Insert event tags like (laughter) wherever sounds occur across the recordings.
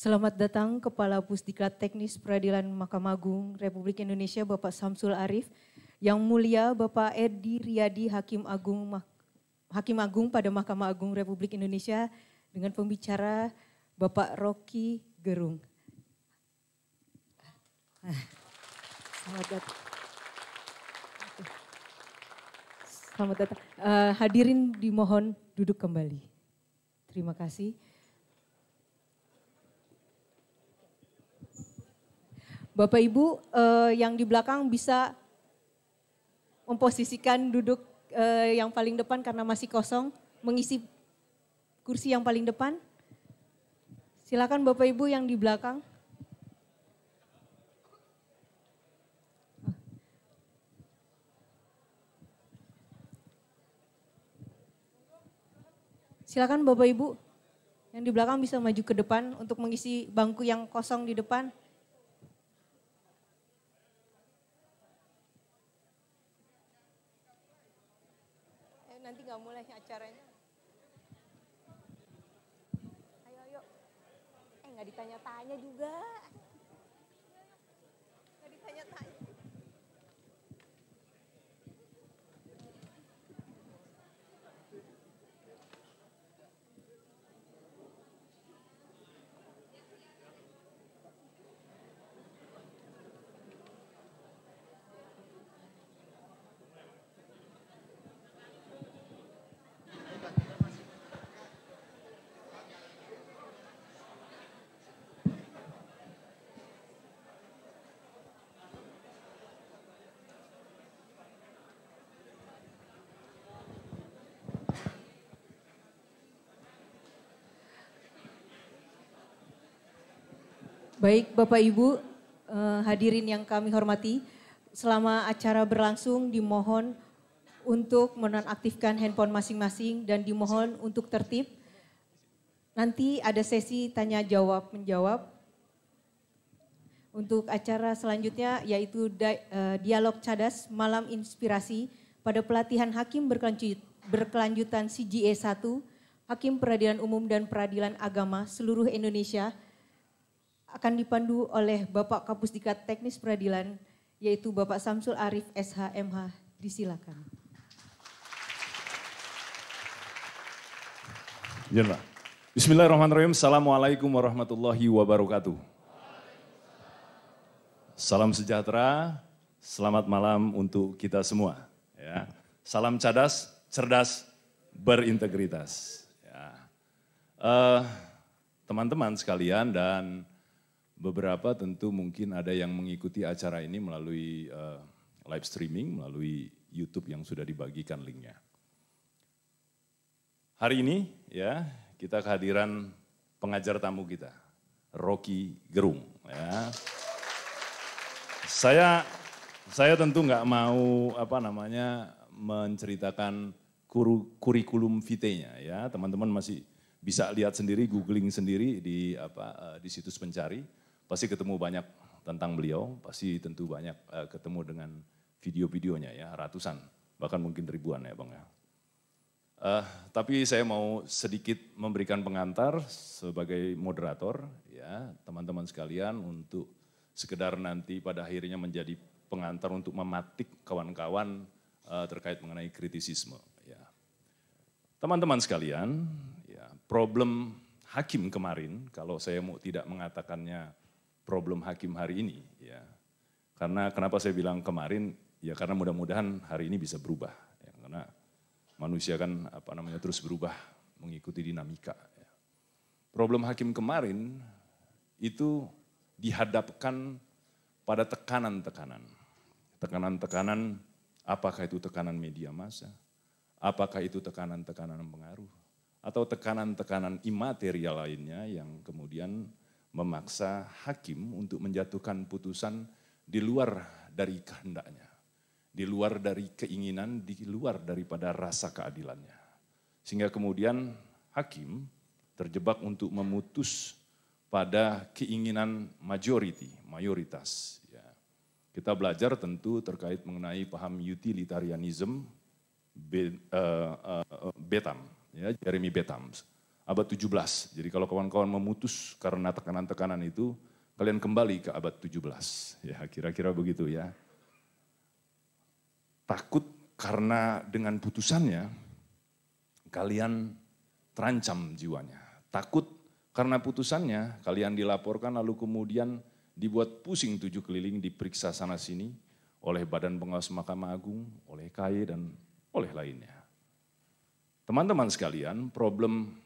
Selamat datang Kepala Pusdiklat Teknis Peradilan Mahkamah Agung Republik Indonesia Bapak Samsul Arif. Yang Mulia Bapak Edi Riyadi Hakim Agung Hakim Agung pada Mahkamah Agung Republik Indonesia dengan pembicara Bapak Rocky Gerung. Selamat datang. Selamat datang. Uh, hadirin dimohon duduk kembali. Terima kasih. Bapak Ibu eh, yang di belakang bisa memposisikan duduk eh, yang paling depan karena masih kosong, mengisi kursi yang paling depan. Silakan Bapak Ibu yang di belakang. Silakan Bapak Ibu yang di belakang bisa maju ke depan untuk mengisi bangku yang kosong di depan. nggak mulai acaranya. Ayo, ayo. Eh, nggak ditanya-tanya juga. Baik Bapak Ibu, eh, hadirin yang kami hormati, selama acara berlangsung dimohon untuk menonaktifkan handphone masing-masing dan dimohon untuk tertib. Nanti ada sesi tanya jawab menjawab. Untuk acara selanjutnya yaitu eh, dialog cadas malam inspirasi pada pelatihan hakim berkelanjutan CGE 1, Hakim Peradilan Umum dan Peradilan Agama seluruh Indonesia akan dipandu oleh Bapak Dikat Teknis Peradilan, yaitu Bapak Samsul Arif SHMH. Disilakan. Ya, Bismillahirrahmanirrahim. Assalamualaikum warahmatullahi wabarakatuh. Salam sejahtera, selamat malam untuk kita semua. Ya. Salam cadas, cerdas, berintegritas. Ya. Eh, teman-teman ya. uh, teman -teman sekalian dan Beberapa tentu mungkin ada yang mengikuti acara ini melalui uh, live streaming, melalui YouTube yang sudah dibagikan linknya. Hari ini ya kita kehadiran pengajar tamu kita, Rocky Gerung. Ya. Saya saya tentu nggak mau apa namanya menceritakan kuru, kurikulum vitae-nya ya. Teman-teman masih bisa lihat sendiri, googling sendiri di apa eh, di situs pencari pasti ketemu banyak tentang beliau, pasti tentu banyak uh, ketemu dengan video-videonya ya, ratusan, bahkan mungkin ribuan ya Bang ya. Uh, tapi saya mau sedikit memberikan pengantar sebagai moderator ya teman-teman sekalian untuk sekedar nanti pada akhirnya menjadi pengantar untuk mematik kawan-kawan uh, terkait mengenai kritisisme ya. Teman-teman sekalian, ya, problem hakim kemarin kalau saya mau tidak mengatakannya problem hakim hari ini. Ya. Karena kenapa saya bilang kemarin, ya karena mudah-mudahan hari ini bisa berubah. Ya. Karena manusia kan apa namanya terus berubah mengikuti dinamika. Ya. Problem hakim kemarin itu dihadapkan pada tekanan-tekanan. Tekanan-tekanan, apakah itu tekanan media massa? Apakah itu tekanan-tekanan pengaruh? Atau tekanan-tekanan imaterial lainnya yang kemudian memaksa hakim untuk menjatuhkan putusan di luar dari kehendaknya, di luar dari keinginan, di luar daripada rasa keadilannya. Sehingga kemudian hakim terjebak untuk memutus pada keinginan majority, mayoritas. Ya. Kita belajar tentu terkait mengenai paham utilitarianism eh, eh, Betam, ya, Jeremy Betam abad 17. Jadi kalau kawan-kawan memutus karena tekanan-tekanan itu, kalian kembali ke abad 17. Ya, kira-kira begitu ya. Takut karena dengan putusannya kalian terancam jiwanya. Takut karena putusannya kalian dilaporkan lalu kemudian dibuat pusing tujuh keliling diperiksa sana sini oleh Badan Pengawas Mahkamah Agung, oleh KAI dan oleh lainnya. Teman-teman sekalian, problem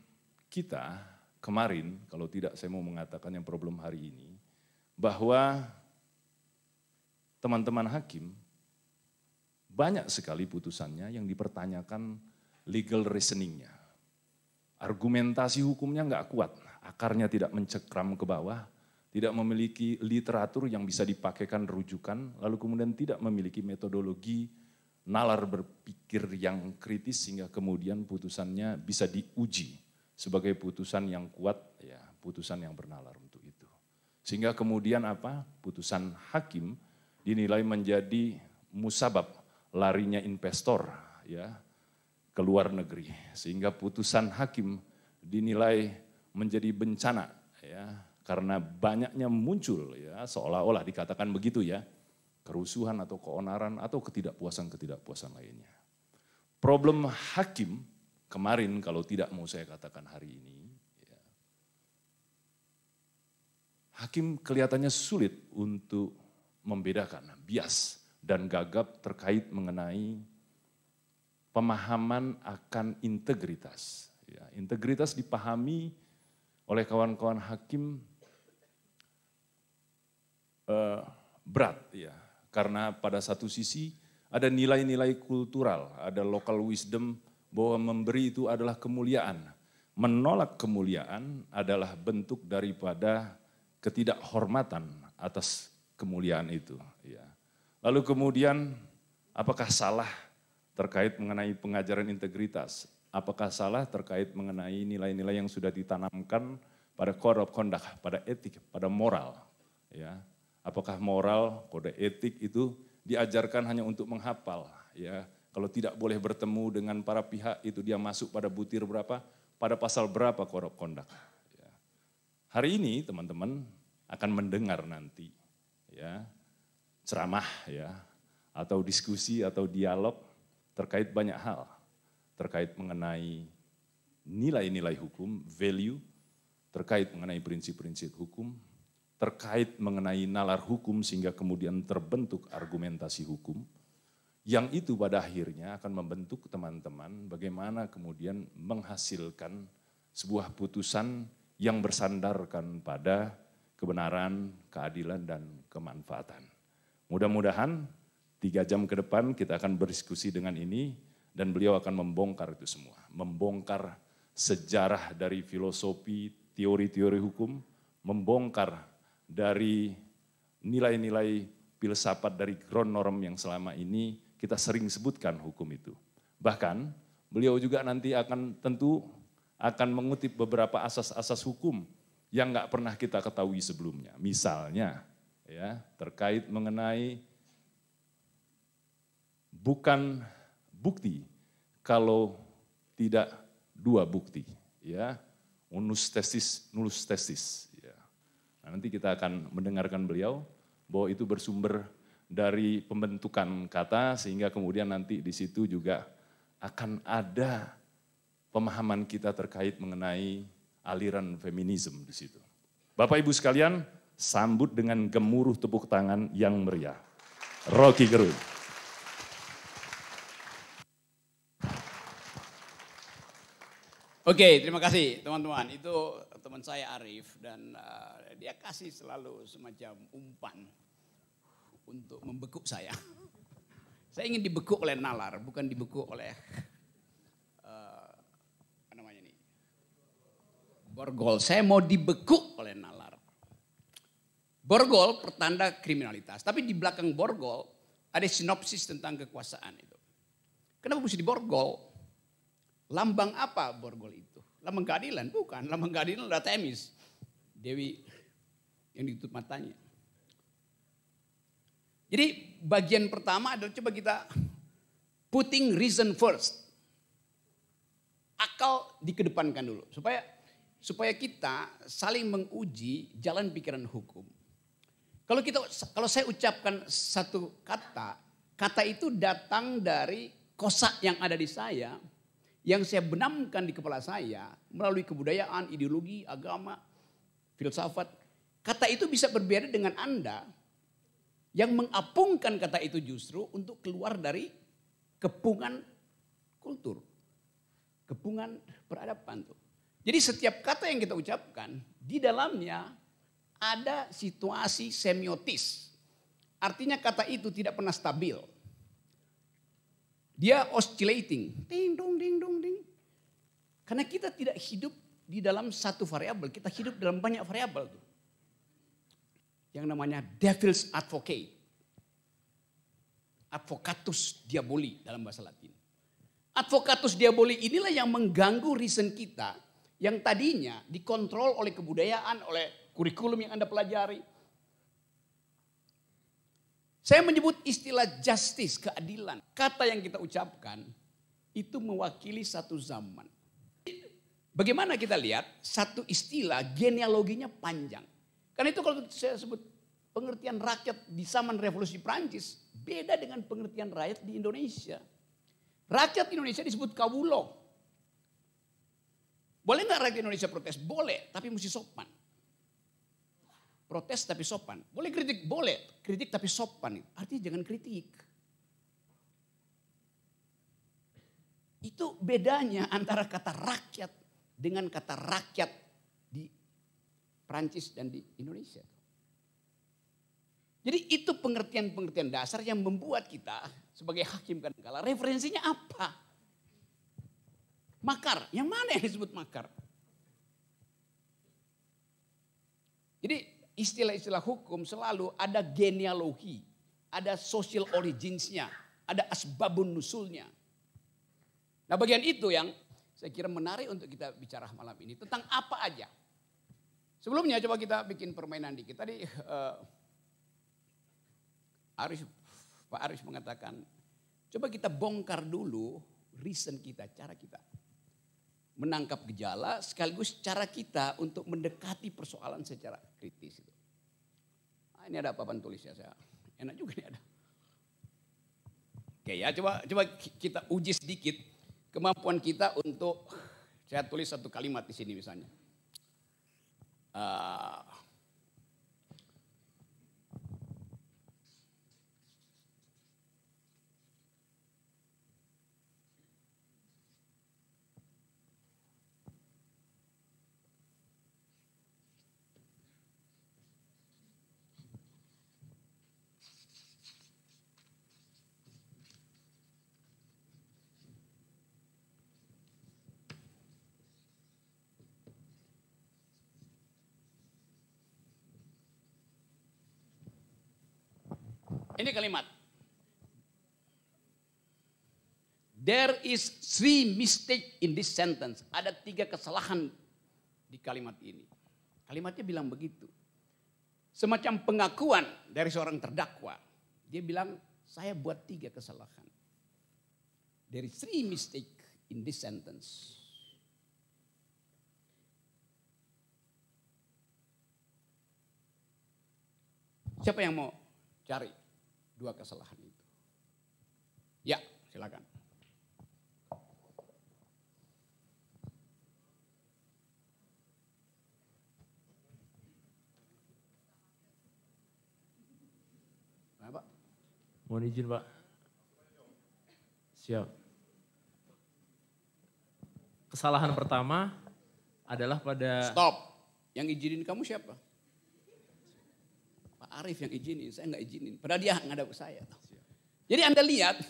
kita kemarin, kalau tidak saya mau mengatakan yang problem hari ini, bahwa teman-teman hakim banyak sekali putusannya yang dipertanyakan legal reasoningnya. Argumentasi hukumnya nggak kuat, akarnya tidak mencekram ke bawah, tidak memiliki literatur yang bisa dipakaikan rujukan, lalu kemudian tidak memiliki metodologi nalar berpikir yang kritis sehingga kemudian putusannya bisa diuji sebagai putusan yang kuat, ya putusan yang bernalar untuk itu. Sehingga kemudian apa? Putusan hakim dinilai menjadi musabab larinya investor ya ke luar negeri. Sehingga putusan hakim dinilai menjadi bencana ya karena banyaknya muncul ya seolah-olah dikatakan begitu ya kerusuhan atau keonaran atau ketidakpuasan-ketidakpuasan lainnya. Problem hakim kemarin kalau tidak mau saya katakan hari ini. Ya. Hakim kelihatannya sulit untuk membedakan bias dan gagap terkait mengenai pemahaman akan integritas. Ya, integritas dipahami oleh kawan-kawan hakim eh, berat ya, karena pada satu sisi ada nilai-nilai kultural, ada local wisdom bahwa memberi itu adalah kemuliaan. Menolak kemuliaan adalah bentuk daripada ketidakhormatan atas kemuliaan itu. Ya. Lalu kemudian apakah salah terkait mengenai pengajaran integritas? Apakah salah terkait mengenai nilai-nilai yang sudah ditanamkan pada code of conduct, pada etik, pada moral? Ya. Apakah moral, kode etik itu diajarkan hanya untuk menghafal? Ya, kalau tidak boleh bertemu dengan para pihak itu dia masuk pada butir berapa? Pada pasal berapa korup kondak. Ya. Hari ini teman-teman akan mendengar nanti ya ceramah ya atau diskusi atau dialog terkait banyak hal terkait mengenai nilai-nilai hukum, value, terkait mengenai prinsip-prinsip hukum, terkait mengenai nalar hukum sehingga kemudian terbentuk argumentasi hukum yang itu pada akhirnya akan membentuk teman-teman bagaimana kemudian menghasilkan sebuah putusan yang bersandarkan pada kebenaran, keadilan, dan kemanfaatan. Mudah-mudahan tiga jam ke depan kita akan berdiskusi dengan ini dan beliau akan membongkar itu semua. Membongkar sejarah dari filosofi, teori-teori hukum, membongkar dari nilai-nilai filsafat dari ground norm yang selama ini kita sering sebutkan hukum itu. Bahkan beliau juga nanti akan tentu akan mengutip beberapa asas-asas hukum yang nggak pernah kita ketahui sebelumnya. Misalnya ya terkait mengenai bukan bukti kalau tidak dua bukti ya unus tesis nulus tesis ya. Nah, nanti kita akan mendengarkan beliau bahwa itu bersumber dari pembentukan kata sehingga kemudian nanti di situ juga akan ada pemahaman kita terkait mengenai aliran feminisme di situ. Bapak Ibu sekalian, sambut dengan gemuruh tepuk tangan yang meriah. Rocky Gerung. Oke, terima kasih teman-teman. Itu teman saya Arif dan uh, dia kasih selalu semacam umpan untuk membekuk saya. Saya ingin dibekuk oleh nalar, bukan dibekuk oleh uh, apa namanya ini borgol. Saya mau dibekuk oleh nalar. Borgol pertanda kriminalitas, tapi di belakang borgol ada sinopsis tentang kekuasaan itu. Kenapa mesti di borgol? Lambang apa borgol itu? Lambang keadilan? Bukan, lambang keadilan udah Temis. Dewi yang ditutup matanya. Jadi bagian pertama adalah coba kita putting reason first. Akal dikedepankan dulu supaya supaya kita saling menguji jalan pikiran hukum. Kalau kita kalau saya ucapkan satu kata, kata itu datang dari kosak yang ada di saya, yang saya benamkan di kepala saya melalui kebudayaan, ideologi, agama, filsafat. Kata itu bisa berbeda dengan Anda yang mengapungkan kata itu justru untuk keluar dari kepungan kultur. Kepungan peradaban tuh. Jadi setiap kata yang kita ucapkan di dalamnya ada situasi semiotis. Artinya kata itu tidak pernah stabil. Dia oscillating, ding dong ding dong ding. Karena kita tidak hidup di dalam satu variabel, kita hidup dalam banyak variabel tuh yang namanya devil's advocate. Advocatus diaboli dalam bahasa Latin. Advocatus diaboli inilah yang mengganggu reason kita yang tadinya dikontrol oleh kebudayaan, oleh kurikulum yang Anda pelajari. Saya menyebut istilah justice, keadilan. Kata yang kita ucapkan itu mewakili satu zaman. Bagaimana kita lihat satu istilah genealoginya panjang. Karena itu kalau saya sebut pengertian rakyat di zaman revolusi Prancis beda dengan pengertian rakyat di Indonesia. Rakyat Indonesia disebut kawulo. Boleh nggak rakyat Indonesia protes? Boleh, tapi mesti sopan. Protes tapi sopan. Boleh kritik? Boleh. Kritik tapi sopan. Artinya jangan kritik. Itu bedanya antara kata rakyat dengan kata rakyat Prancis dan di Indonesia. Jadi itu pengertian-pengertian dasar yang membuat kita sebagai hakim kadangkala referensinya apa? Makar, yang mana yang disebut makar? Jadi istilah-istilah hukum selalu ada genealogi, ada social originsnya, ada asbabun nusulnya. Nah bagian itu yang saya kira menarik untuk kita bicara malam ini tentang apa aja Sebelumnya coba kita bikin permainan dikit. Tadi uh, Aris, Pak Aris mengatakan, coba kita bongkar dulu reason kita, cara kita. Menangkap gejala sekaligus cara kita untuk mendekati persoalan secara kritis. Itu. Nah, ini ada papan tulisnya saya. Enak juga nih ada. Oke ya, coba coba kita uji sedikit kemampuan kita untuk saya tulis satu kalimat di sini misalnya uh, Ini kalimat. There is three mistake in this sentence. Ada tiga kesalahan di kalimat ini. Kalimatnya bilang begitu. Semacam pengakuan dari seorang terdakwa. Dia bilang, saya buat tiga kesalahan. There is three mistake in this sentence. Siapa yang mau cari? dua kesalahan itu. Ya, silakan. Nah, Pak. Mohon izin Pak. Siap. Kesalahan pertama adalah pada... Stop. Yang izinin kamu siapa? Arif yang izinin, saya nggak izinin. Padahal dia ngadap ke saya. Jadi Anda lihat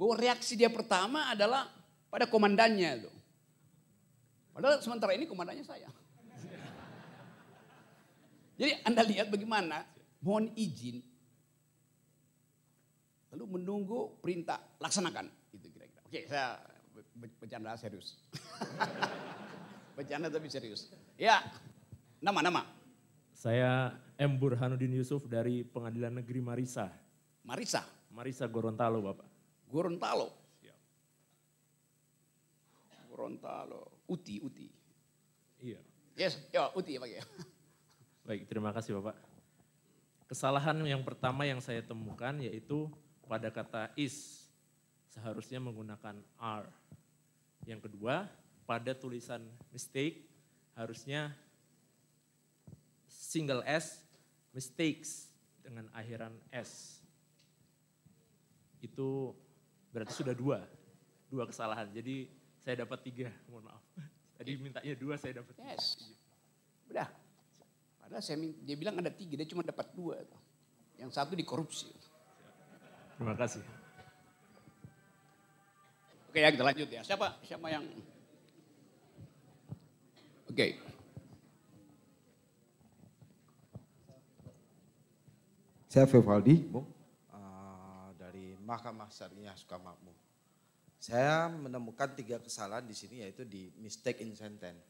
bahwa reaksi dia pertama adalah pada komandannya itu. Padahal sementara ini komandannya saya. Jadi Anda lihat bagaimana mohon izin lalu menunggu perintah laksanakan itu kira-kira. Oke, saya bercanda serius. (laughs) bercanda tapi serius. Ya, nama-nama. Saya M. Burhanuddin Yusuf dari Pengadilan Negeri Marisa. Marisa? Marisa Gorontalo Bapak. Gorontalo? Siap. Gorontalo. Uti, Uti. Iya. Yes, ya Uti ya Pak. (laughs) Baik, terima kasih Bapak. Kesalahan yang pertama yang saya temukan yaitu pada kata is seharusnya menggunakan are. Yang kedua, pada tulisan mistake harusnya single S mistakes dengan akhiran S. Itu berarti sudah dua, dua kesalahan. Jadi saya dapat tiga, mohon maaf. Tadi mintanya dua, saya dapat tiga. S. Udah. Padahal saya minta, dia bilang ada tiga, dia cuma dapat dua. Yang satu dikorupsi. Terima kasih. Oke, ya kita lanjut ya. Siapa siapa yang Oke. Okay. Saya Fevaldi, Uh, ah, dari Mahkamah Syariah Sukamakmur. Saya menemukan tiga kesalahan di sini yaitu di mistake in sentence.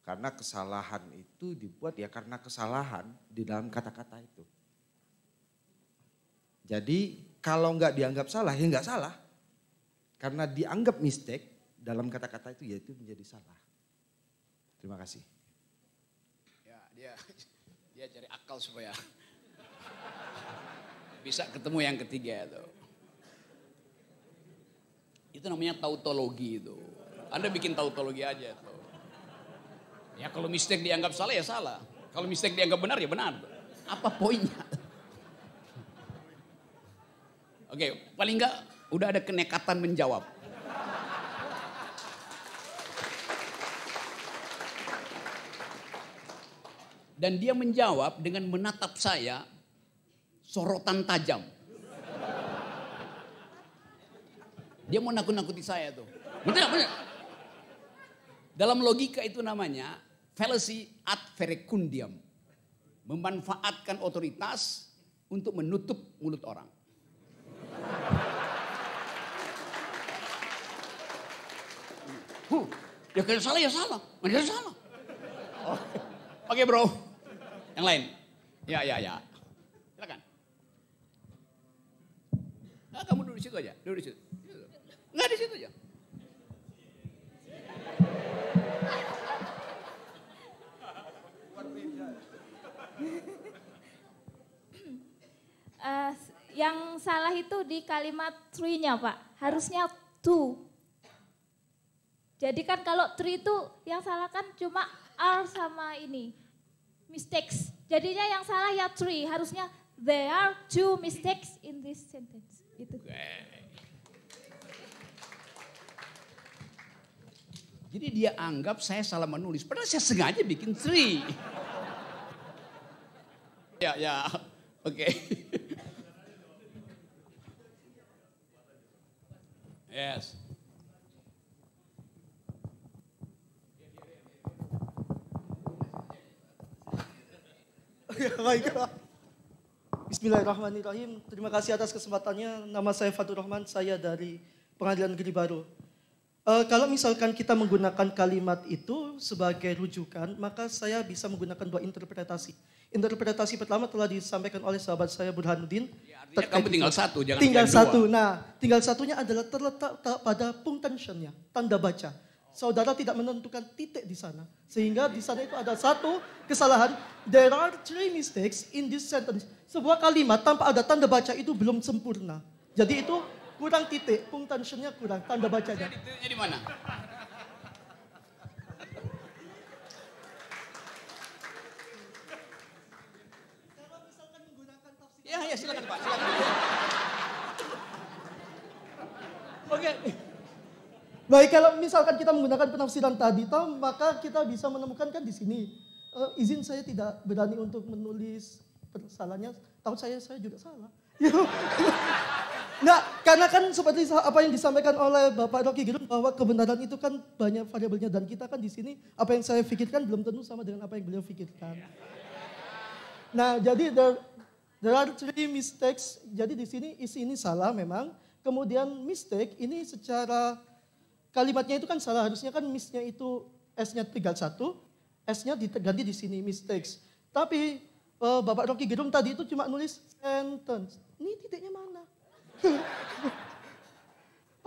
Karena kesalahan itu dibuat ya karena kesalahan di dalam kata-kata itu. Jadi kalau nggak dianggap salah ya nggak salah. Karena dianggap mistake dalam kata-kata itu yaitu menjadi salah. Terima kasih. Ya, dia dia cari akal supaya bisa ketemu yang ketiga itu. Itu namanya tautologi itu. Anda bikin tautologi aja itu. Ya kalau mistake dianggap salah ya salah. Kalau mistake dianggap benar ya benar. Apa poinnya? Oke, paling enggak udah ada kenekatan menjawab. Dan dia menjawab dengan menatap saya sorotan tajam. Dia mau nakut-nakuti saya tuh. Bener, bener. Dalam logika itu namanya fallacy ad verecundiam. Memanfaatkan otoritas untuk menutup mulut orang. Huh, ya kalau salah ya salah, mana salah. Oh, oke okay, bro, yang lain. Ya ya ya. Nah, kamu duduk di situ aja, duduk di situ. Enggak di situ aja. uh, (laughs) yang salah itu di kalimat three-nya Pak. Harusnya two. Jadi kan kalau three itu yang salah kan cuma r sama ini. Mistakes. Jadinya yang salah ya three. Harusnya there are two mistakes in this sentence. Gitu. Jadi dia anggap saya salah menulis. Padahal saya sengaja bikin Sri. ya, ya. Oke. Okay. yes. oh my God. Bismillahirrahmanirrahim. Terima kasih atas kesempatannya. Nama saya Fatur Rahman, saya dari Pengadilan Negeri Baru. E, kalau misalkan kita menggunakan kalimat itu sebagai rujukan, maka saya bisa menggunakan dua interpretasi. Interpretasi pertama telah disampaikan oleh sahabat saya Burhanuddin. Ya, artinya kamu tinggal satu, jangan tinggal satu. Nah, tinggal satunya adalah terletak pada punctuation-nya, tanda baca. Saudara tidak menentukan titik di sana. Sehingga di sana itu ada satu kesalahan. There are three mistakes in this sentence. Sebuah kalimat tanpa ada tanda baca itu belum sempurna. Jadi itu kurang titik, punctuation-nya kurang, tanda bacanya. Titiknya di mana? Ya, ya silakan Pak, silakan. Oke. Okay. Baik, kalau misalkan kita menggunakan penafsiran tadi, toh maka kita bisa menemukan kan di sini. Uh, izin saya tidak berani untuk menulis salahnya. Tahun saya saya juga salah. (laughs) nah, karena kan seperti apa yang disampaikan oleh Bapak Rocky Gerung bahwa kebenaran itu kan banyak variabelnya dan kita kan di sini apa yang saya pikirkan belum tentu sama dengan apa yang beliau pikirkan. Nah, jadi there, there are three mistakes. Jadi di sini isi ini salah memang. Kemudian mistake ini secara Kalimatnya itu kan salah, harusnya kan miss-nya itu S-nya satu, S-nya diganti di sini mistakes. Tapi uh, Bapak Rocky Gerung tadi itu cuma nulis sentence. Ini titiknya mana? (laughs)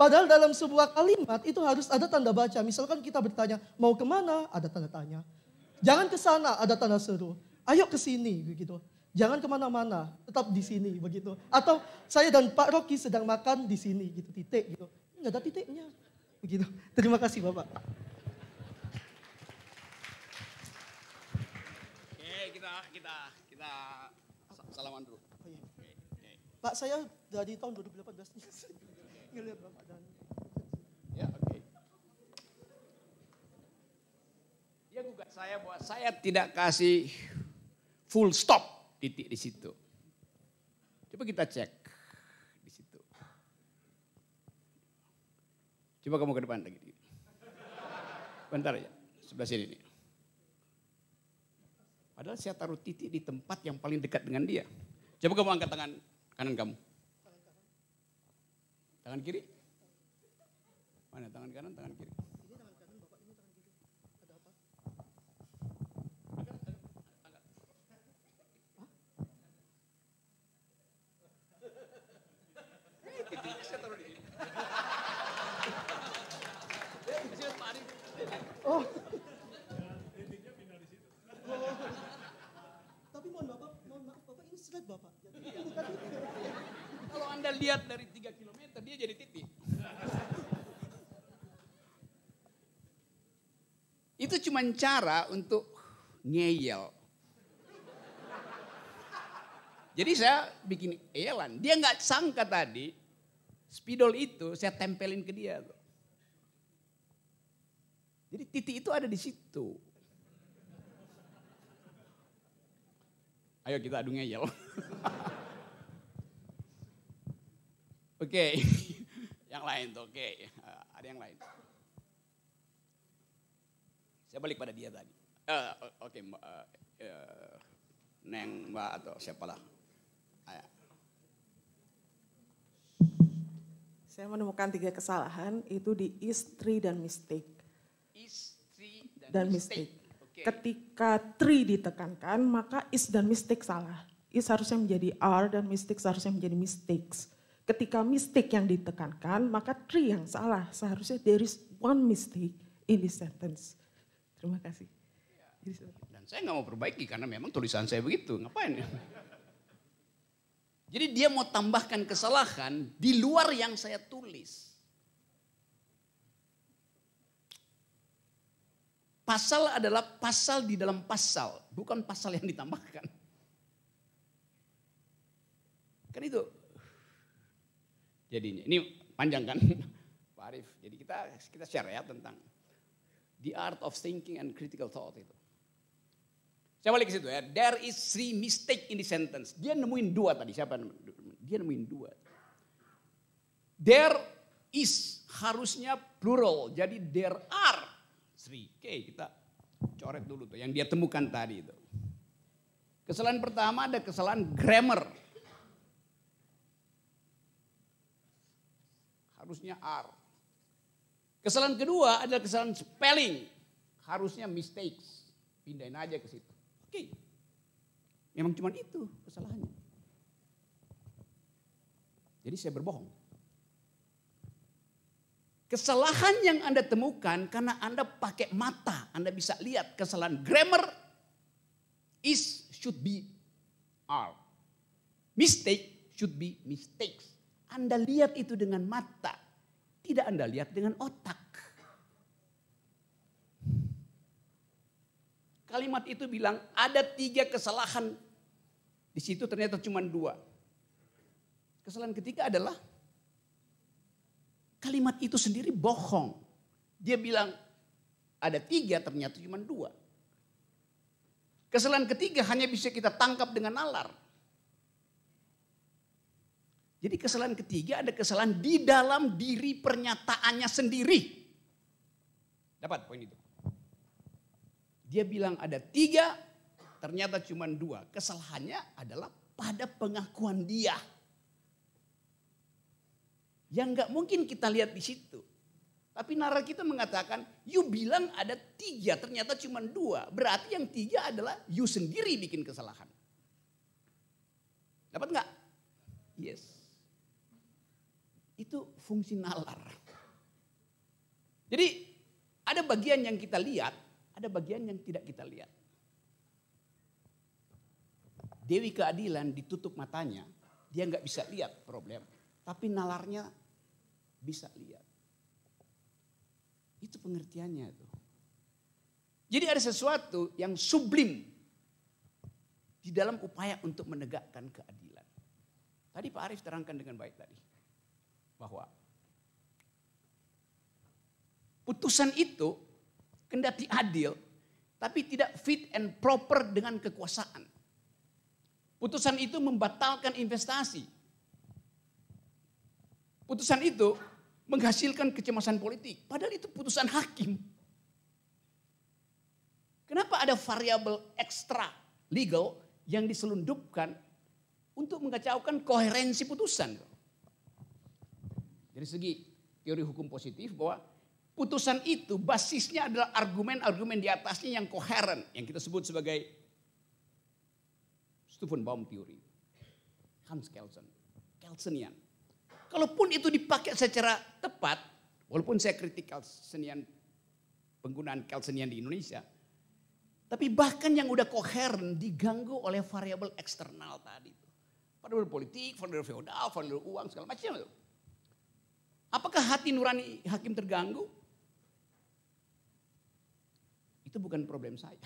Padahal dalam sebuah kalimat itu harus ada tanda baca. Misalkan kita bertanya, mau kemana? Ada tanda tanya. Jangan ke sana, ada tanda seru. Ayo ke sini, begitu. Jangan kemana-mana, tetap di sini, begitu. Atau saya dan Pak Rocky sedang makan di sini, gitu, titik, gitu. Nggak ada titiknya. Begitu. Terima kasih Bapak. Oke, kita kita kita salaman dulu. Oh, iya. Oke, oke. Pak, saya dari tahun 2018 (laughs) ngelihat Bapak dan Ya, oke. Dia gugat saya bahwa saya tidak kasih full stop titik di situ. Coba kita cek. Coba kamu ke depan lagi. Bentar ya sebelah sini nih. Padahal saya taruh titik di tempat yang paling dekat dengan dia. Coba kamu angkat tangan kanan kamu. Tangan kiri? Mana tangan kanan, tangan kiri? Bapak. kalau Anda lihat dari 3 km dia jadi titik. Itu cuma cara untuk ngeyel. Jadi saya bikin eyelan. Dia nggak sangka tadi spidol itu saya tempelin ke dia. Jadi titik itu ada di situ. Ayo kita adu ngeyel. (laughs) Oke, okay. (laughs) yang lain tuh. Oke, okay. Ya, uh, ada yang lain. Saya balik pada dia tadi. Uh, Oke, okay, uh, uh, Neng Mbak atau siapalah. Ayo. Saya menemukan tiga kesalahan itu di istri dan mistik. Istri dan, dan mistake. mistake. Okay. Ketika tri ditekankan, maka is dan mistik salah is harusnya menjadi are dan mistakes seharusnya menjadi mistakes. Ketika mistake yang ditekankan, maka tree yang salah. Seharusnya there is one mistake in this sentence. Terima kasih. Dan saya nggak mau perbaiki karena memang tulisan saya begitu. Ngapain Jadi dia mau tambahkan kesalahan di luar yang saya tulis. Pasal adalah pasal di dalam pasal, bukan pasal yang ditambahkan. Kan itu. Jadinya ini panjang kan (laughs) Pak Arif. Jadi kita kita share ya tentang the art of thinking and critical thought itu. Saya balik ke situ ya. There is three mistake in the sentence. Dia nemuin dua tadi. Siapa? Dia nemuin dua. There is harusnya plural. Jadi there are three. Oke kita coret dulu tuh yang dia temukan tadi itu. Kesalahan pertama ada kesalahan grammar. harusnya R. Kesalahan kedua adalah kesalahan spelling. Harusnya mistakes. Pindahin aja ke situ. Oke. Memang cuma itu kesalahannya. Jadi saya berbohong. Kesalahan yang Anda temukan karena Anda pakai mata, Anda bisa lihat kesalahan grammar is should be r Mistake should be mistakes. Anda lihat itu dengan mata, tidak Anda lihat dengan otak. Kalimat itu bilang ada tiga kesalahan. Di situ ternyata cuma dua. Kesalahan ketiga adalah kalimat itu sendiri bohong. Dia bilang ada tiga ternyata cuma dua. Kesalahan ketiga hanya bisa kita tangkap dengan nalar. Jadi kesalahan ketiga ada kesalahan di dalam diri pernyataannya sendiri. Dapat poin itu. Dia bilang ada tiga, ternyata cuma dua. Kesalahannya adalah pada pengakuan dia. Yang nggak mungkin kita lihat di situ. Tapi nalar kita mengatakan, you bilang ada tiga, ternyata cuma dua. Berarti yang tiga adalah you sendiri bikin kesalahan. Dapat nggak? Yes. Itu fungsi nalar. Jadi ada bagian yang kita lihat, ada bagian yang tidak kita lihat. Dewi keadilan ditutup matanya, dia nggak bisa lihat problem, tapi nalarnya bisa lihat. Itu pengertiannya itu. Jadi ada sesuatu yang sublim di dalam upaya untuk menegakkan keadilan. Tadi Pak Arief terangkan dengan baik tadi bahwa putusan itu kendati adil tapi tidak fit and proper dengan kekuasaan. Putusan itu membatalkan investasi. Putusan itu menghasilkan kecemasan politik. Padahal itu putusan hakim. Kenapa ada variabel ekstra legal yang diselundupkan untuk mengacaukan koherensi putusan? Dari segi teori hukum positif bahwa putusan itu basisnya adalah argumen-argumen di atasnya yang koheren. Yang kita sebut sebagai Stephen Baum teori Hans Kelsen. Kelsenian. Kalaupun itu dipakai secara tepat, walaupun saya kritik Kelsenian, penggunaan Kelsenian di Indonesia, tapi bahkan yang udah koheren diganggu oleh variabel eksternal tadi. Variabel politik, variabel feodal, variabel uang, segala macam. Itu. Apakah hati nurani hakim terganggu? Itu bukan problem saya.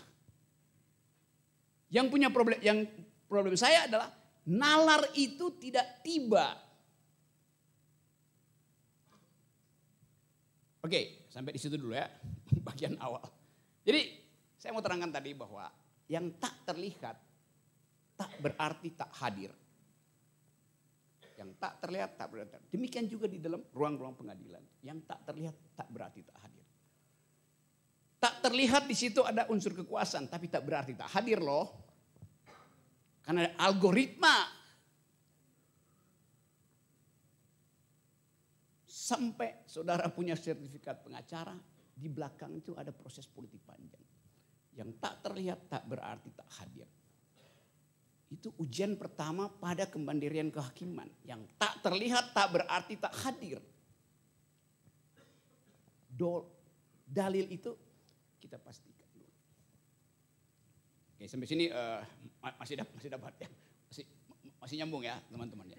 Yang punya problem yang problem saya adalah nalar itu tidak tiba. Oke, sampai di situ dulu ya, (laughs) bagian awal. Jadi, saya mau terangkan tadi bahwa yang tak terlihat tak berarti tak hadir. Yang tak terlihat tak berarti Demikian juga di dalam ruang-ruang pengadilan. Yang tak terlihat tak berarti tak hadir. Tak terlihat di situ ada unsur kekuasaan, tapi tak berarti tak hadir loh. Karena ada algoritma sampai saudara punya sertifikat pengacara, di belakang itu ada proses politik panjang. Yang tak terlihat tak berarti tak hadir. Itu ujian pertama pada kemandirian kehakiman. Yang tak terlihat, tak berarti, tak hadir. Do, dalil itu kita pastikan Oke, sampai sini uh, masih dapat, masih dapat ya. Masih, masih nyambung ya teman-teman ya.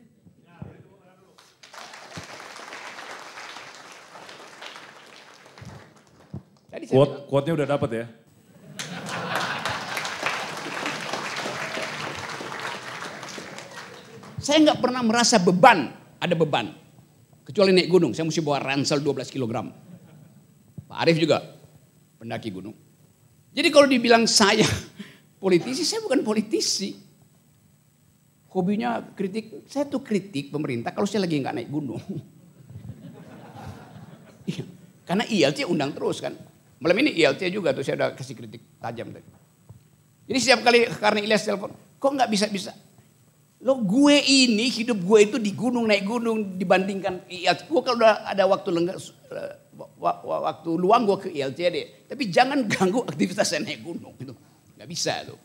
quote-nya udah dapat ya? Saya nggak pernah merasa beban, ada beban. Kecuali naik gunung, saya mesti bawa ransel 12 kg. Pak Arief juga pendaki gunung. Jadi kalau dibilang saya (laughs) politisi, saya bukan politisi. Hobinya kritik, saya tuh kritik pemerintah kalau saya lagi nggak naik gunung. (laughs) Iya. Karena ILT undang terus kan. Malam ini ILT juga tuh saya udah kasih kritik tajam tadi. Jadi setiap kali karena Ilyas telepon, kok nggak bisa-bisa? Lo gue ini hidup gue itu di gunung naik gunung dibandingkan ya Gue kalau udah ada waktu eh, waktu luang gue ke ILC deh. Tapi jangan ganggu aktivitas saya naik gunung gitu. Gak bisa lo.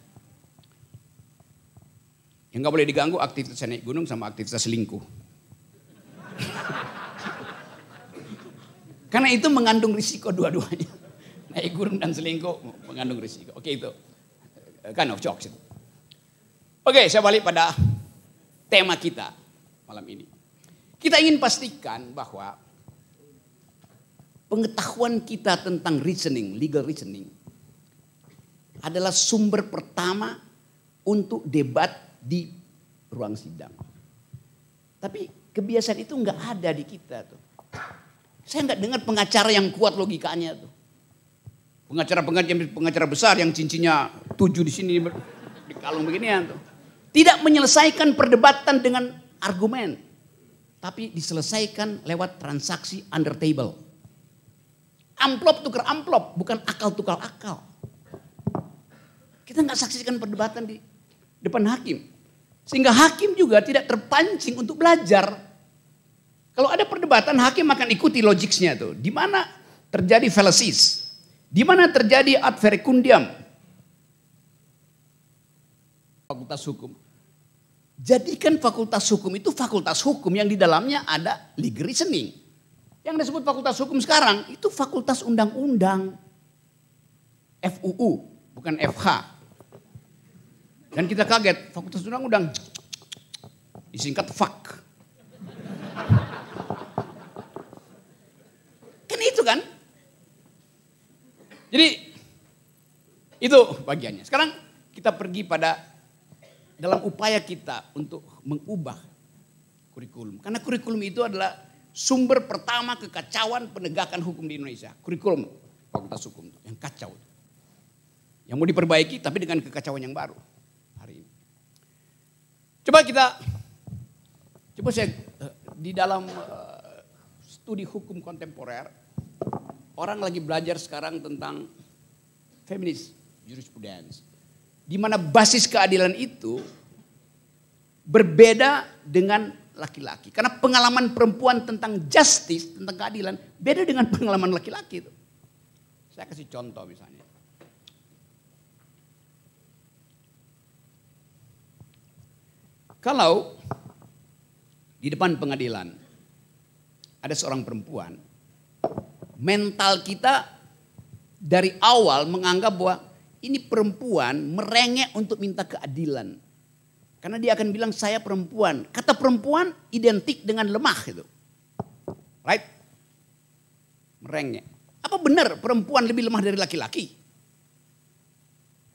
Yang gak boleh diganggu aktivitas saya naik gunung sama aktivitas selingkuh. (laughs) Karena itu mengandung risiko dua-duanya. Naik gunung dan selingkuh mengandung risiko. Oke itu. Eh, kan of jokes Oke, saya balik pada tema kita malam ini. Kita ingin pastikan bahwa pengetahuan kita tentang reasoning, legal reasoning adalah sumber pertama untuk debat di ruang sidang. Tapi kebiasaan itu nggak ada di kita tuh. Saya nggak dengar pengacara yang kuat logikanya tuh. Pengacara pengacara besar yang cincinnya tujuh di sini di kalung beginian tuh. Tidak menyelesaikan perdebatan dengan argumen. Tapi diselesaikan lewat transaksi under table. Amplop tukar amplop, bukan akal tukar akal. Kita nggak saksikan perdebatan di depan hakim. Sehingga hakim juga tidak terpancing untuk belajar. Kalau ada perdebatan, hakim akan ikuti logiknya tuh. Di mana terjadi fallacies? Di mana terjadi ad verecundiam? Fakultas Hukum. Jadikan fakultas hukum itu fakultas hukum yang di dalamnya ada legal reasoning. Yang disebut fakultas hukum sekarang itu fakultas undang-undang. FUU, bukan FH. Dan kita kaget, fakultas undang-undang disingkat FAK. Kan itu kan? Jadi itu bagiannya. Sekarang kita pergi pada dalam upaya kita untuk mengubah kurikulum. Karena kurikulum itu adalah sumber pertama kekacauan penegakan hukum di Indonesia. Kurikulum Fakultas Hukum yang kacau. Yang mau diperbaiki tapi dengan kekacauan yang baru hari ini. Coba kita coba saya eh, di dalam eh, studi hukum kontemporer orang lagi belajar sekarang tentang feminis jurisprudence di mana basis keadilan itu berbeda dengan laki-laki. Karena pengalaman perempuan tentang justice, tentang keadilan, beda dengan pengalaman laki-laki itu. Saya kasih contoh misalnya. Kalau di depan pengadilan ada seorang perempuan, mental kita dari awal menganggap bahwa ini perempuan merengek untuk minta keadilan. Karena dia akan bilang saya perempuan. Kata perempuan identik dengan lemah gitu. Right? Merengek. Apa benar perempuan lebih lemah dari laki-laki?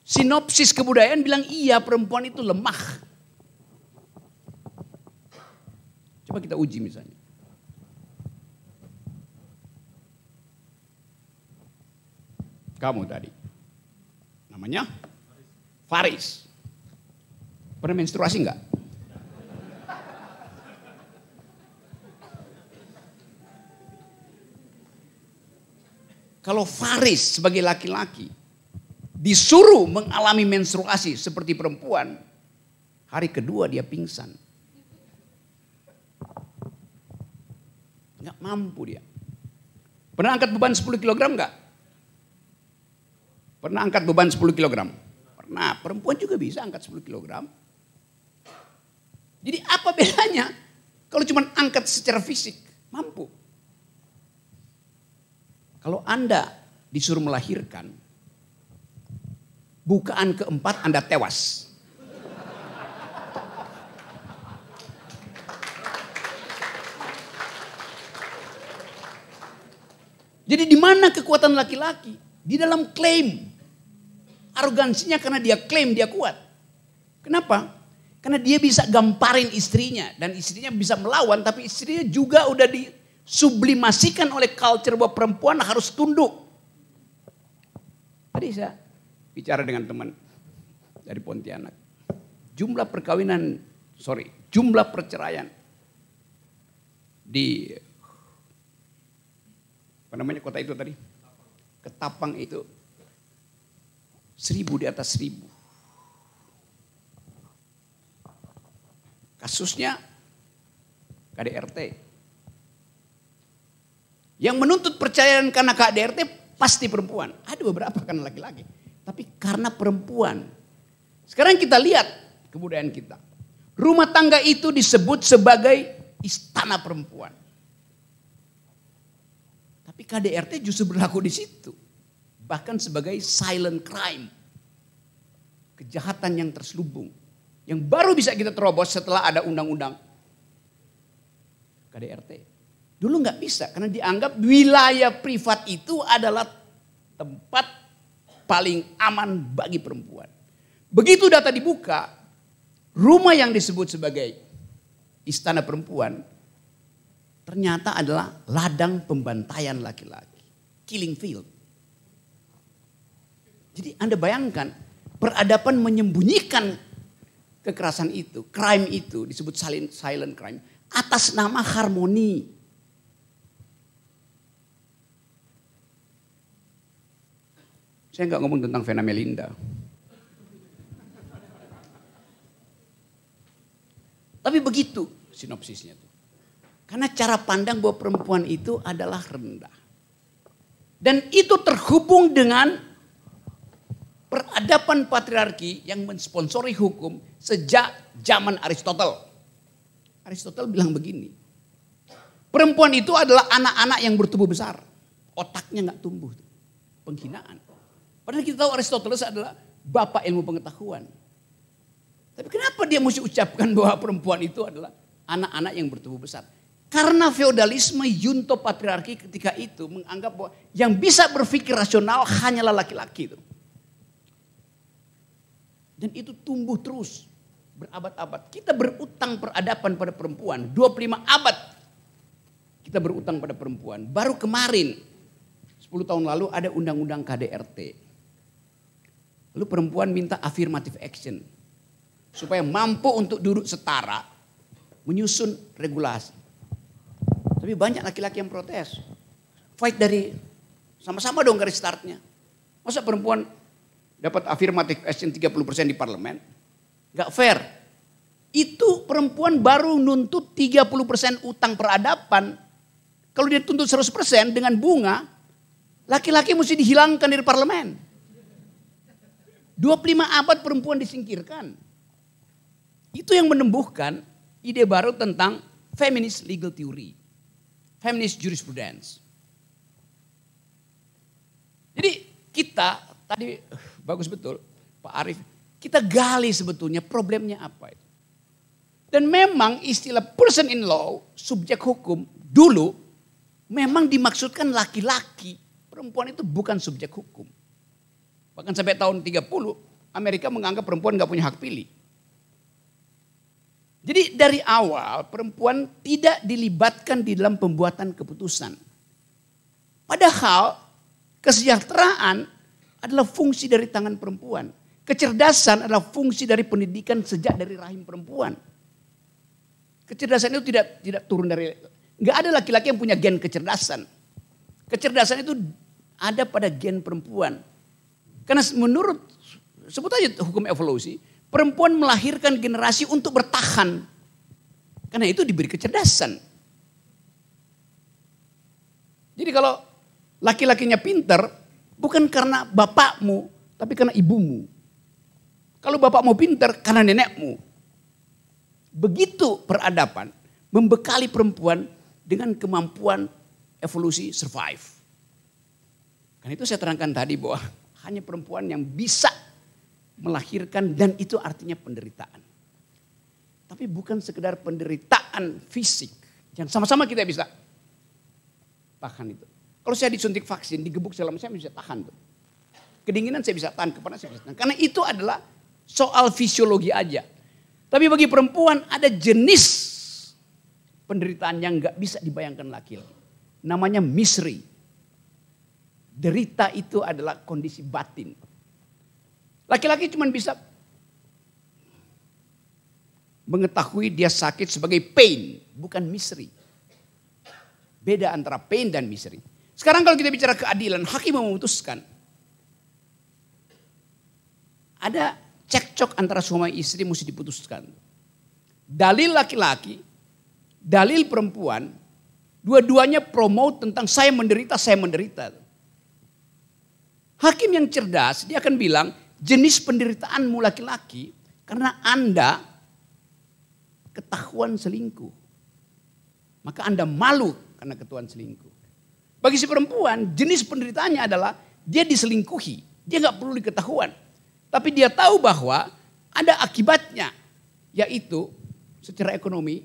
Sinopsis kebudayaan bilang iya perempuan itu lemah. Coba kita uji misalnya. Kamu tadi namanya Faris. Pernah menstruasi enggak? Kalau Faris sebagai laki-laki disuruh mengalami menstruasi seperti perempuan, hari kedua dia pingsan. Enggak mampu dia. Pernah angkat beban 10 kg enggak? Pernah angkat beban 10 kg? Pernah. Perempuan juga bisa angkat 10 kg. Jadi apa bedanya kalau cuma angkat secara fisik? Mampu. Kalau Anda disuruh melahirkan, bukaan keempat Anda tewas. Jadi di mana kekuatan laki-laki? Di dalam klaim. Arogansinya karena dia klaim dia kuat. Kenapa? Karena dia bisa gamparin istrinya dan istrinya bisa melawan tapi istrinya juga udah disublimasikan oleh culture bahwa perempuan harus tunduk. Tadi saya bicara dengan teman dari Pontianak. Jumlah perkawinan, sorry, jumlah perceraian di apa namanya kota itu tadi? Ketapang itu Seribu di atas seribu. Kasusnya KDRT. Yang menuntut percayaan karena KDRT pasti perempuan. Ada beberapa kan laki-laki. Tapi karena perempuan. Sekarang kita lihat kebudayaan kita. Rumah tangga itu disebut sebagai istana perempuan. Tapi KDRT justru berlaku di situ bahkan sebagai silent crime. Kejahatan yang terselubung. Yang baru bisa kita terobos setelah ada undang-undang KDRT. Dulu nggak bisa karena dianggap wilayah privat itu adalah tempat paling aman bagi perempuan. Begitu data dibuka, rumah yang disebut sebagai istana perempuan ternyata adalah ladang pembantaian laki-laki, killing field. Jadi Anda bayangkan peradaban menyembunyikan kekerasan itu, crime itu disebut silent, silent crime atas nama harmoni. Saya nggak ngomong tentang Vena Melinda. Tapi begitu sinopsisnya tuh. Karena cara pandang bahwa perempuan itu adalah rendah. Dan itu terhubung dengan peradaban patriarki yang mensponsori hukum sejak zaman Aristoteles. Aristoteles bilang begini, perempuan itu adalah anak-anak yang bertubuh besar, otaknya nggak tumbuh, penghinaan. Padahal kita tahu Aristoteles adalah bapak ilmu pengetahuan. Tapi kenapa dia mesti ucapkan (laughs) bahwa perempuan itu adalah anak-anak yang bertubuh besar? Karena feodalisme yunto patriarki ketika itu menganggap bahwa yang bisa berpikir rasional hanyalah laki-laki itu. -laki dan itu tumbuh terus berabad-abad. Kita berutang peradaban pada perempuan. 25 abad kita berutang pada perempuan. Baru kemarin 10 tahun lalu ada undang-undang KDRT. Lalu perempuan minta affirmative action. Supaya mampu untuk duduk setara menyusun regulasi. Tapi banyak laki-laki yang protes. Fight dari sama-sama dong garis startnya. Masa perempuan dapat affirmative action 30% persen di parlemen, nggak fair. Itu perempuan baru nuntut 30% persen utang peradaban. Kalau dia tuntut 100% persen dengan bunga, laki-laki mesti dihilangkan dari parlemen. 25 abad perempuan disingkirkan. Itu yang menembuhkan ide baru tentang feminist legal theory. Feminist jurisprudence. Jadi kita tadi bagus betul Pak Arief. Kita gali sebetulnya problemnya apa itu. Dan memang istilah person in law, subjek hukum dulu memang dimaksudkan laki-laki. Perempuan itu bukan subjek hukum. Bahkan sampai tahun 30 Amerika menganggap perempuan gak punya hak pilih. Jadi dari awal perempuan tidak dilibatkan di dalam pembuatan keputusan. Padahal kesejahteraan adalah fungsi dari tangan perempuan. Kecerdasan adalah fungsi dari pendidikan sejak dari rahim perempuan. Kecerdasan itu tidak tidak turun dari nggak ada laki-laki yang punya gen kecerdasan. Kecerdasan itu ada pada gen perempuan. Karena menurut sebut aja hukum evolusi, perempuan melahirkan generasi untuk bertahan. Karena itu diberi kecerdasan. Jadi kalau laki-lakinya pinter, Bukan karena bapakmu, tapi karena ibumu. Kalau bapakmu pinter, karena nenekmu. Begitu peradaban membekali perempuan dengan kemampuan evolusi survive. Kan itu saya terangkan tadi bahwa hanya perempuan yang bisa melahirkan dan itu artinya penderitaan. Tapi bukan sekedar penderitaan fisik. Yang sama-sama kita bisa. Bahkan itu. Kalau saya disuntik vaksin, digebuk selama saya bisa tahan tuh. Kedinginan saya bisa tahan, kepanasan saya bisa tahan. Karena itu adalah soal fisiologi aja. Tapi bagi perempuan ada jenis penderitaan yang nggak bisa dibayangkan laki-laki. Namanya misri. Derita itu adalah kondisi batin. Laki-laki cuma bisa mengetahui dia sakit sebagai pain, bukan misri. Beda antara pain dan misri. Sekarang kalau kita bicara keadilan, hakim memutuskan. Ada cekcok antara suami istri mesti diputuskan. Dalil laki-laki, dalil perempuan, dua-duanya promote tentang saya menderita, saya menderita. Hakim yang cerdas, dia akan bilang, jenis penderitaanmu laki-laki karena Anda ketahuan selingkuh. Maka Anda malu karena ketahuan selingkuh. Bagi si perempuan, jenis penderitaannya adalah dia diselingkuhi. Dia nggak perlu diketahuan. Tapi dia tahu bahwa ada akibatnya. Yaitu secara ekonomi,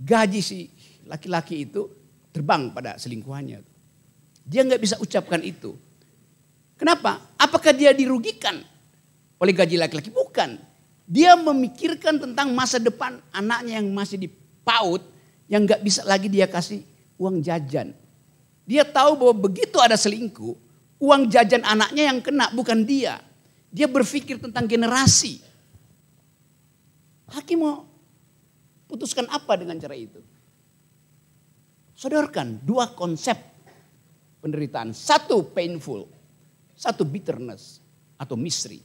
gaji si laki-laki itu terbang pada selingkuhannya. Dia nggak bisa ucapkan itu. Kenapa? Apakah dia dirugikan oleh gaji laki-laki? Bukan. Dia memikirkan tentang masa depan anaknya yang masih dipaut, yang nggak bisa lagi dia kasih uang jajan. Dia tahu bahwa begitu ada selingkuh, uang jajan anaknya yang kena bukan dia. Dia berpikir tentang generasi. Hakim mau putuskan apa dengan cara itu? Sodorkan dua konsep penderitaan. Satu painful, satu bitterness atau misteri.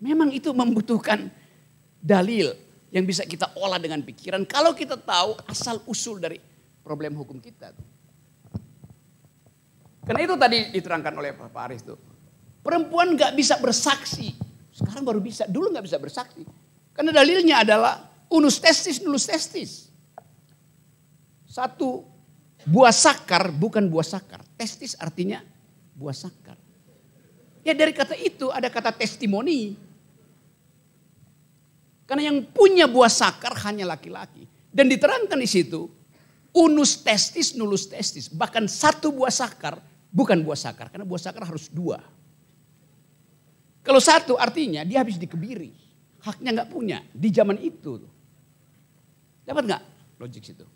Memang itu membutuhkan dalil yang bisa kita olah dengan pikiran. Kalau kita tahu asal usul dari problem hukum kita. Karena itu tadi diterangkan oleh Pak Aris tuh. Perempuan gak bisa bersaksi. Sekarang baru bisa, dulu gak bisa bersaksi. Karena dalilnya adalah unus testis, nulus testis. Satu, buah sakar bukan buah sakar. Testis artinya buah sakar. Ya dari kata itu ada kata testimoni. Karena yang punya buah sakar hanya laki-laki. Dan diterangkan di situ Unus testis, nulus testis. Bahkan satu buah sakar bukan buah sakar. Karena buah sakar harus dua. Kalau satu artinya dia habis dikebiri. Haknya nggak punya di zaman itu. Dapat nggak logik situ?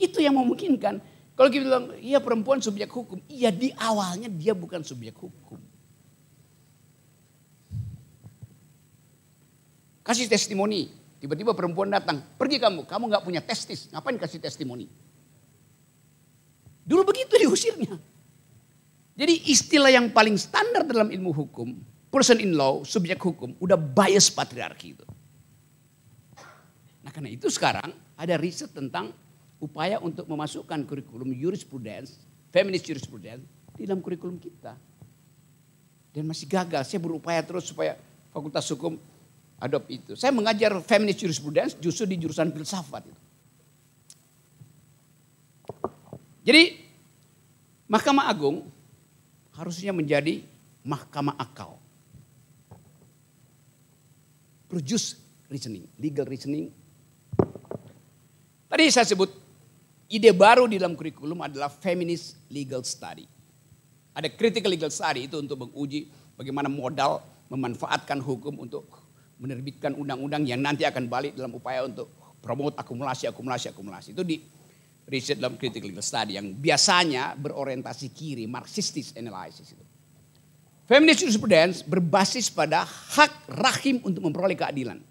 Itu yang memungkinkan. Kalau kita bilang, iya perempuan subjek hukum. Iya di awalnya dia bukan subjek hukum. Kasih testimoni. Tiba-tiba perempuan datang, pergi kamu, kamu nggak punya testis, ngapain kasih testimoni? Dulu begitu diusirnya. Jadi istilah yang paling standar dalam ilmu hukum, person in law, subjek hukum, udah bias patriarki itu. Nah karena itu sekarang ada riset tentang upaya untuk memasukkan kurikulum jurisprudence, feminist jurisprudence, di dalam kurikulum kita. Dan masih gagal, saya berupaya terus supaya fakultas hukum adopt itu. Saya mengajar feminist jurisprudence justru di jurusan filsafat. Jadi Mahkamah Agung harusnya menjadi mahkamah akal. Produce reasoning, legal reasoning. Tadi saya sebut ide baru di dalam kurikulum adalah feminist legal study. Ada critical legal study itu untuk menguji bagaimana modal memanfaatkan hukum untuk menerbitkan undang-undang yang nanti akan balik dalam upaya untuk promote akumulasi, akumulasi, akumulasi. Itu di riset dalam critical legal study yang biasanya berorientasi kiri, marxistis analysis itu. Feminist jurisprudence berbasis pada hak rahim untuk memperoleh keadilan.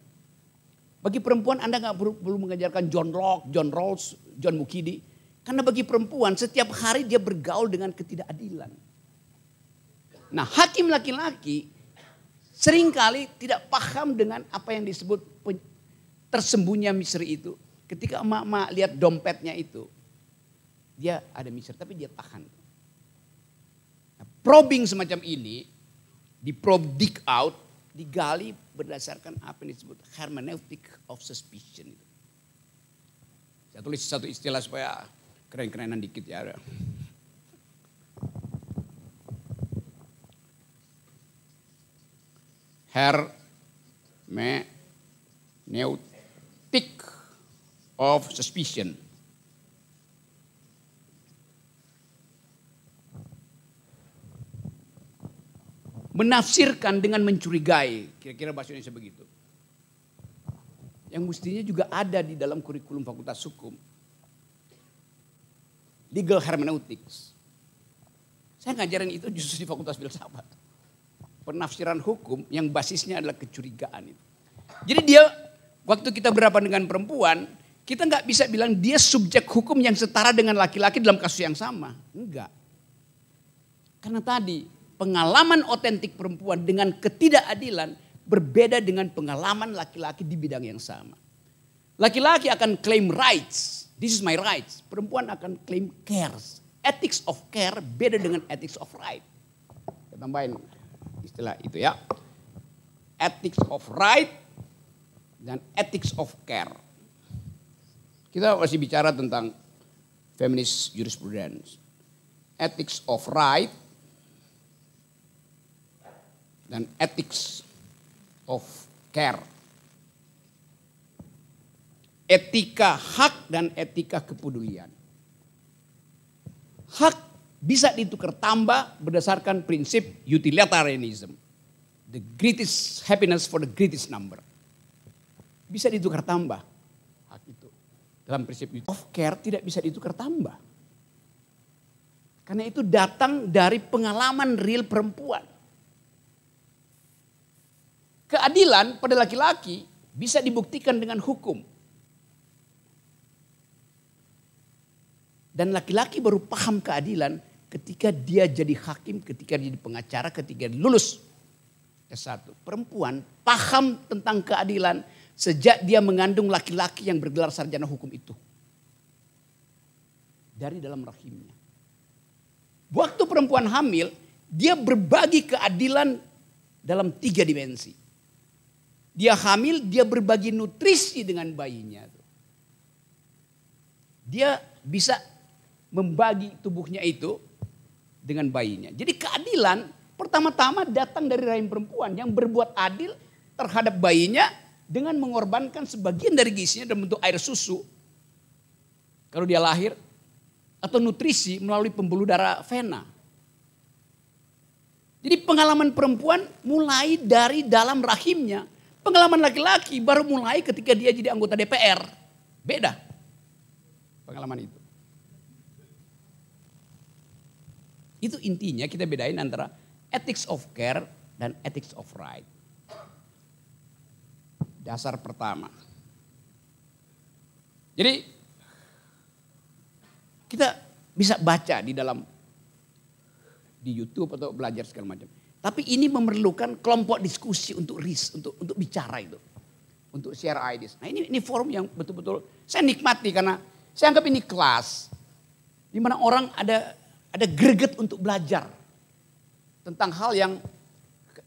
Bagi perempuan Anda nggak perlu, perlu mengajarkan John Locke, John Rawls, John Mukidi. Karena bagi perempuan setiap hari dia bergaul dengan ketidakadilan. Nah hakim laki-laki seringkali tidak paham dengan apa yang disebut tersembunyi misteri itu. Ketika emak-emak lihat dompetnya itu, dia ada misteri tapi dia tahan. Nah, probing semacam ini, di probe dig out, digali berdasarkan apa yang disebut hermeneutic of suspicion. Saya tulis satu istilah supaya keren-kerenan dikit ya. hermeneutik of suspicion. Menafsirkan dengan mencurigai, kira-kira bahasa Indonesia begitu. Yang mestinya juga ada di dalam kurikulum Fakultas Hukum. Legal Hermeneutics. Saya ngajarin itu justru di Fakultas Filsafat penafsiran hukum yang basisnya adalah kecurigaan itu. Jadi dia waktu kita berapa dengan perempuan, kita nggak bisa bilang dia subjek hukum yang setara dengan laki-laki dalam kasus yang sama. Enggak. Karena tadi pengalaman otentik perempuan dengan ketidakadilan berbeda dengan pengalaman laki-laki di bidang yang sama. Laki-laki akan claim rights. This is my rights. Perempuan akan claim cares. Ethics of care beda dengan ethics of right. Kita tambahin istilah itu ya. Ethics of right dan ethics of care. Kita masih bicara tentang feminist jurisprudence. Ethics of right dan ethics of care. Etika hak dan etika kepedulian. Hak bisa ditukar tambah berdasarkan prinsip utilitarianism. The greatest happiness for the greatest number. Bisa ditukar tambah hak itu. Dalam prinsip of care tidak bisa ditukar tambah. Karena itu datang dari pengalaman real perempuan. Keadilan pada laki-laki bisa dibuktikan dengan hukum. Dan laki-laki baru paham keadilan Ketika dia jadi hakim, ketika dia jadi pengacara, ketika dia lulus S1. Perempuan paham tentang keadilan sejak dia mengandung laki-laki yang bergelar sarjana hukum itu. Dari dalam rahimnya. Waktu perempuan hamil, dia berbagi keadilan dalam tiga dimensi. Dia hamil, dia berbagi nutrisi dengan bayinya. Dia bisa membagi tubuhnya itu dengan bayinya. Jadi keadilan pertama-tama datang dari rahim perempuan yang berbuat adil terhadap bayinya dengan mengorbankan sebagian dari gizinya dalam bentuk air susu. Kalau dia lahir atau nutrisi melalui pembuluh darah vena. Jadi pengalaman perempuan mulai dari dalam rahimnya. Pengalaman laki-laki baru mulai ketika dia jadi anggota DPR. Beda pengalaman itu. Itu intinya kita bedain antara ethics of care dan ethics of right. Dasar pertama. Jadi kita bisa baca di dalam di YouTube atau belajar segala macam. Tapi ini memerlukan kelompok diskusi untuk ris, untuk untuk bicara itu, untuk share ideas. Nah ini ini forum yang betul-betul saya nikmati karena saya anggap ini kelas di mana orang ada ada greget untuk belajar tentang hal yang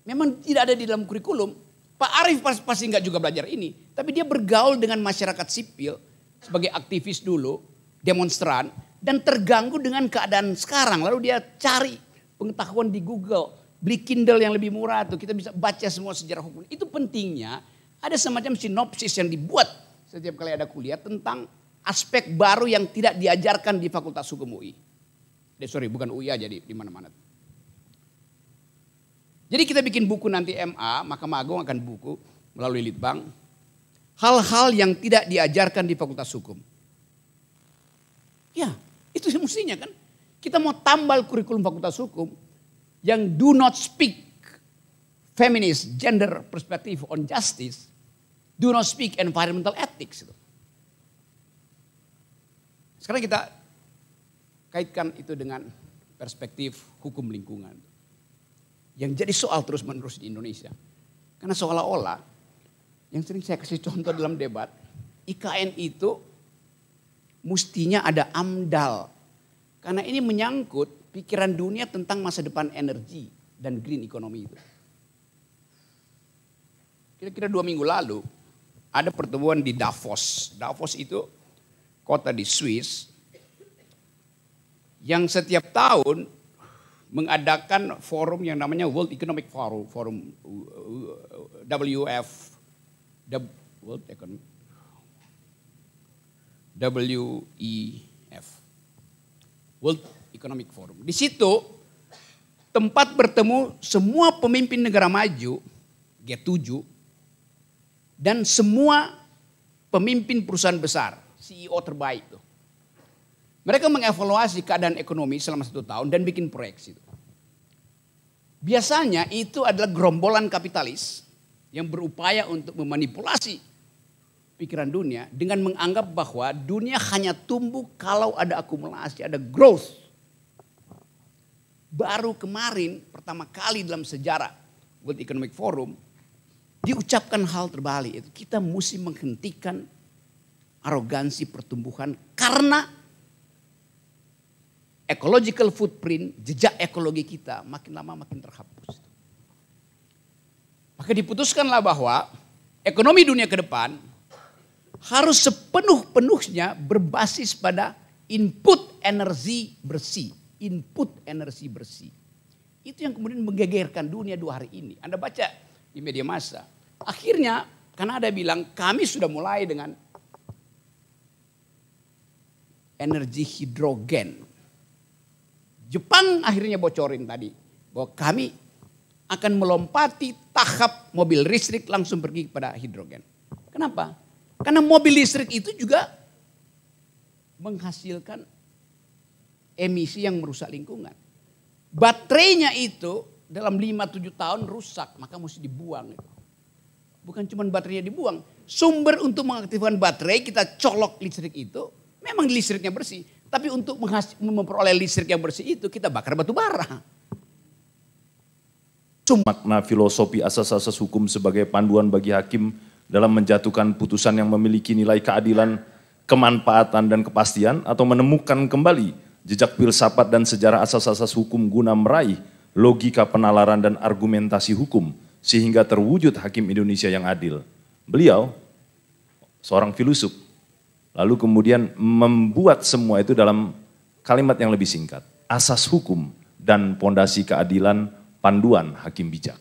memang tidak ada di dalam kurikulum. Pak Arief pasti nggak juga belajar ini, tapi dia bergaul dengan masyarakat sipil sebagai aktivis dulu, demonstran, dan terganggu dengan keadaan sekarang. Lalu dia cari pengetahuan di Google, beli Kindle yang lebih murah tuh kita bisa baca semua sejarah hukum. Itu pentingnya ada semacam sinopsis yang dibuat setiap kali ada kuliah tentang aspek baru yang tidak diajarkan di Fakultas Hukum UI. Eh, sorry, bukan UIA jadi di mana-mana. Jadi kita bikin buku nanti MA, Mahkamah Agung akan buku melalui Litbang. Hal-hal yang tidak diajarkan di Fakultas Hukum. Ya, itu semestinya kan. Kita mau tambal kurikulum Fakultas Hukum yang do not speak feminist gender perspective on justice, do not speak environmental ethics. Gitu. Sekarang kita Kaitkan itu dengan perspektif hukum lingkungan. Yang jadi soal terus-menerus di Indonesia. Karena seolah-olah yang sering saya kasih contoh dalam debat, IKN itu mestinya ada AMDAL. Karena ini menyangkut pikiran dunia tentang masa depan energi dan green economy itu. Kira-kira dua minggu lalu ada pertemuan di Davos. Davos itu kota di Swiss yang setiap tahun mengadakan forum yang namanya World Economic Forum, forum WF, World Economic WEF, World Economic Forum. Di situ tempat bertemu semua pemimpin negara maju G7 dan semua pemimpin perusahaan besar, CEO terbaik tuh. Mereka mengevaluasi keadaan ekonomi selama satu tahun dan bikin proyeksi. Biasanya itu adalah gerombolan kapitalis yang berupaya untuk memanipulasi pikiran dunia dengan menganggap bahwa dunia hanya tumbuh kalau ada akumulasi, ada growth. Baru kemarin pertama kali dalam sejarah World Economic Forum diucapkan hal terbalik itu kita mesti menghentikan arogansi pertumbuhan karena ecological footprint, jejak ekologi kita makin lama makin terhapus. Maka diputuskanlah bahwa ekonomi dunia ke depan harus sepenuh-penuhnya berbasis pada input energi bersih. Input energi bersih. Itu yang kemudian menggegerkan dunia dua hari ini. Anda baca di media massa. Akhirnya karena ada bilang kami sudah mulai dengan energi hidrogen Jepang akhirnya bocorin tadi bahwa kami akan melompati tahap mobil listrik langsung pergi kepada hidrogen. Kenapa? Karena mobil listrik itu juga menghasilkan emisi yang merusak lingkungan. Baterainya itu dalam 5-7 tahun rusak, maka mesti dibuang. Bukan cuma baterainya dibuang, sumber untuk mengaktifkan baterai kita colok listrik itu, memang listriknya bersih. Tapi untuk memperoleh listrik yang bersih itu kita bakar batu bara. Cuma makna filosofi asas-asas hukum sebagai panduan bagi hakim dalam menjatuhkan putusan yang memiliki nilai keadilan, kemanfaatan dan kepastian atau menemukan kembali jejak filsafat dan sejarah asas-asas hukum guna meraih logika penalaran dan argumentasi hukum sehingga terwujud hakim Indonesia yang adil. Beliau seorang filosof Lalu kemudian membuat semua itu dalam kalimat yang lebih singkat. Asas hukum dan pondasi keadilan panduan hakim bijak.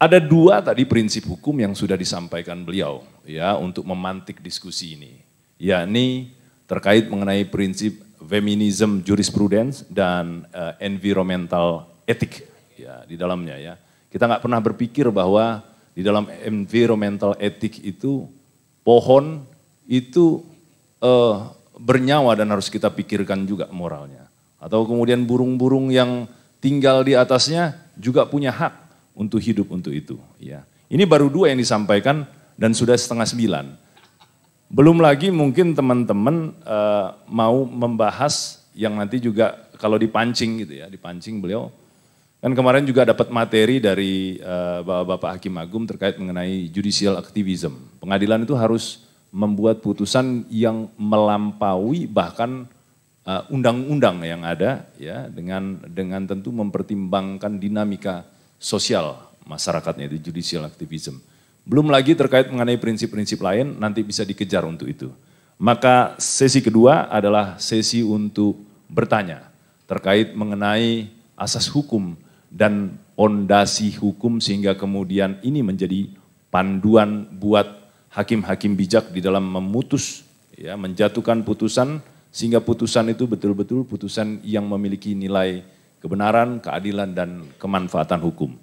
Ada dua tadi prinsip hukum yang sudah disampaikan beliau ya untuk memantik diskusi ini. Yakni terkait mengenai prinsip feminism jurisprudence dan uh, environmental ethic ya di dalamnya ya. Kita nggak pernah berpikir bahwa di dalam environmental ethic itu pohon itu uh, bernyawa dan harus kita pikirkan juga moralnya. Atau kemudian burung-burung yang tinggal di atasnya juga punya hak untuk hidup untuk itu. Ya. Ini baru dua yang disampaikan dan sudah setengah sembilan. Belum lagi mungkin teman-teman uh, mau membahas yang nanti juga kalau dipancing gitu ya, dipancing beliau. Kan kemarin juga dapat materi dari uh, Bapak-Bapak Hakim Agung terkait mengenai judicial activism. Pengadilan itu harus membuat putusan yang melampaui bahkan eh, undang-undang uh, yang ada ya dengan dengan tentu mempertimbangkan dinamika sosial masyarakatnya itu judicial activism. Belum lagi terkait mengenai prinsip-prinsip lain nanti bisa dikejar untuk itu. Maka sesi kedua adalah sesi untuk bertanya terkait mengenai asas hukum dan pondasi hukum sehingga kemudian ini menjadi panduan buat hakim-hakim bijak di dalam memutus, ya, menjatuhkan putusan sehingga putusan itu betul-betul putusan yang memiliki nilai kebenaran, keadilan dan kemanfaatan hukum.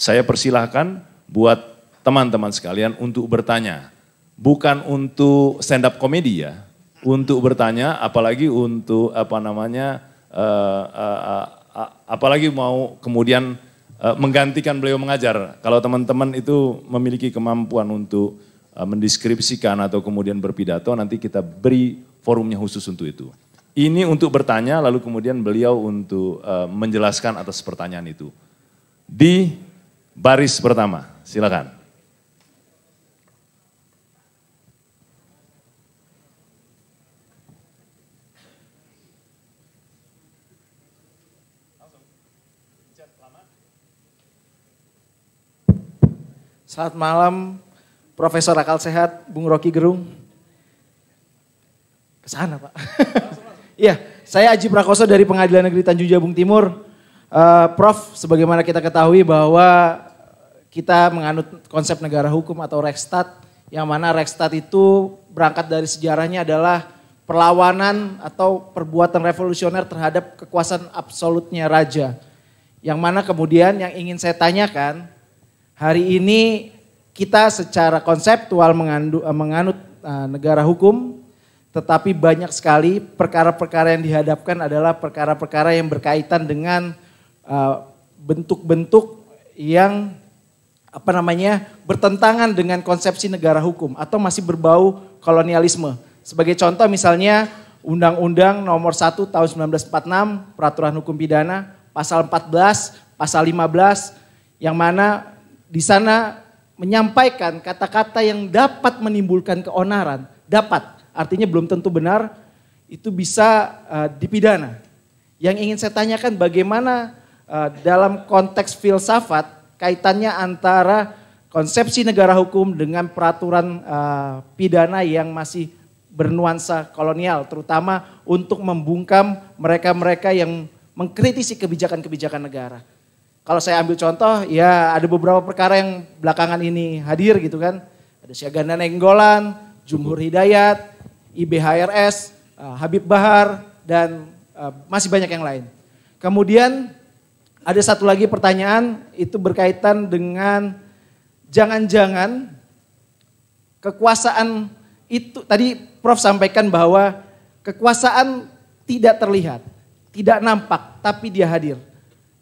Saya persilahkan buat teman-teman sekalian untuk bertanya, bukan untuk stand up komedi ya, untuk bertanya, apalagi untuk apa namanya, uh, uh, uh, apalagi mau kemudian eh, menggantikan beliau mengajar. Kalau teman-teman itu memiliki kemampuan untuk Eh, mendeskripsikan atau kemudian berpidato, nanti kita beri forumnya khusus untuk itu. Ini untuk bertanya, lalu kemudian beliau untuk uh, menjelaskan atas pertanyaan itu. Di baris pertama, silakan. Saat malam Profesor Akal Sehat, Bung Rocky Gerung. Kesana Pak. (laughs) Iya, saya Aji Prakoso dari Pengadilan Negeri Tanjung Jabung Timur. Uh, Prof, sebagaimana kita ketahui bahwa kita menganut konsep negara hukum atau Rekstat, yang mana Rekstat itu berangkat dari sejarahnya adalah perlawanan atau perbuatan revolusioner terhadap kekuasaan absolutnya raja. Yang mana kemudian yang ingin saya tanyakan, hari ini kita secara konseptual mengandu, eh, menganut eh, negara hukum, tetapi banyak sekali perkara-perkara yang dihadapkan adalah perkara-perkara yang berkaitan dengan eh, bentuk-bentuk yang apa namanya bertentangan dengan konsepsi negara hukum atau masih berbau kolonialisme. Sebagai contoh misalnya Undang-Undang Nomor 1 Tahun 1946 Peraturan Hukum Pidana Pasal 14, Pasal 15 yang mana di sana menyampaikan kata-kata yang dapat menimbulkan keonaran, dapat, artinya belum tentu benar, itu bisa uh, dipidana. Yang ingin saya tanyakan bagaimana uh, dalam konteks filsafat kaitannya antara konsepsi negara hukum dengan peraturan uh, pidana yang masih bernuansa kolonial, terutama untuk membungkam mereka-mereka yang mengkritisi kebijakan-kebijakan negara. Kalau saya ambil contoh, ya ada beberapa perkara yang belakangan ini hadir gitu kan. Ada Syaganda Nenggolan, Jumhur Hidayat, IBHRS, eh, Habib Bahar, dan eh, masih banyak yang lain. Kemudian ada satu lagi pertanyaan itu berkaitan dengan jangan-jangan kekuasaan itu tadi Prof sampaikan bahwa kekuasaan tidak terlihat, tidak nampak, tapi dia hadir.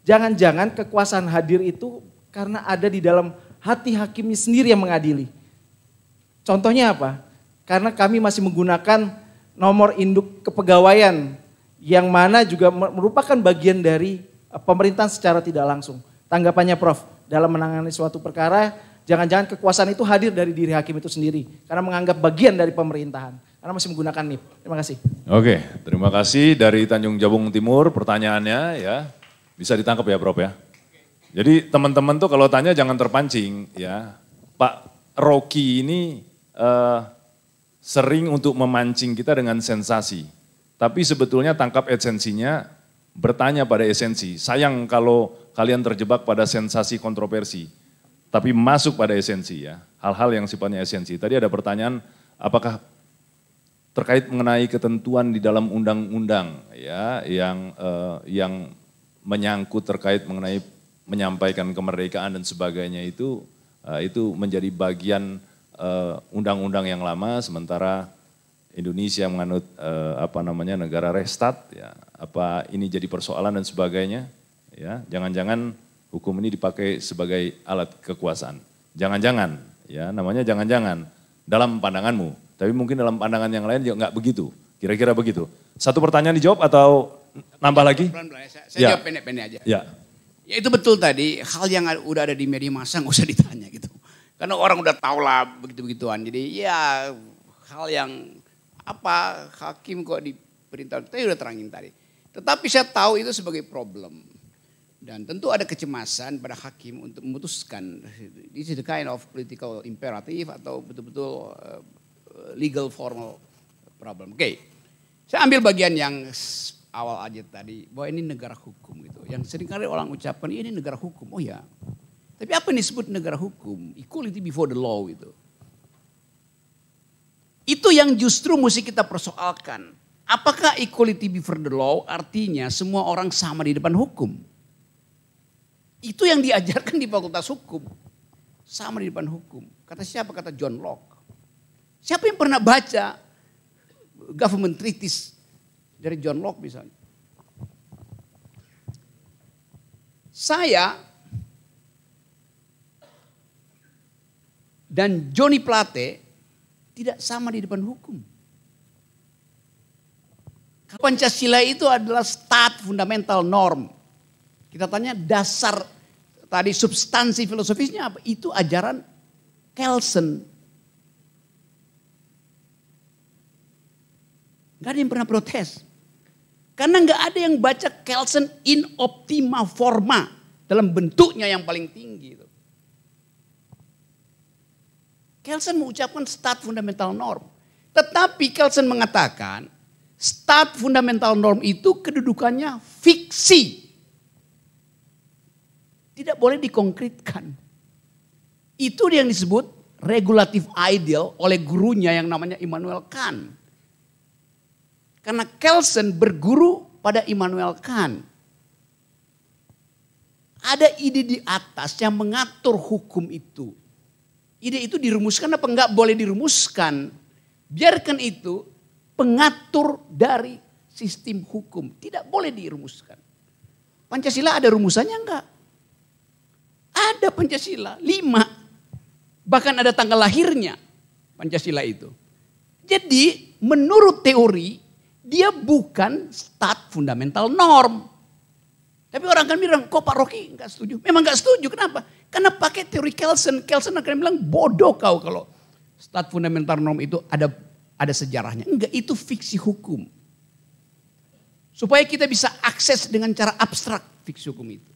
Jangan-jangan kekuasaan hadir itu karena ada di dalam hati hakimnya sendiri yang mengadili. Contohnya apa? Karena kami masih menggunakan nomor induk kepegawaian yang mana juga merupakan bagian dari eh, pemerintahan secara tidak langsung. Tanggapannya Prof, dalam menangani suatu perkara, jangan-jangan kekuasaan itu hadir dari diri hakim itu sendiri. Karena menganggap bagian dari pemerintahan. Karena masih menggunakan NIP. Terima kasih. Oke, terima kasih dari Tanjung Jabung Timur pertanyaannya ya. Bisa ditangkap ya Prof ya. Jadi teman-teman tuh kalau tanya jangan terpancing ya. Pak Rocky ini uh, sering untuk memancing kita dengan sensasi. Tapi sebetulnya tangkap esensinya bertanya pada esensi. Sayang kalau kalian terjebak pada sensasi kontroversi. Tapi masuk pada esensi ya. Hal-hal yang sifatnya esensi. Tadi ada pertanyaan apakah terkait mengenai ketentuan di dalam undang-undang ya yang eh, yang menyangkut terkait mengenai menyampaikan kemerdekaan dan sebagainya itu eh, itu menjadi bagian eh, undang-undang yang lama sementara Indonesia menganut eh, apa namanya negara restat ya apa ini jadi persoalan dan sebagainya ya jangan-jangan hukum ini dipakai sebagai alat kekuasaan jangan-jangan ya namanya jangan-jangan dalam pandanganmu tapi mungkin dalam pandangan yang lain juga nggak begitu kira-kira begitu satu pertanyaan dijawab atau nambah lagi? Pelan-pelan saya, ya. jawab pendek-pendek aja. Ya. ya itu betul tadi, hal yang udah ada di media masa (laughs) nggak usah ditanya gitu. Karena orang udah tau lah begitu-begituan. Jadi ya hal yang apa hakim kok diperintah, saya udah terangin tadi. Tetapi saya tahu itu sebagai problem. Dan tentu ada kecemasan pada hakim untuk memutuskan. This is the kind of political imperative atau betul-betul eh, legal formal problem. Oke, okay. saya ambil bagian yang awal aja tadi bahwa ini negara hukum gitu. Yang seringkali orang ucapkan iya, ini negara hukum. Oh ya. Tapi apa yang disebut negara hukum? Equality before the law itu. Itu yang justru mesti kita persoalkan. Apakah equality before the law artinya semua orang sama di depan hukum? Itu yang diajarkan di fakultas hukum. Sama di depan hukum. Kata siapa? Kata John Locke. Siapa yang pernah baca government treatise dari John Locke misalnya. Saya dan Johnny Plate tidak sama di depan hukum. Pancasila itu adalah stat fundamental norm. Kita tanya dasar tadi substansi filosofisnya apa? Itu ajaran Kelsen. Gak ada yang pernah protes. Karena nggak ada yang baca Kelsen in optima forma dalam bentuknya yang paling tinggi. Kelsen mengucapkan start fundamental norm. Tetapi Kelsen mengatakan start fundamental norm itu kedudukannya fiksi. Tidak boleh dikonkretkan. Itu yang disebut regulative ideal oleh gurunya yang namanya Immanuel Kant. Karena Kelsen berguru pada Immanuel Kant. Ada ide di atas yang mengatur hukum itu. Ide itu dirumuskan apa enggak boleh dirumuskan. Biarkan itu pengatur dari sistem hukum. Tidak boleh dirumuskan. Pancasila ada rumusannya enggak? Ada Pancasila, lima. Bahkan ada tanggal lahirnya Pancasila itu. Jadi menurut teori dia bukan stat fundamental norm. Tapi orang kan bilang, kok Pak Rocky nggak setuju? Memang nggak setuju, kenapa? Karena pakai teori Kelsen. Kelsen akan bilang, bodoh kau kalau stat fundamental norm itu ada ada sejarahnya. Enggak, itu fiksi hukum. Supaya kita bisa akses dengan cara abstrak fiksi hukum itu.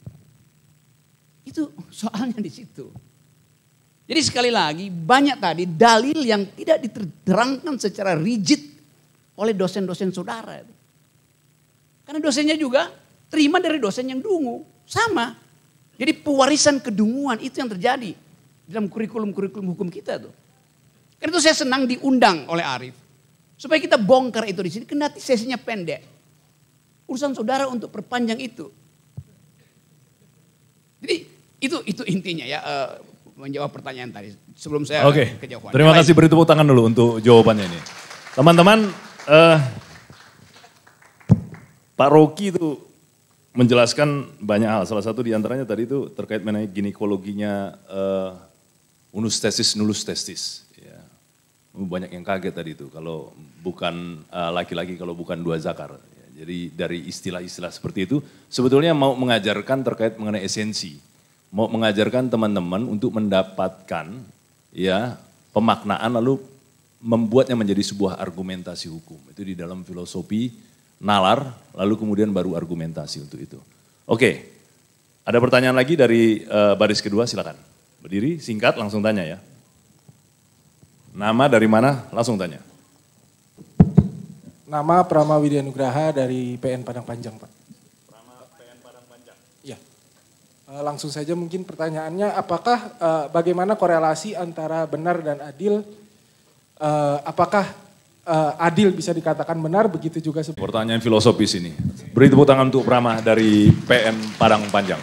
Itu soalnya di situ. Jadi sekali lagi banyak tadi dalil yang tidak diterangkan secara rigid oleh dosen-dosen saudara. Karena dosennya juga terima dari dosen yang dungu. Sama. Jadi pewarisan kedunguan itu yang terjadi dalam kurikulum-kurikulum hukum kita tuh. Karena itu saya senang diundang oleh Arif. Supaya kita bongkar itu di sini, Karena sesinya pendek. Urusan saudara untuk perpanjang itu. Jadi itu itu intinya ya eh, menjawab pertanyaan tadi. Sebelum saya okay. Terima kasih beri tepuk tangan dulu untuk jawabannya ini. Teman-teman Uh, Pak Rocky itu menjelaskan banyak hal. Salah satu diantaranya tadi itu terkait mengenai ginekologinya uh, unus testis nulus testis. Ya. Banyak yang kaget tadi itu kalau bukan laki eh, laki-laki kalau bukan dua zakar. Ya, jadi dari istilah-istilah seperti itu sebetulnya mau mengajarkan terkait mengenai esensi, mau mengajarkan teman-teman untuk mendapatkan ya pemaknaan lalu membuatnya menjadi sebuah argumentasi hukum. Itu di dalam filosofi nalar, lalu kemudian baru argumentasi untuk itu. Oke, ada pertanyaan lagi dari uh, baris kedua, silakan. Berdiri, singkat, langsung tanya ya. Nama dari mana? Langsung tanya. Nama Prama Widya Nugraha dari PN Padang Panjang, Pak. Prama PN Padang Panjang. ya langsung saja mungkin pertanyaannya, apakah eh, bagaimana korelasi antara benar dan adil uh, apakah uh, adil bisa dikatakan benar begitu juga Pertanyaan filosofis ini. Beri tepuk tangan untuk Prama dari PM Padang Panjang.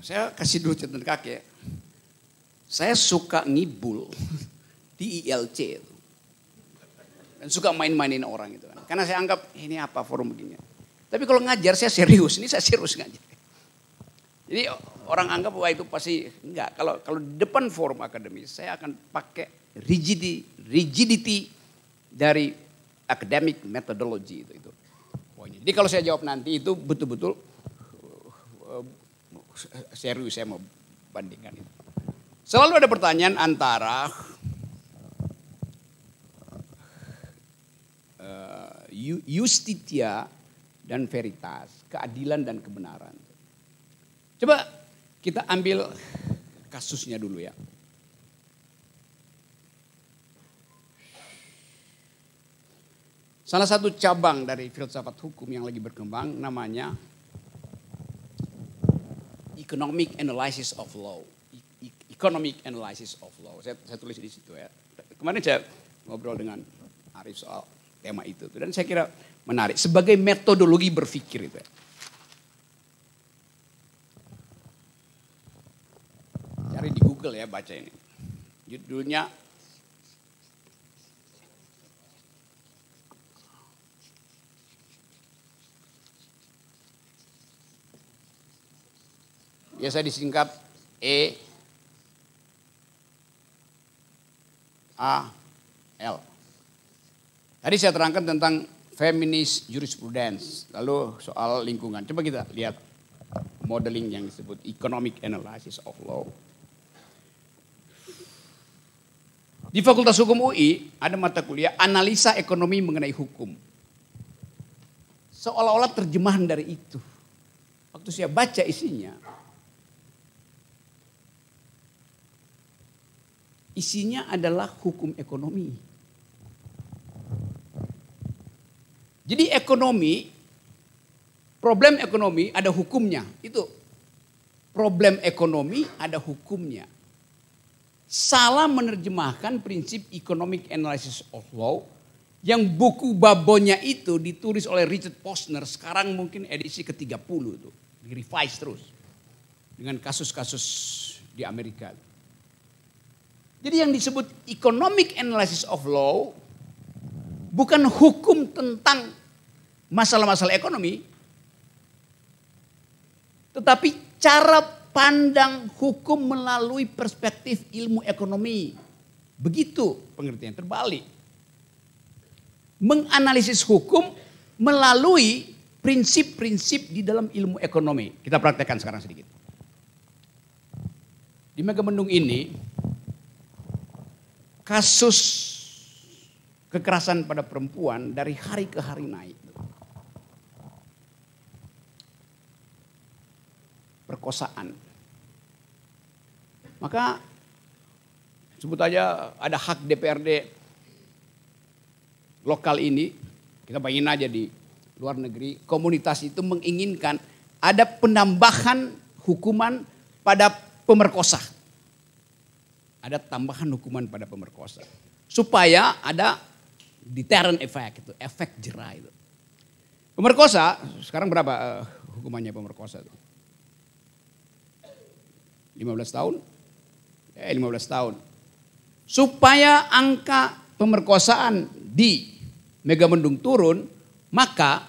Saya kasih dulu catatan kakek. Ya. Saya suka ngibul di ILC e itu. Dan suka main-mainin orang itu kan. Karena saya anggap eh, ini apa forum begini. Tapi kalau ngajar saya serius, ini saya serius ngajar. Jadi orang anggap wah itu pasti enggak. Kalau kalau di depan forum akademis saya akan pakai rigidity, rigidity dari academic methodology itu itu Jadi kalau saya jawab nanti itu betul-betul eh, serius saya mau bandingkan itu. Selalu ada pertanyaan antara justitia eh, dan veritas, keadilan dan kebenaran. Coba kita ambil kasusnya dulu ya. Salah satu cabang dari filsafat hukum yang lagi berkembang namanya economic analysis of law. E-, e-, economic analysis of law. Saya, saya tulis di situ ya. Kemarin saya ngobrol dengan Arif soal tema itu dan saya kira menarik sebagai metodologi berpikir itu. Ya. cari di Google ya baca ini. Judulnya biasa ya, disingkat E A L. Tadi saya terangkan tentang feminist jurisprudence, lalu soal lingkungan. Coba kita lihat modeling yang disebut economic analysis of law. Di Fakultas Hukum UI ada mata kuliah analisa ekonomi mengenai hukum. Seolah-olah terjemahan dari itu. Waktu saya baca isinya, isinya adalah hukum ekonomi. Jadi ekonomi, problem ekonomi ada hukumnya. Itu problem ekonomi ada hukumnya salah menerjemahkan prinsip economic analysis of law yang buku babonya itu ditulis oleh Richard Posner sekarang mungkin edisi ke-30 itu di revise terus dengan kasus-kasus di Amerika. Jadi yang disebut economic analysis of law bukan hukum tentang masalah-masalah ekonomi tetapi cara pandang hukum melalui perspektif ilmu ekonomi. Begitu pengertian terbalik. Menganalisis hukum melalui prinsip-prinsip di dalam ilmu ekonomi. Kita praktekkan sekarang sedikit. Di Megamendung ini kasus kekerasan pada perempuan dari hari ke hari naik. Perkosaan maka sebut aja ada hak DPRD lokal ini, kita bayangin aja di luar negeri, komunitas itu menginginkan ada penambahan hukuman pada pemerkosa. Ada tambahan hukuman pada pemerkosa. Supaya ada deterrent effect, itu, efek jerah itu. Pemerkosa, sekarang berapa uh, hukumannya pemerkosa? Itu? 15 tahun, 15 tahun. Supaya angka pemerkosaan di Megamendung turun, maka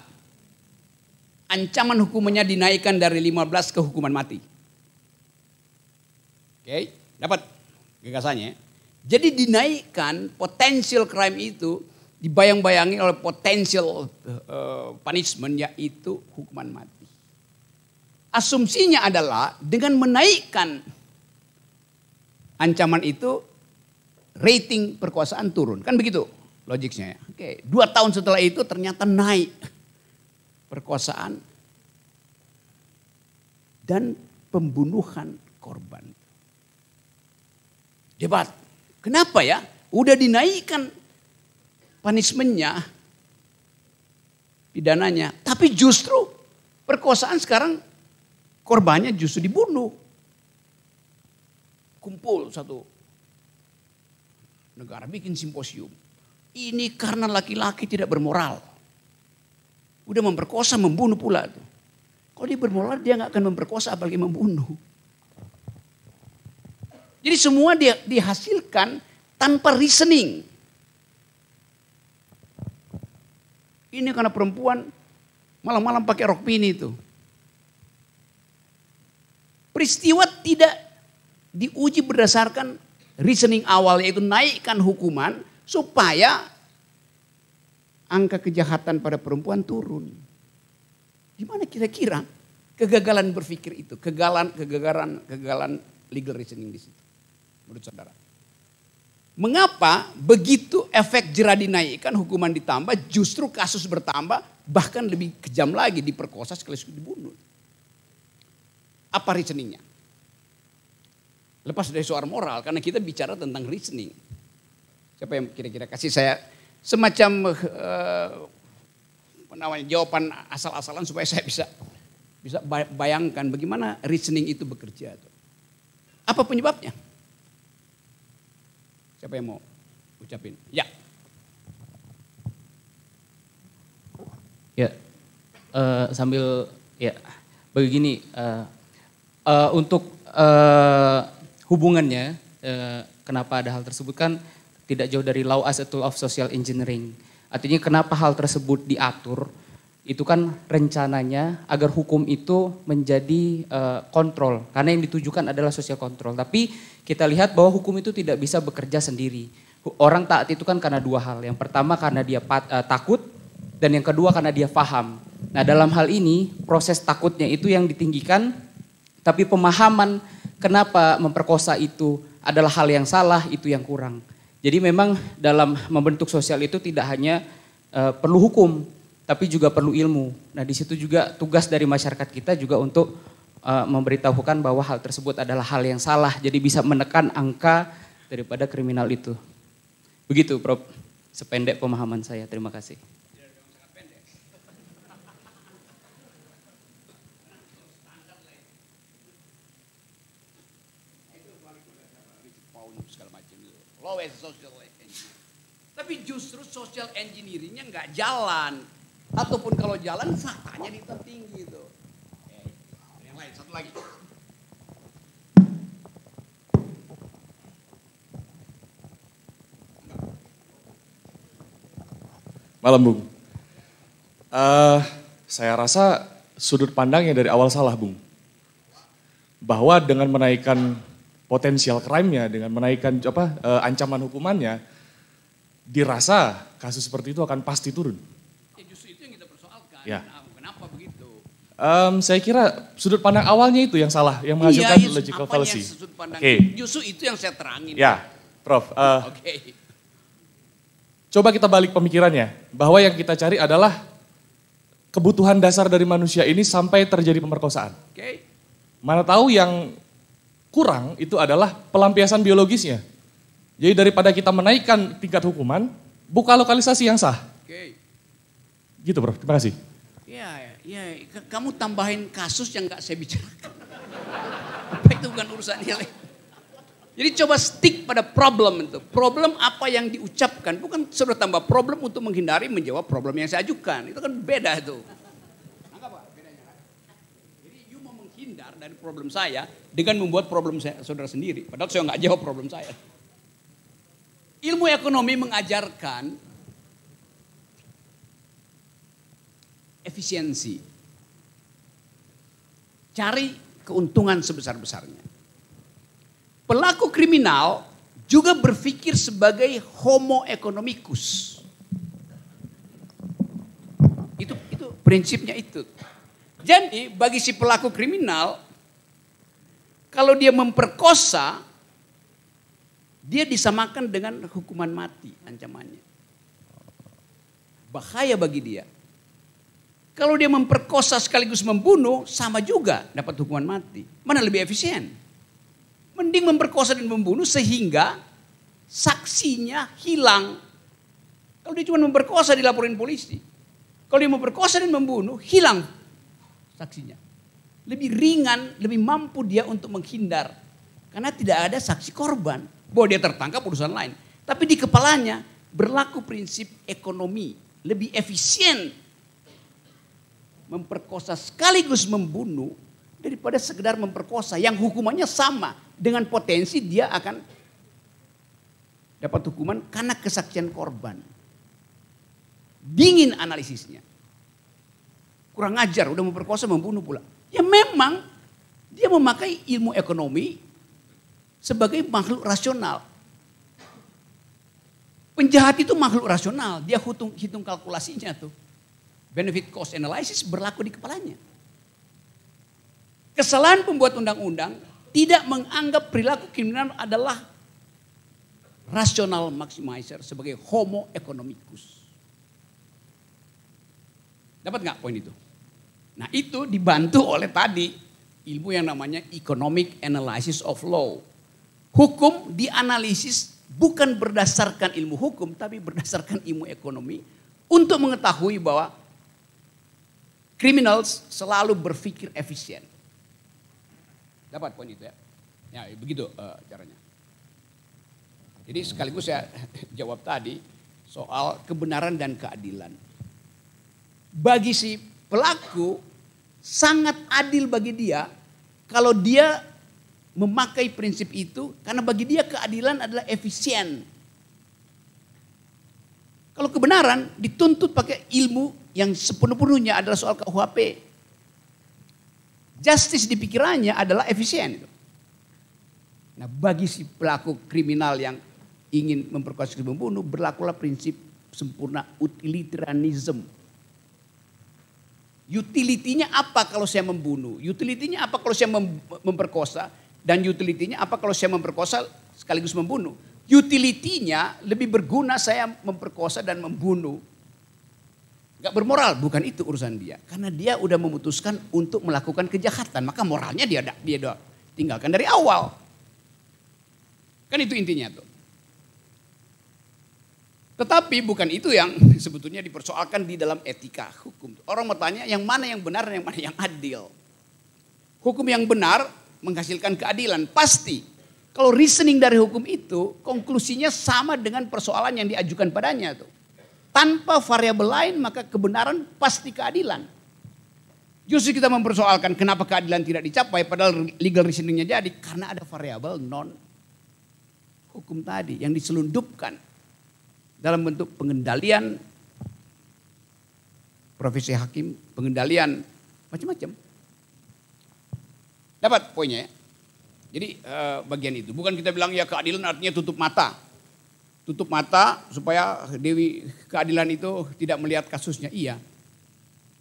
ancaman hukumannya dinaikkan dari 15 ke hukuman mati. Oke, dapat gagasannya. Jadi dinaikkan potensial crime itu dibayang bayangi oleh potensial uh, punishment yaitu hukuman mati. Asumsinya adalah dengan menaikkan ancaman itu rating perkuasaan turun. Kan begitu logiknya ya. Oke, dua tahun setelah itu ternyata naik perkuasaan dan pembunuhan korban. Debat. Kenapa ya? Udah dinaikkan punishmentnya, pidananya. Tapi justru perkosaan sekarang korbannya justru dibunuh kumpul satu negara bikin simposium. Ini karena laki-laki tidak bermoral. Udah memperkosa, membunuh pula. itu Kalau dia bermoral dia nggak akan memperkosa apalagi membunuh. Jadi semua dia dihasilkan tanpa reasoning. Ini karena perempuan malam-malam pakai rok mini itu. Peristiwa tidak diuji berdasarkan reasoning awal yaitu naikkan hukuman supaya angka kejahatan pada perempuan turun. Gimana kira-kira kegagalan berpikir itu, kegagalan kegagalan kegagalan legal reasoning di situ menurut saudara. Mengapa begitu efek jerah dinaikkan, hukuman ditambah, justru kasus bertambah, bahkan lebih kejam lagi diperkosa sekaligus dibunuh. Apa reasoningnya? Lepas dari suara moral, karena kita bicara tentang reasoning. Siapa yang kira-kira kasih saya semacam uh, namanya, jawaban asal-asalan supaya saya bisa bisa bayangkan bagaimana reasoning itu bekerja. Apa penyebabnya? Siapa yang mau ucapin? Ya. Ya, uh, sambil ya begini uh, uh, untuk hubungannya eh, kenapa ada hal tersebut kan tidak jauh dari law as a tool of social engineering. Artinya kenapa hal tersebut diatur itu kan rencananya agar hukum itu menjadi uh, kontrol karena yang ditujukan adalah sosial kontrol. Tapi kita lihat bahwa hukum itu tidak bisa bekerja sendiri. Orang taat itu kan karena dua hal. Yang pertama karena dia pat, uh, takut dan yang kedua karena dia paham. Nah, dalam hal ini proses takutnya itu yang ditinggikan tapi pemahaman kenapa memperkosa itu adalah hal yang salah, itu yang kurang. Jadi memang dalam membentuk sosial itu tidak hanya uh, perlu hukum, tapi juga perlu ilmu. Nah di situ juga tugas dari masyarakat kita juga untuk uh, memberitahukan bahwa hal tersebut adalah hal yang salah. Jadi bisa menekan angka daripada kriminal itu. Begitu Prof, sependek pemahaman saya. Terima kasih. always social engineering. Tapi justru social engineeringnya nggak jalan. Ataupun kalau jalan sakanya di tertinggi itu. Okay. Eh, yang lain satu lagi. Malam Bung. Uh, saya rasa sudut pandangnya dari awal salah Bung. Bahwa dengan menaikkan potensial crime-nya dengan menaikkan apa e, ancaman hukumannya dirasa kasus seperti itu akan pasti turun. Ya justru itu yang kita persoalkan. Ya. Kenapa begitu? Um, saya kira sudut pandang awalnya itu yang salah, yang iya, menghasilkan ya, logical fallacy. Sudut pandang okay. Justru itu yang saya terangin. Ya, Prof. Uh, Oke. Okay. Coba kita balik pemikirannya, bahwa yang kita cari adalah kebutuhan dasar dari manusia ini sampai terjadi pemerkosaan. Oke. Okay. Mana tahu yang kurang itu adalah pelampiasan biologisnya. Jadi daripada kita menaikkan tingkat hukuman, buka lokalisasi yang sah. Oke. Gitu bro, terima kasih. Iya, iya. iya kamu tambahin kasus yang gak saya bicarakan. Apa itu bukan urusan nilai. Jadi coba stick pada problem itu. Problem apa yang diucapkan. Bukan sudah tambah problem untuk menghindari menjawab problem yang saya ajukan. Itu kan beda itu. problem saya dengan membuat problem saya, saudara sendiri. Padahal saya nggak jawab problem saya. Ilmu ekonomi mengajarkan efisiensi. Cari keuntungan sebesar-besarnya. Pelaku kriminal juga berpikir sebagai homo economicus. Itu itu prinsipnya itu. Jadi bagi si pelaku kriminal kalau dia memperkosa, dia disamakan dengan hukuman mati ancamannya. Bahaya bagi dia. Kalau dia memperkosa sekaligus membunuh, sama juga dapat hukuman mati. Mana lebih efisien? Mending memperkosa dan membunuh sehingga saksinya hilang. Kalau dia cuma memperkosa dilaporin polisi. Kalau dia memperkosa dan membunuh, hilang saksinya lebih ringan, lebih mampu dia untuk menghindar. Karena tidak ada saksi korban bahwa dia tertangkap urusan lain. Tapi di kepalanya berlaku prinsip ekonomi lebih efisien memperkosa sekaligus membunuh daripada sekedar memperkosa yang hukumannya sama dengan potensi dia akan dapat hukuman karena kesaksian korban. Dingin analisisnya. Kurang ajar, udah memperkosa membunuh pula. Ya memang dia memakai ilmu ekonomi sebagai makhluk rasional. Penjahat itu makhluk rasional, dia hitung, hitung kalkulasinya tuh. Benefit cost analysis berlaku di kepalanya. Kesalahan pembuat undang-undang tidak menganggap perilaku kriminal adalah rasional maximizer sebagai homo economicus. Dapat nggak poin itu? Nah itu dibantu oleh tadi ilmu yang namanya economic analysis of law. Hukum dianalisis bukan berdasarkan ilmu hukum tapi berdasarkan ilmu ekonomi untuk mengetahui bahwa criminals selalu berpikir efisien. Dapat poin itu ya? Ya begitu uh, caranya. Jadi sekaligus saya (laughs) jawab tadi soal kebenaran dan keadilan. Bagi si pelaku sangat adil bagi dia kalau dia memakai prinsip itu karena bagi dia keadilan adalah efisien. Kalau kebenaran dituntut pakai ilmu yang sepenuh-penuhnya adalah soal KUHP. Justice di pikirannya adalah efisien. Nah bagi si pelaku kriminal yang ingin memperkosa membunuh berlakulah prinsip sempurna utilitarianism Utilitinya apa kalau saya membunuh? Utilitinya apa kalau saya mem memperkosa? Dan utilitinya apa kalau saya memperkosa sekaligus membunuh? Utilitinya lebih berguna saya memperkosa dan membunuh. Gak bermoral, bukan itu urusan dia. Karena dia udah memutuskan untuk melakukan kejahatan. Maka moralnya dia, dia udah tinggalkan dari awal. Kan itu intinya tuh. Tetapi bukan itu yang sebetulnya dipersoalkan di dalam etika hukum. Orang bertanya yang mana yang benar dan yang mana yang adil. Hukum yang benar menghasilkan keadilan pasti. Kalau reasoning dari hukum itu konklusinya sama dengan persoalan yang diajukan padanya tuh. Tanpa variabel lain maka kebenaran pasti keadilan. Justru kita mempersoalkan kenapa keadilan tidak dicapai padahal legal reasoningnya jadi karena ada variabel non hukum tadi yang diselundupkan dalam bentuk pengendalian profesi hakim, pengendalian macam-macam. Dapat poinnya ya. Jadi eh, bagian itu. Bukan kita bilang ya keadilan artinya tutup mata. Tutup mata supaya Dewi keadilan itu tidak melihat kasusnya. Iya.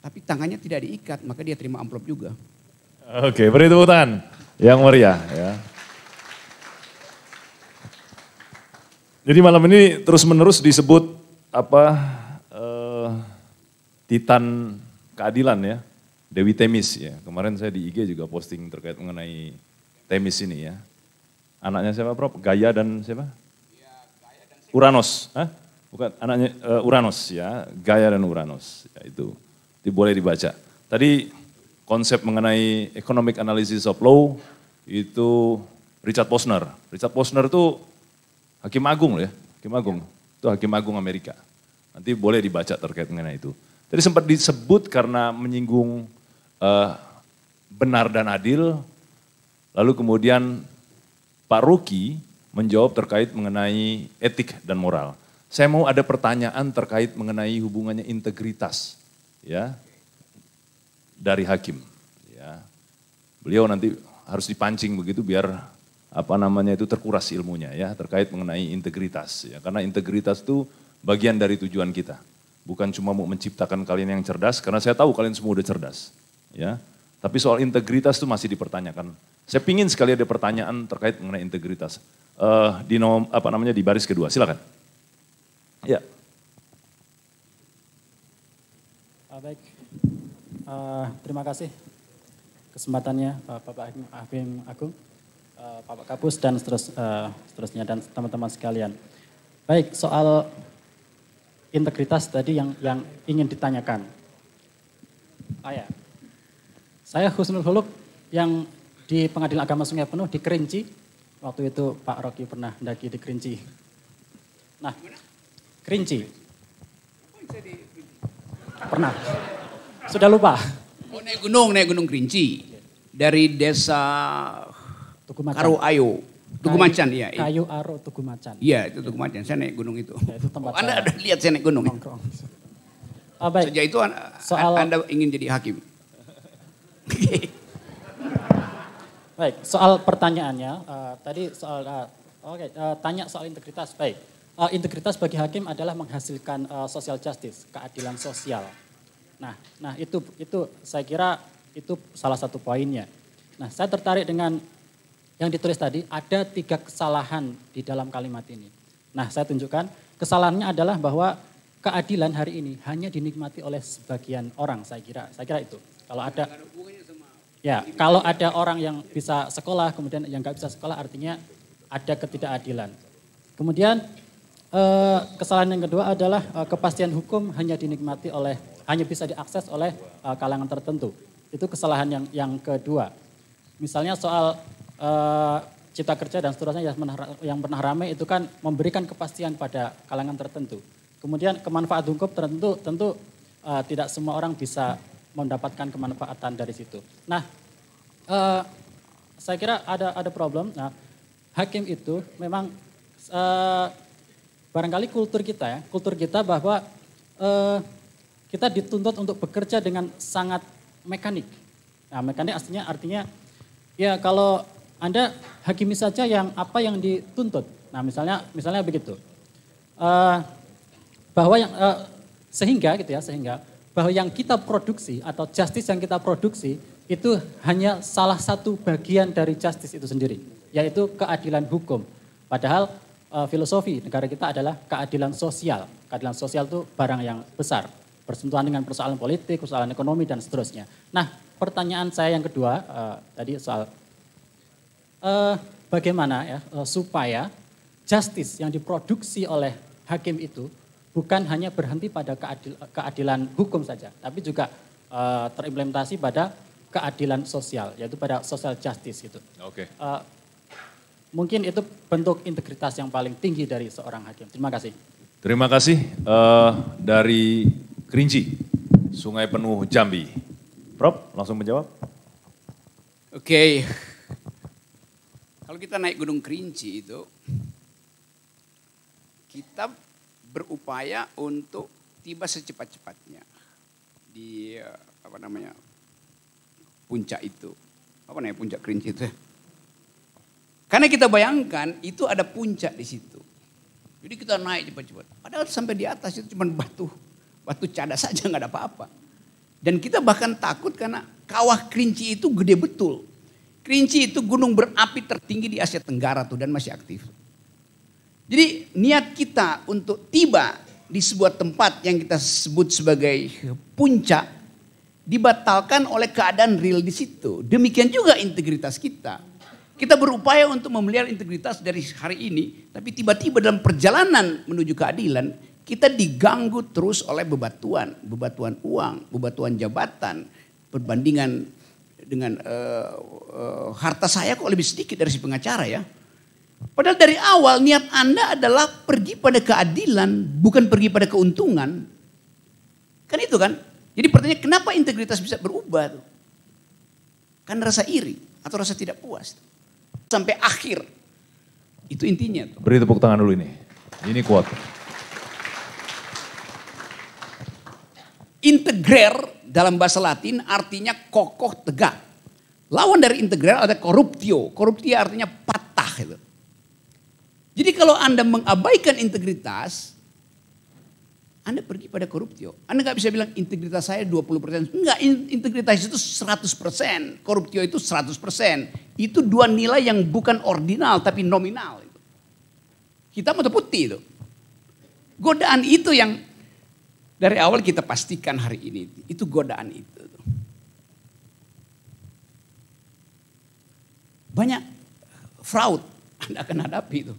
Tapi tangannya tidak diikat maka dia terima amplop juga. Oke beri tepuk tangan yang meriah ya. Jadi malam ini terus-menerus disebut apa uh, Titan keadilan ya, Dewi Temis ya. Kemarin saya di IG juga posting terkait mengenai Temis ini ya. Anaknya siapa Prof? Gaya dan siapa? Uranus, Hah? bukan anaknya uh, eh, Uranus ya, Gaya dan Uranus ya, itu. Itu boleh dibaca. Tadi konsep mengenai economic analysis of law itu Richard Posner. Richard Posner itu Hakim Agung loh ya, Hakim Agung. Itu Hakim Agung Amerika. Nanti boleh dibaca terkait mengenai itu. Tadi sempat disebut karena menyinggung uh, benar dan adil. Lalu kemudian Pak Ruki menjawab terkait mengenai etik dan moral. Saya mau ada pertanyaan terkait mengenai hubungannya integritas ya dari hakim. Ya. Beliau nanti harus dipancing begitu biar apa namanya itu terkuras ilmunya ya terkait mengenai integritas ya karena integritas itu bagian dari tujuan kita bukan cuma mau menciptakan kalian yang cerdas karena saya tahu kalian semua udah cerdas ya tapi soal integritas itu masih dipertanyakan saya pingin sekali ada pertanyaan terkait mengenai integritas uh, di nom, apa namanya di baris kedua silakan ya ah, baik uh, terima kasih kesempatannya Bapak Pak Agung Eh, Bapak Kapus dan seterus, uh, seterusnya dan teman-teman sekalian. Baik, soal integritas tadi yang yang ingin ditanyakan. Ah ya. Saya Husnul Huluk yang di Pengadilan Agama Sungai Penuh di Kerinci. Waktu itu Pak Rocky pernah mendaki di Kerinci. Nah, Kerinci. Pernah. Sudah lupa. Oh, naik gunung, naik gunung Kerinci. Dari desa Tugu Macan. Karo Ayo. Tugu Macan ya. Kayu iya, iya. Aro Tugu Macan. Iya itu Tugu Macan. Saya naik gunung itu. Ya, itu tempat oh, anda ada lihat saya naik gunung. Nongkrong. Oh, baik. Sejak itu an Soal... anda ingin jadi hakim. (laughs) baik, soal pertanyaannya, uh, tadi soal, uh, oke, okay, uh, tanya soal integritas, baik. Uh, integritas bagi hakim adalah menghasilkan uh, social justice, keadilan sosial. Nah, nah itu itu saya kira itu salah satu poinnya. Nah, saya tertarik dengan yang ditulis tadi ada tiga kesalahan di dalam kalimat ini. Nah, saya tunjukkan kesalahannya adalah bahwa keadilan hari ini hanya dinikmati oleh sebagian orang, saya kira. Saya kira itu. Kalau ada Ya, kalau ada orang yang bisa sekolah kemudian yang nggak bisa sekolah artinya ada ketidakadilan. Kemudian eh, kesalahan yang kedua adalah eh, kepastian hukum hanya dinikmati oleh hanya bisa diakses oleh eh, kalangan tertentu. Itu kesalahan yang yang kedua. Misalnya soal uh, cipta kerja dan seterusnya yang pernah, yang pernah ramai itu kan memberikan kepastian pada kalangan tertentu. Kemudian kemanfaat hukum tertentu tentu uh, tidak semua orang bisa mendapatkan kemanfaatan dari situ. Nah, uh, saya kira ada ada problem. Nah, hakim itu memang uh, barangkali kultur kita ya, kultur kita bahwa uh, kita dituntut untuk bekerja dengan sangat mekanik. Nah, mekanik artinya artinya ya kalau anda hakimi saja yang apa yang dituntut. Nah, misalnya misalnya begitu. Uh, bahwa yang uh, sehingga gitu ya, sehingga bahwa yang kita produksi atau justice yang kita produksi itu hanya salah satu bagian dari justice itu sendiri, yaitu keadilan hukum. Padahal uh, filosofi negara kita adalah keadilan sosial. Keadilan sosial itu barang yang besar, bersentuhan dengan persoalan politik, persoalan ekonomi dan seterusnya. Nah, pertanyaan saya yang kedua uh, tadi soal eh, bagaimana ya eh, supaya justice yang diproduksi oleh hakim itu bukan hanya berhenti pada keadil, keadilan hukum saja, tapi juga eh, terimplementasi pada keadilan sosial, yaitu pada social justice gitu. Oke. Okay. Eh, mungkin itu bentuk integritas yang paling tinggi dari seorang hakim. Terima kasih. Terima kasih uh, dari Kerinci, Sungai Penuh Jambi. Prof, langsung menjawab. Oke, okay. Kalau kita naik Gunung Kerinci itu, kita berupaya untuk tiba secepat-cepatnya di eh, apa namanya puncak itu. Apa namanya puncak Kerinci itu? Karena kita bayangkan itu ada puncak di situ. Jadi kita naik cepat-cepat. Padahal sampai di atas itu cuma batu, batu cadas saja nggak ada apa-apa. Dan kita bahkan takut karena kawah kerinci itu gede betul. Kerinci itu gunung berapi tertinggi di Asia Tenggara tuh dan masih aktif. Jadi niat kita untuk tiba di sebuah tempat yang kita sebut sebagai puncak dibatalkan oleh keadaan real di situ. Demikian juga integritas kita. Kita berupaya untuk memelihara integritas dari hari ini, tapi tiba-tiba dalam perjalanan menuju keadilan, kita diganggu terus oleh bebatuan, bebatuan uang, bebatuan jabatan, perbandingan dengan uh, uh, harta saya kok lebih sedikit dari si pengacara ya. Padahal dari awal niat Anda adalah pergi pada keadilan, bukan pergi pada keuntungan. Kan itu kan? Jadi pertanyaan kenapa integritas bisa berubah tuh? Kan rasa iri atau rasa tidak puas. Sampai akhir. Itu intinya tuh. Beri tepuk tangan dulu ini. Ini kuat. Integrer dalam bahasa Latin artinya kokoh tegak. Lawan dari integral ada koruptio. Corruptio artinya patah. Gitu. Jadi kalau Anda mengabaikan integritas, Anda pergi pada koruptio. Anda nggak bisa bilang integritas saya 20%. Enggak, integritas itu 100%. Koruptio itu 100%. Itu dua nilai yang bukan ordinal tapi nominal. Kita mau putih itu. Godaan itu yang dari awal kita pastikan hari ini itu godaan itu. Banyak fraud Anda akan hadapi itu.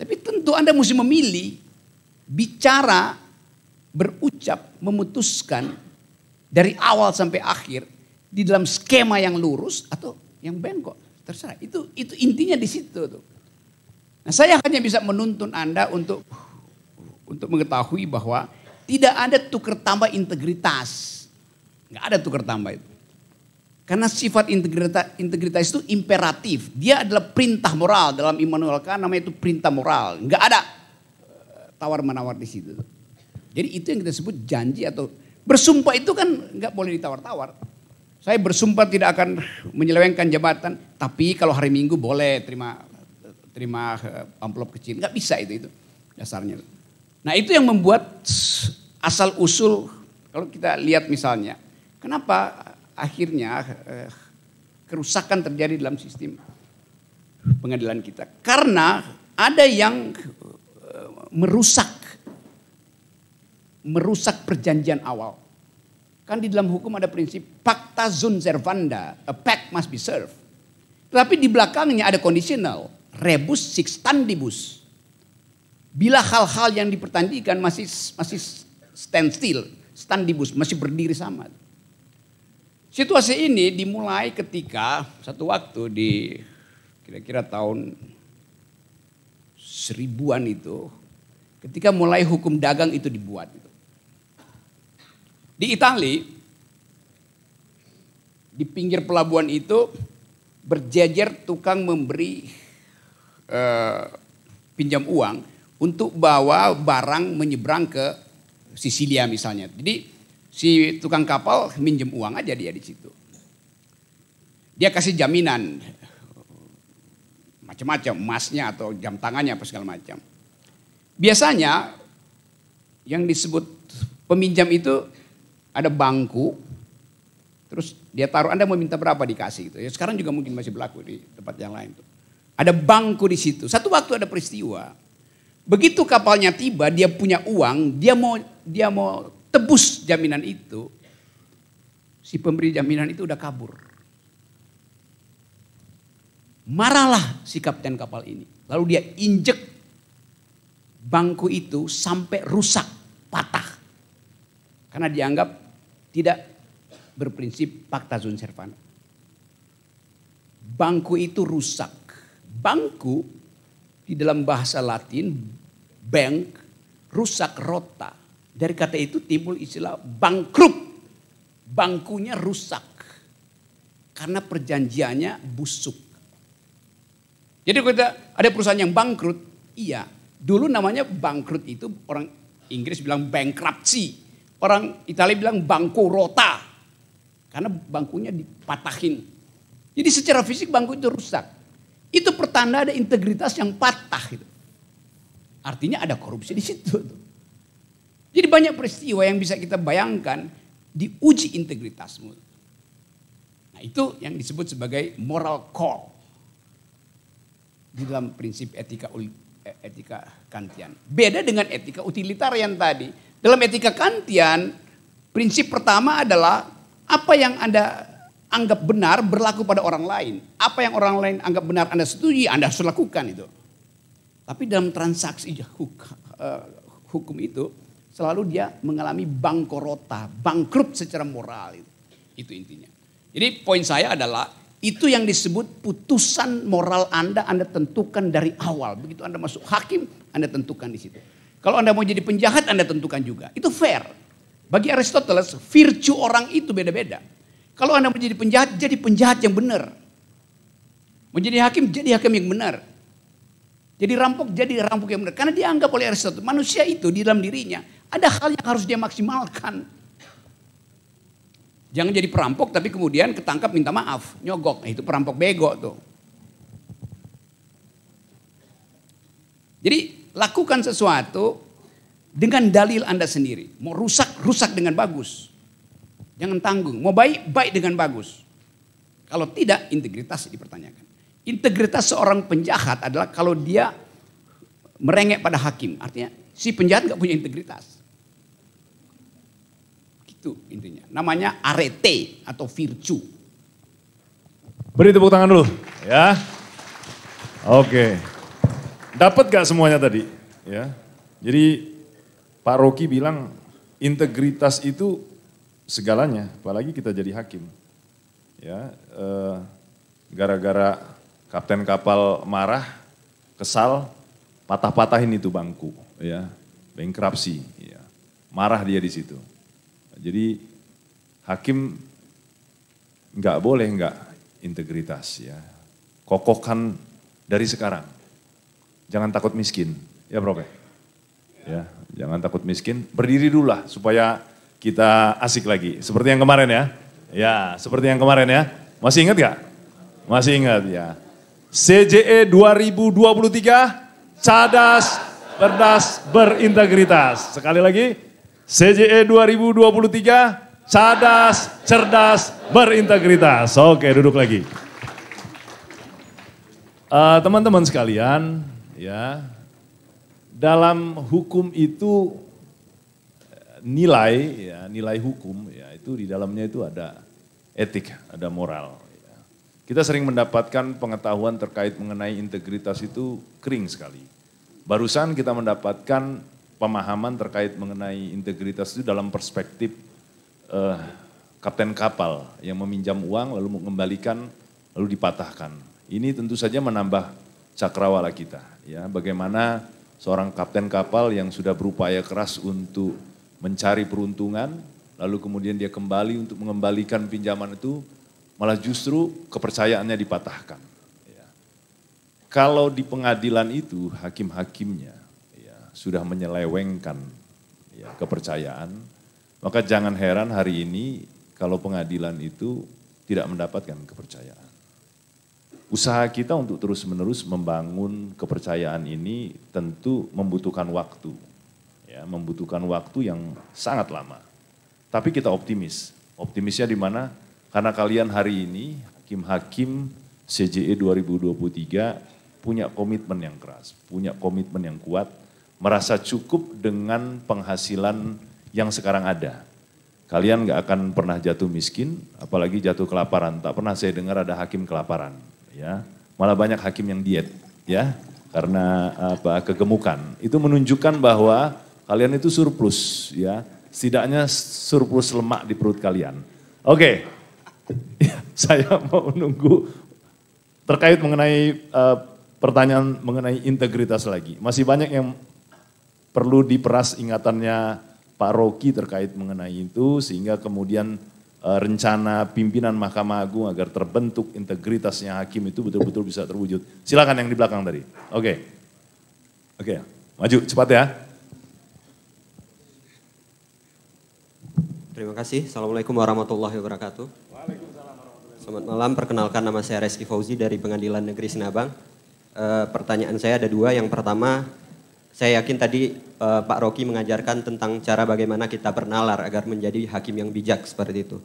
Tapi tentu Anda mesti memilih bicara, berucap, memutuskan dari awal sampai akhir di dalam skema yang lurus atau yang bengkok. Terserah. Itu itu intinya di situ tuh. Nah, saya hanya bisa menuntun Anda untuk untuk mengetahui bahwa tidak ada tukar tambah integritas. Nggak ada tukar tambah itu. Karena sifat integritas, integritas itu imperatif. Dia adalah perintah moral. Dalam Immanuel Kant namanya itu perintah moral. Nggak ada eh, tawar-menawar di situ. Jadi itu yang kita sebut janji atau bersumpah itu kan nggak boleh ditawar-tawar. Saya bersumpah tidak akan menyelewengkan jabatan, tapi kalau hari Minggu boleh terima terima eh, amplop kecil. Nggak bisa itu itu dasarnya. Nah itu yang membuat asal usul kalau kita lihat misalnya, kenapa akhirnya eh, kerusakan terjadi dalam sistem pengadilan kita? Karena ada yang eh, merusak merusak perjanjian awal. Kan di dalam hukum ada prinsip pacta sunt servanda, a pact must be served. tapi di belakangnya ada conditional rebus sic standibus. Bila hal-hal yang dipertandingkan masih masih stand still, masih berdiri sama. Situasi ini dimulai ketika satu waktu di kira-kira tahun seribuan itu, ketika mulai hukum dagang itu dibuat. Di Italia, di pinggir pelabuhan itu berjejer tukang memberi uh, pinjam uang untuk bawa barang menyeberang ke Sisilia misalnya. Jadi si tukang kapal minjem uang aja dia di situ. Dia kasih jaminan macam-macam emasnya atau jam tangannya apa segala macam. Biasanya yang disebut peminjam itu ada bangku, terus dia taruh Anda mau minta berapa dikasih itu. Ya, sekarang juga mungkin masih berlaku di tempat yang lain tuh. Ada bangku di situ. Satu waktu ada peristiwa Begitu kapalnya tiba, dia punya uang, dia mau dia mau tebus jaminan itu. Si pemberi jaminan itu udah kabur. Marahlah si kapten kapal ini. Lalu dia injek bangku itu sampai rusak, patah. Karena dianggap tidak berprinsip pacta zun servanda. Bangku itu rusak. Bangku di dalam bahasa Latin bank rusak rota. Dari kata itu timbul istilah bangkrut. Bangkunya rusak. Karena perjanjiannya busuk. Jadi kita ada perusahaan yang bangkrut, iya. Dulu namanya bangkrut itu orang Inggris bilang bankruptcy. Orang Italia bilang bangku rota. Karena bangkunya dipatahin. Jadi secara fisik bangku itu rusak tanda ada integritas yang patah. Gitu. Artinya ada korupsi di situ. Jadi banyak peristiwa yang bisa kita bayangkan diuji integritasmu. Nah itu yang disebut sebagai moral call. Di dalam prinsip etika e-, etika kantian. Beda dengan etika utilitarian tadi. Dalam etika kantian, prinsip pertama adalah apa yang Anda anggap benar berlaku pada orang lain. Apa yang orang lain anggap benar Anda setujui, Anda harus lakukan itu. Tapi dalam transaksi eh, hukum itu selalu dia mengalami bangkorota, bangkrut secara moral itu. Itu intinya. Jadi poin saya adalah itu yang disebut putusan moral Anda Anda tentukan dari awal. Begitu Anda masuk hakim, Anda tentukan di situ. Kalau Anda mau jadi penjahat, Anda tentukan juga. Itu fair. Bagi Aristoteles, virtue orang itu beda-beda. Kalau Anda menjadi penjahat, jadi penjahat yang benar. Menjadi hakim, jadi hakim yang benar. Jadi rampok, jadi rampok yang benar. Karena dianggap oleh Aristoteles, manusia itu di dalam dirinya ada hal yang harus dia maksimalkan. Jangan jadi perampok tapi kemudian ketangkap minta maaf, nyogok. Nah, itu perampok bego tuh. Jadi lakukan sesuatu dengan dalil Anda sendiri. Mau rusak, rusak dengan bagus. Jangan tanggung. Mau baik, baik dengan bagus. Kalau tidak, integritas dipertanyakan. Integritas seorang penjahat adalah kalau dia merengek pada hakim. Artinya si penjahat gak punya integritas. Itu intinya. Namanya arete atau virtue. Beri tepuk tangan dulu. Ya. Oke. Dapat gak semuanya tadi? Ya. Jadi Pak Rocky bilang integritas itu segalanya, apalagi kita jadi hakim. Ya, eh, gara-gara kapten kapal marah, kesal, patah-patahin itu bangku, ya, bankruptcy, ya. marah dia di situ. Jadi hakim nggak boleh nggak integritas ya, kokokan dari sekarang. Jangan takut miskin, ya Prof. Ya, jangan takut miskin, berdiri dulu lah supaya kita asik lagi. Seperti yang kemarin ya. Ya, seperti yang kemarin ya. Masih ingat gak? Masih ingat ya. CJE 2023, cadas, berdas, berintegritas. Sekali lagi, CJE 2023, cadas, cerdas, berintegritas. Oke, duduk lagi. Eh, teman-teman uh, teman -teman sekalian, ya, dalam hukum itu nilai ya nilai hukum ya itu di dalamnya itu ada etik, ada moral. Ya. Kita sering mendapatkan pengetahuan terkait mengenai integritas itu kering sekali. Barusan kita mendapatkan pemahaman terkait mengenai integritas itu dalam perspektif eh, kapten kapal yang meminjam uang lalu mengembalikan lalu dipatahkan. Ini tentu saja menambah cakrawala kita ya bagaimana seorang kapten kapal yang sudah berupaya keras untuk mencari peruntungan, lalu kemudian dia kembali untuk mengembalikan pinjaman itu, malah justru kepercayaannya dipatahkan. Ya. Kalau di pengadilan itu hakim-hakimnya ya, sudah menyelewengkan ya, kepercayaan, maka jangan heran hari ini kalau pengadilan itu tidak mendapatkan kepercayaan. Usaha kita untuk terus-menerus membangun kepercayaan ini tentu membutuhkan waktu ya, membutuhkan waktu yang sangat lama. Tapi kita optimis. Optimisnya di mana? Karena kalian hari ini hakim-hakim CJE 2023 punya komitmen yang keras, punya komitmen yang kuat, merasa cukup dengan penghasilan yang sekarang ada. Kalian gak akan pernah jatuh miskin, apalagi jatuh kelaparan. Tak pernah saya dengar ada hakim kelaparan, ya. Malah banyak hakim yang diet, ya, karena apa kegemukan. Itu menunjukkan bahwa Kalian itu surplus ya. Setidaknya surplus lemak di perut kalian. Oke. Okay. Ya, (laughs) saya mau nunggu terkait mengenai uh, pertanyaan mengenai integritas lagi. Masih banyak yang perlu diperas ingatannya Pak Rocky terkait mengenai itu sehingga kemudian eh, rencana pimpinan Mahkamah Agung agar terbentuk integritasnya hakim itu betul-betul bisa terwujud. Silakan yang di belakang tadi. Oke. Okay. Oke, okay. maju cepat ya. Terima kasih. Assalamualaikum warahmatullahi wabarakatuh. Selamat malam. Perkenalkan nama saya Reski Fauzi dari Pengadilan Negeri Sinabang. E, pertanyaan saya ada dua. Yang pertama, saya yakin tadi e, Pak Rocky mengajarkan tentang cara bagaimana kita bernalar agar menjadi hakim yang bijak seperti itu.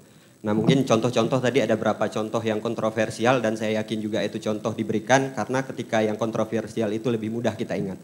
Nah mungkin contoh-contoh tadi ada berapa contoh yang kontroversial dan saya yakin juga itu contoh diberikan karena ketika yang kontroversial itu lebih mudah kita ingat.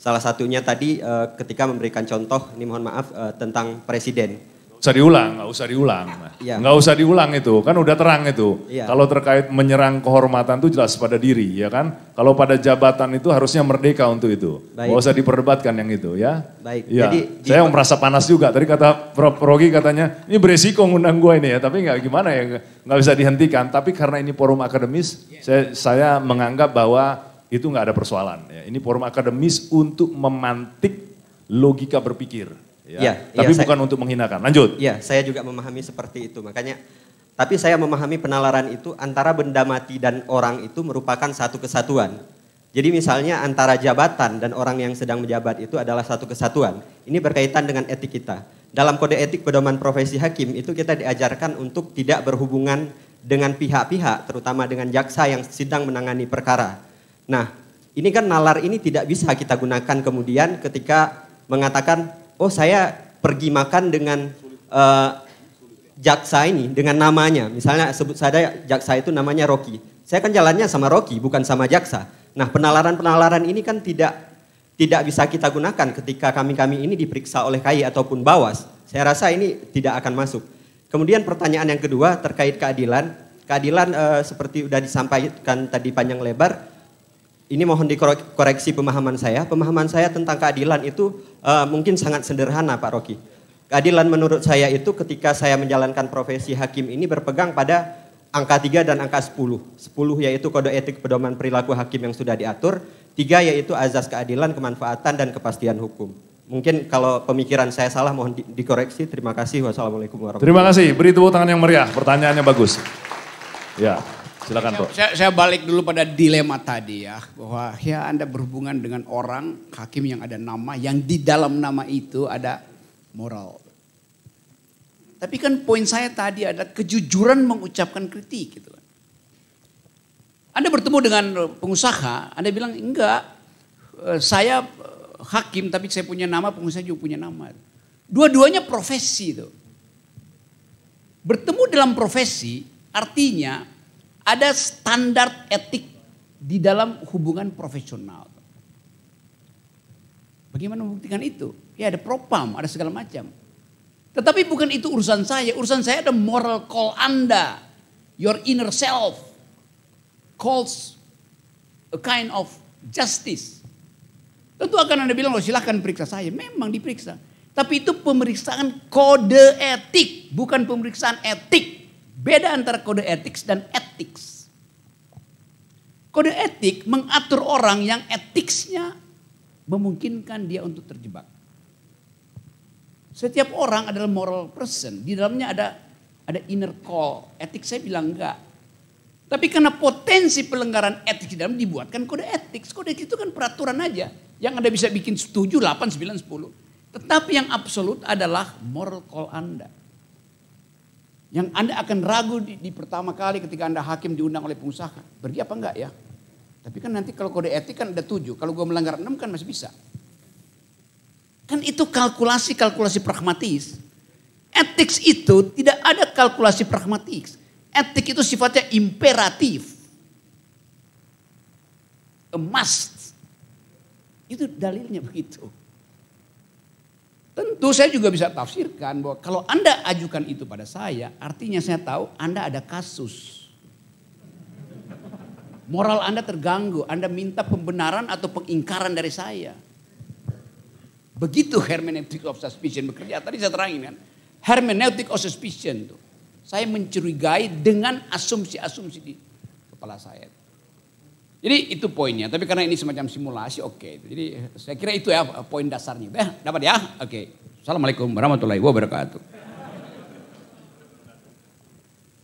Salah satunya tadi e, ketika memberikan contoh, ini mohon maaf, e, tentang presiden usah diulang, nggak usah diulang. Ya. usah diulang itu, kan udah terang itu. Ya. Kalau terkait menyerang kehormatan itu jelas pada diri, ya kan? Kalau pada jabatan itu harusnya merdeka untuk itu. Nggak usah diperdebatkan yang itu, ya. Baik. Ya. Jadi, saya di... merasa panas juga. Tadi kata Prof. Rogi katanya, ini beresiko ngundang gue ini ya, tapi nggak gimana ya, nggak bisa dihentikan. Tapi karena ini forum akademis, ya. saya, saya menganggap bahwa itu nggak ada persoalan. Ya. Ini forum akademis untuk memantik logika berpikir. Ya. ya tapi ya, bukan saya, untuk menghinakan. Lanjut. Ya, saya juga memahami seperti itu. Makanya tapi saya memahami penalaran itu antara benda mati dan orang itu merupakan satu kesatuan. Jadi misalnya antara jabatan dan orang yang sedang menjabat itu adalah satu kesatuan. Ini berkaitan dengan etik kita. Dalam kode etik pedoman profesi hakim itu kita diajarkan untuk tidak berhubungan dengan pihak-pihak, terutama dengan jaksa yang sedang menangani perkara. Nah, ini kan nalar ini tidak bisa kita gunakan kemudian ketika mengatakan oh saya pergi makan dengan uh, jaksa ini dengan namanya. Misalnya sebut saja jaksa itu namanya Rocky. Saya kan jalannya sama Rocky, bukan sama jaksa. Nah, penalaran-penalaran ini kan tidak tidak bisa kita gunakan ketika kami-kami ini diperiksa oleh KAI ataupun Bawas. Saya rasa ini tidak akan masuk. Kemudian pertanyaan yang kedua terkait keadilan. Keadilan eh, seperti sudah disampaikan tadi panjang lebar, ini mohon dikoreksi pemahaman saya. Pemahaman saya tentang keadilan itu uh, mungkin sangat sederhana, Pak Rocky. Keadilan menurut saya itu ketika saya menjalankan profesi hakim ini berpegang pada angka 3 dan angka 10. 10 yaitu kode etik pedoman perilaku hakim yang sudah diatur, 3 yaitu azas keadilan, kemanfaatan dan kepastian hukum. Mungkin kalau pemikiran saya salah mohon di dikoreksi. Terima kasih. Wassalamualaikum warahmatullahi wabarakatuh. Terima kasih. Beri tepuk tangan yang meriah. Pertanyaannya bagus. Ya. Silakan, Pak. Saya, saya balik dulu pada dilema tadi ya, bahwa ya Anda berhubungan dengan orang hakim yang ada nama, yang di dalam nama itu ada moral. Tapi kan poin saya tadi adalah kejujuran mengucapkan kritik gitu kan. Anda bertemu dengan pengusaha, Anda bilang enggak, eh, saya eh, hakim tapi saya punya nama, pengusaha juga punya nama. Dua-duanya profesi itu. Bertemu dalam profesi artinya ada standar etik di dalam hubungan profesional. Bagaimana membuktikan itu? Ya ada propam, ada segala macam. Tetapi bukan itu urusan saya. Urusan saya ada moral call Anda. Your inner self calls a kind of justice. Tentu akan Anda bilang, loh silahkan periksa saya. Memang diperiksa. Tapi itu pemeriksaan kode etik. Bukan pemeriksaan etik. Beda antara kode etik dan etik etik. Kode etik mengatur orang yang etiknya memungkinkan dia untuk terjebak. Setiap orang adalah moral person. Di dalamnya ada ada inner call. Etik saya bilang enggak. Tapi karena potensi pelenggaran etik di dalam dibuatkan kode etik. Kode etik itu kan peraturan aja. Yang Anda bisa bikin 7, 8, 9, 10. Tetapi yang absolut adalah moral call Anda. Yang Anda akan ragu di, di pertama kali ketika Anda hakim diundang oleh pengusaha. Pergi apa enggak ya? Tapi kan nanti kalau kode etik kan ada tujuh. Kalau gue melanggar enam kan masih bisa. Kan itu kalkulasi-kalkulasi pragmatis. Etik itu tidak ada kalkulasi pragmatis. Etik itu sifatnya imperatif. A must. Itu dalilnya begitu. Tentu saya juga bisa tafsirkan bahwa kalau Anda ajukan itu pada saya, artinya saya tahu Anda ada kasus. Moral Anda terganggu, Anda minta pembenaran atau pengingkaran dari saya. Begitu hermeneutik of suspicion bekerja. Tadi saya terangin kan, Hermeneutik of suspicion itu. Saya mencurigai dengan asumsi-asumsi di kepala saya. Jadi itu poinnya. Tapi karena ini semacam simulasi, oke. Okay. Jadi saya kira itu ya poin dasarnya. Eh, dapat ya? Oke. Okay. Assalamualaikum warahmatullahi wabarakatuh.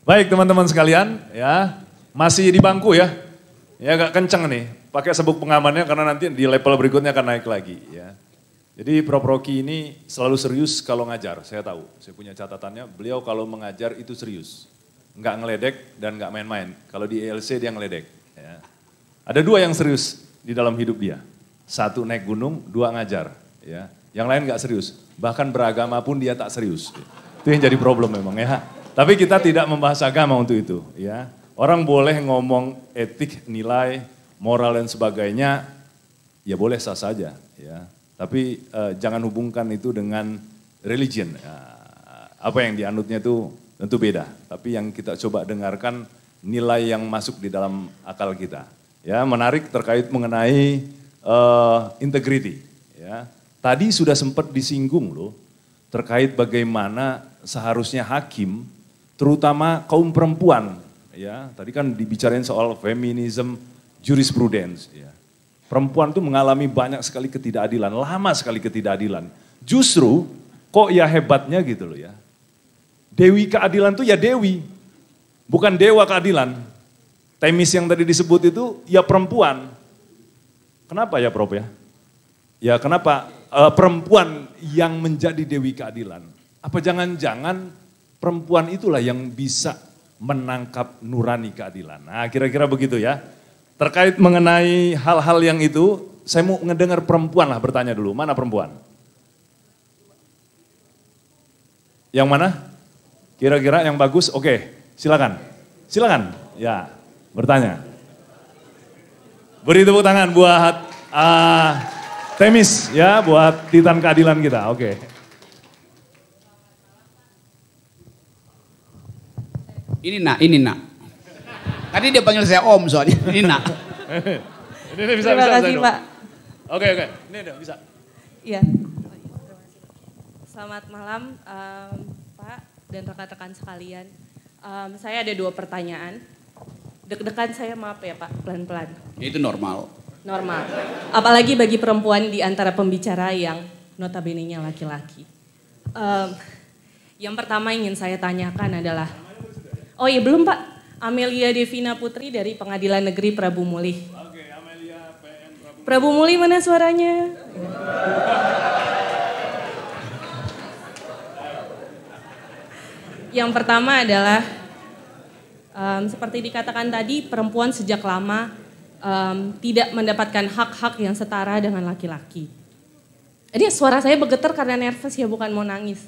Baik teman-teman sekalian, ya masih di bangku ya. Ya agak kenceng nih, pakai sebuk pengamannya karena nanti di level berikutnya akan naik lagi ya. Jadi Prof. Rocky ini selalu serius kalau ngajar, saya tahu. Saya punya catatannya, beliau kalau mengajar itu serius. Nggak ngeledek dan nggak main-main. Kalau di ELC dia ngeledek. Ada dua yang serius di dalam hidup dia. Satu naik gunung, dua ngajar. Ya. Yang lain gak serius. Bahkan beragama pun dia tak serius. Itu yang jadi problem memang ya. Tapi kita tidak membahas agama untuk itu. Ya. Orang boleh ngomong etik, nilai, moral dan sebagainya, ya boleh sah saja. Ya. Tapi eh, jangan hubungkan itu dengan religion. Ya. Apa yang dianutnya itu tentu beda. Tapi yang kita coba dengarkan nilai yang masuk di dalam akal kita ya menarik terkait mengenai uh, eh, integrity. Ya. Tadi sudah sempat disinggung loh terkait bagaimana seharusnya hakim, terutama kaum perempuan. Ya, tadi kan dibicarain soal feminism jurisprudence. Ya. Perempuan tuh mengalami banyak sekali ketidakadilan, lama sekali ketidakadilan. Justru kok ya hebatnya gitu loh ya. Dewi keadilan tuh ya Dewi, bukan Dewa keadilan. Temis yang tadi disebut itu ya perempuan. Kenapa ya Prof ya? Ya kenapa e, perempuan yang menjadi dewi keadilan? Apa jangan-jangan perempuan itulah yang bisa menangkap nurani keadilan? Nah kira-kira begitu ya. Terkait mengenai hal-hal yang itu, saya mau ngedengar perempuan lah bertanya dulu. Mana perempuan? Yang mana? Kira-kira yang bagus? Oke, silakan. Silakan. Ya bertanya. Beri tepuk tangan buat uh, Temis ya, buat Titan Keadilan kita. Oke. Okay. Ini nak, ini nak. Tadi dia panggil saya Om soalnya. Ini nak. (laughs) ini, ini bisa, Terima bisa, kasih Pak. Oke, oke. Okay, Ini dong bisa. Iya. Selamat malam um, Pak dan rekan-rekan sekalian. Um, saya ada dua pertanyaan. Deg-degan saya maaf ya Pak, pelan-pelan. itu normal. Normal. Apalagi bagi perempuan di antara pembicara yang notabene-nya laki-laki. Um, yang pertama ingin saya tanyakan adalah, oh iya belum Pak, Amelia Devina Putri dari Pengadilan Negeri Prabu Mulih. Oke, Amelia PM Prabu. Prabu Mulih mana suaranya? yang pertama adalah um, seperti dikatakan tadi perempuan sejak lama um, tidak mendapatkan hak-hak yang setara dengan laki-laki. Ini suara saya bergetar karena nervous ya bukan mau nangis.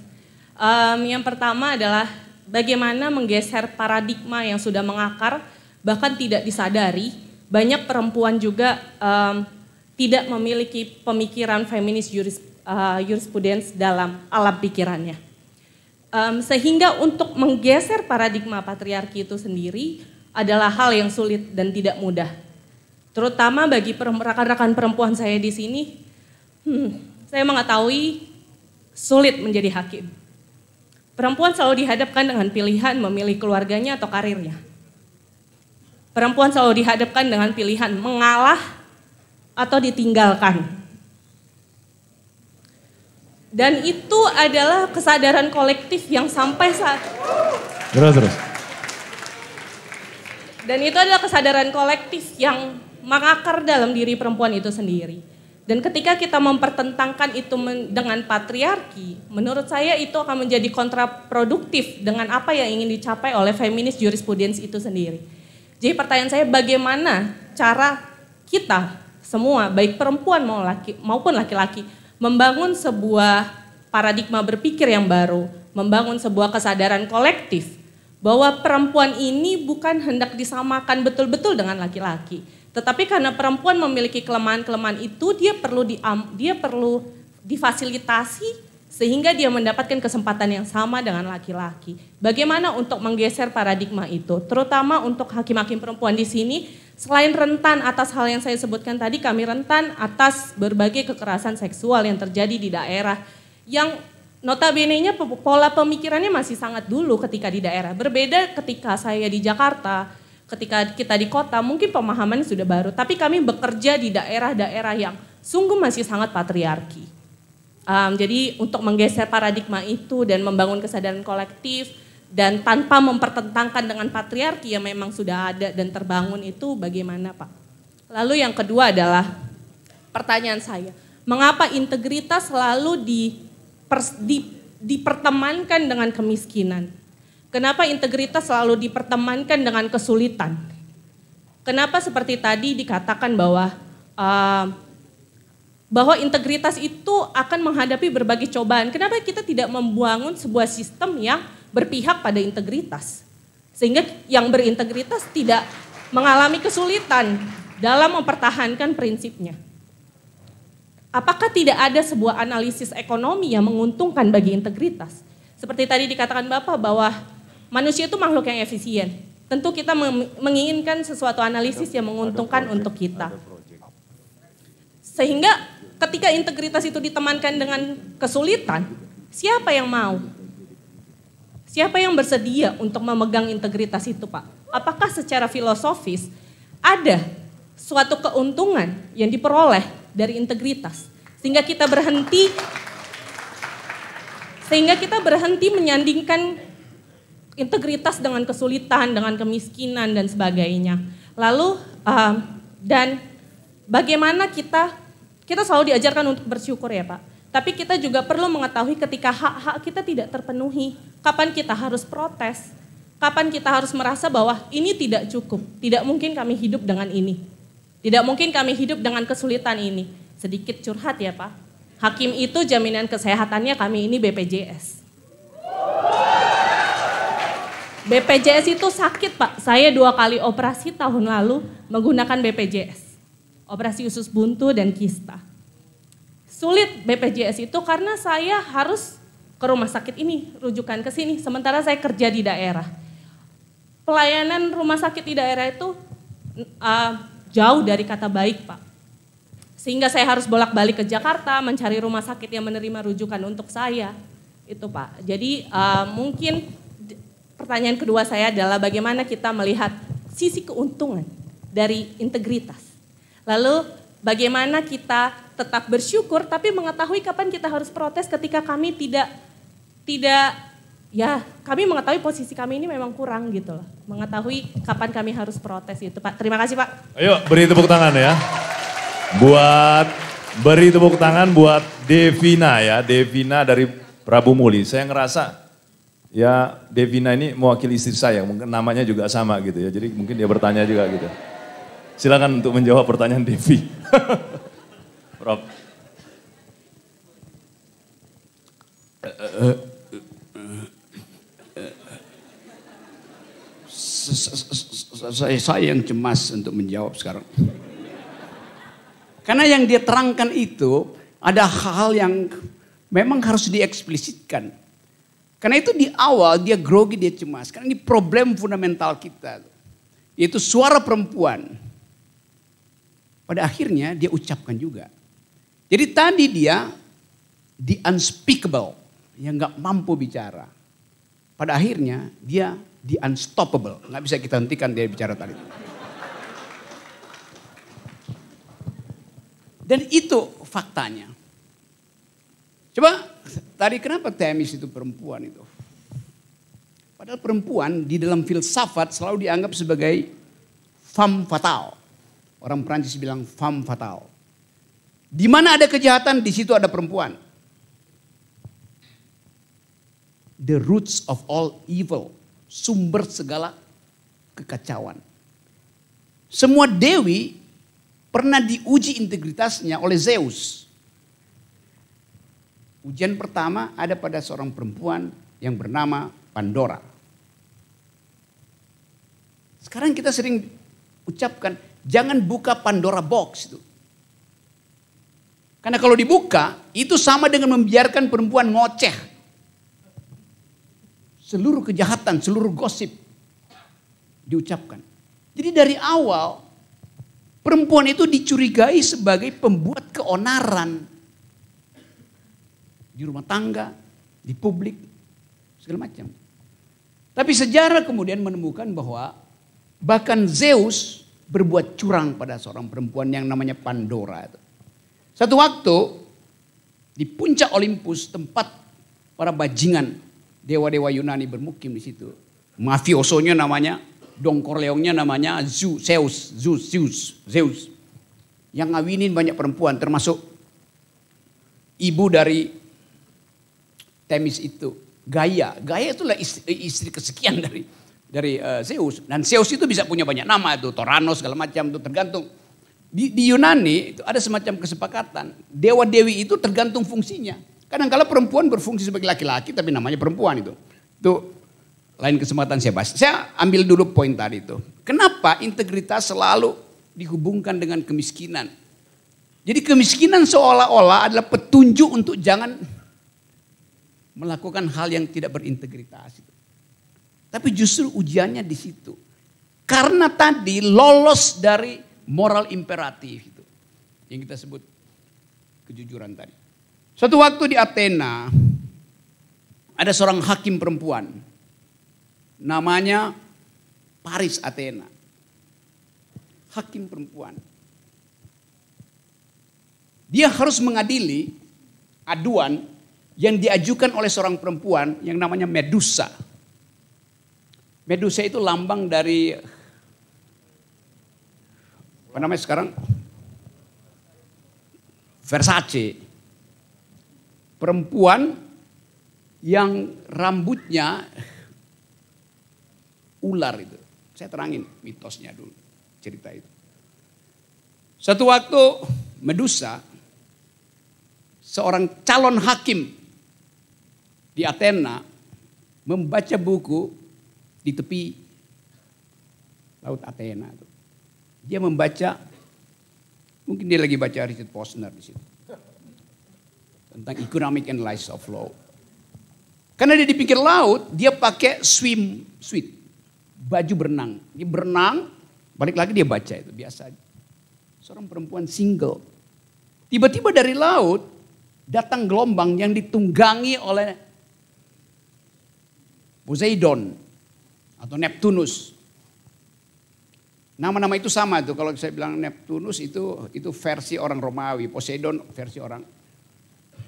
Um, yang pertama adalah bagaimana menggeser paradigma yang sudah mengakar bahkan tidak disadari banyak perempuan juga um, tidak memiliki pemikiran feminis juris, uh, eh, jurisprudence dalam alam pikirannya. Um, sehingga untuk menggeser paradigma patriarki itu sendiri adalah hal yang sulit dan tidak mudah. Terutama bagi rekan-rekan perempuan saya di sini, hmm, saya mengetahui sulit menjadi hakim. Perempuan selalu dihadapkan dengan pilihan memilih keluarganya atau karirnya. Perempuan selalu dihadapkan dengan pilihan mengalah atau ditinggalkan dan itu adalah kesadaran kolektif yang sampai saat Terus terus. Dan itu adalah kesadaran kolektif yang mengakar dalam diri perempuan itu sendiri. Dan ketika kita mempertentangkan itu dengan patriarki, menurut saya itu akan menjadi kontraproduktif dengan apa yang ingin dicapai oleh feminis jurisprudence itu sendiri. Jadi pertanyaan saya bagaimana cara kita semua, baik perempuan maupun laki-laki, membangun sebuah paradigma berpikir yang baru, membangun sebuah kesadaran kolektif bahwa perempuan ini bukan hendak disamakan betul-betul dengan laki-laki, tetapi karena perempuan memiliki kelemahan-kelemahan itu dia perlu di, dia perlu difasilitasi sehingga dia mendapatkan kesempatan yang sama dengan laki-laki. Bagaimana untuk menggeser paradigma itu, terutama untuk hakim-hakim perempuan di sini Selain rentan atas hal yang saya sebutkan tadi, kami rentan atas berbagai kekerasan seksual yang terjadi di daerah yang notabene-nya pola pemikirannya masih sangat dulu ketika di daerah. Berbeda ketika saya di Jakarta, ketika kita di kota, mungkin pemahamannya sudah baru, tapi kami bekerja di daerah-daerah yang sungguh masih sangat patriarki. Um, jadi untuk menggeser paradigma itu dan membangun kesadaran kolektif, dan tanpa mempertentangkan dengan patriarki yang memang sudah ada dan terbangun itu bagaimana Pak? Lalu yang kedua adalah pertanyaan saya, mengapa integritas selalu di, di, dipertemankan dengan kemiskinan? Kenapa integritas selalu dipertemankan dengan kesulitan? Kenapa seperti tadi dikatakan bahwa uh, bahwa integritas itu akan menghadapi berbagai cobaan? Kenapa kita tidak membangun sebuah sistem yang berpihak pada integritas. Sehingga yang berintegritas tidak mengalami kesulitan dalam mempertahankan prinsipnya. Apakah tidak ada sebuah analisis ekonomi yang menguntungkan bagi integritas? Seperti tadi dikatakan Bapak bahwa manusia itu makhluk yang efisien. Tentu kita menginginkan sesuatu analisis yang menguntungkan untuk kita. Sehingga ketika integritas itu ditemankan dengan kesulitan, siapa yang mau? Siapa yang bersedia untuk memegang integritas itu, Pak? Apakah secara filosofis ada suatu keuntungan yang diperoleh dari integritas sehingga kita berhenti sehingga kita berhenti menyandingkan integritas dengan kesulitan, dengan kemiskinan dan sebagainya. Lalu um, dan bagaimana kita kita selalu diajarkan untuk bersyukur ya, Pak. Tapi kita juga perlu mengetahui ketika hak-hak kita tidak terpenuhi kapan kita harus protes, kapan kita harus merasa bahwa ini tidak cukup, tidak mungkin kami hidup dengan ini, tidak mungkin kami hidup dengan kesulitan ini. Sedikit curhat ya Pak, hakim itu jaminan kesehatannya kami ini BPJS. BPJS itu sakit Pak, saya dua kali operasi tahun lalu menggunakan BPJS. Operasi usus buntu dan kista. Sulit BPJS itu karena saya harus ke rumah sakit ini, rujukan ke sini. Sementara saya kerja di daerah. Pelayanan rumah sakit di daerah itu uh, jauh dari kata baik, Pak. Sehingga saya harus bolak-balik ke Jakarta mencari rumah sakit yang menerima rujukan untuk saya. Itu, Pak. Jadi uh, mungkin pertanyaan kedua saya adalah bagaimana kita melihat sisi keuntungan dari integritas. Lalu bagaimana kita tetap bersyukur tapi mengetahui kapan kita harus protes ketika kami tidak tidak ya kami mengetahui posisi kami ini memang kurang gitu loh. Mengetahui kapan kami harus protes itu Pak. Terima kasih Pak. Ayo beri tepuk tangan ya. Buat beri tepuk tangan buat Devina ya. Devina dari Prabu Muli. Saya ngerasa ya Devina ini mewakili istri saya. Mungkin namanya juga sama gitu ya. Jadi mungkin dia bertanya juga gitu. Silakan untuk menjawab pertanyaan Devi. (laughs) Prof. Eh, eh, eh. saya yang cemas untuk menjawab sekarang. Karena yang dia terangkan itu ada hal yang memang harus dieksplisitkan. Karena itu di awal dia grogi, dia cemas. Karena ini problem fundamental kita. Yaitu suara perempuan. Pada akhirnya dia ucapkan juga. Jadi tadi dia di unspeakable. Yang gak mampu bicara. Pada akhirnya dia The unstoppable. Nggak bisa kita hentikan dia bicara tadi. Dan itu faktanya. Coba tadi kenapa Temis itu perempuan itu? Padahal perempuan di dalam filsafat selalu dianggap sebagai femme fatale. Orang Prancis bilang femme fatale. Di mana ada kejahatan, di situ ada perempuan. The roots of all evil sumber segala kekacauan. Semua dewi pernah diuji integritasnya oleh Zeus. Ujian pertama ada pada seorang perempuan yang bernama Pandora. Sekarang kita sering ucapkan jangan buka Pandora box itu. Karena kalau dibuka itu sama dengan membiarkan perempuan ngoceh Seluruh kejahatan, seluruh gosip diucapkan. Jadi dari awal perempuan itu dicurigai sebagai pembuat keonaran di rumah tangga, di publik, segala macam. Tapi sejarah kemudian menemukan bahwa bahkan Zeus berbuat curang pada seorang perempuan yang namanya Pandora. Satu waktu di puncak Olympus tempat para bajingan Dewa-dewa Yunani bermukim di situ. Mafiosonya namanya, Don Corleone namanya Zeus, Zeus, Zeus, Zeus, Zeus. Yang ngawinin banyak perempuan termasuk ibu dari Temis itu. Gaia, Gaia itulah istri, istri kesekian dari dari uh, Zeus. Dan Zeus itu bisa punya banyak nama itu, Toranos segala macam itu tergantung. Di, di Yunani itu ada semacam kesepakatan, dewa-dewi itu tergantung fungsinya kadang -kadang perempuan berfungsi sebagai laki-laki tapi namanya perempuan itu. Itu lain kesempatan saya bahas. Saya ambil dulu poin tadi itu. Kenapa integritas selalu dihubungkan dengan kemiskinan? Jadi kemiskinan seolah-olah adalah petunjuk untuk jangan melakukan hal yang tidak berintegritas. Tapi justru ujiannya di situ. Karena tadi lolos dari moral imperatif itu. Yang kita sebut kejujuran tadi. Suatu waktu di Athena, ada seorang hakim perempuan. Namanya Paris Athena. Hakim perempuan. Dia harus mengadili aduan yang diajukan oleh seorang perempuan yang namanya Medusa. Medusa itu lambang dari apa namanya sekarang? Versace perempuan yang rambutnya ular itu. Saya terangin mitosnya dulu cerita itu. Satu waktu Medusa seorang calon hakim di Athena membaca buku di tepi laut Athena itu. Dia membaca mungkin dia lagi baca Richard Posner di situ tentang economic and life of law. Karena dia di pinggir laut, dia pakai swim suit, baju berenang. Dia berenang, balik lagi dia baca itu biasa. Seorang perempuan single. Tiba-tiba dari laut datang gelombang yang ditunggangi oleh Poseidon atau Neptunus. Nama-nama itu sama tuh kalau saya bilang Neptunus itu itu versi orang Romawi, Poseidon versi orang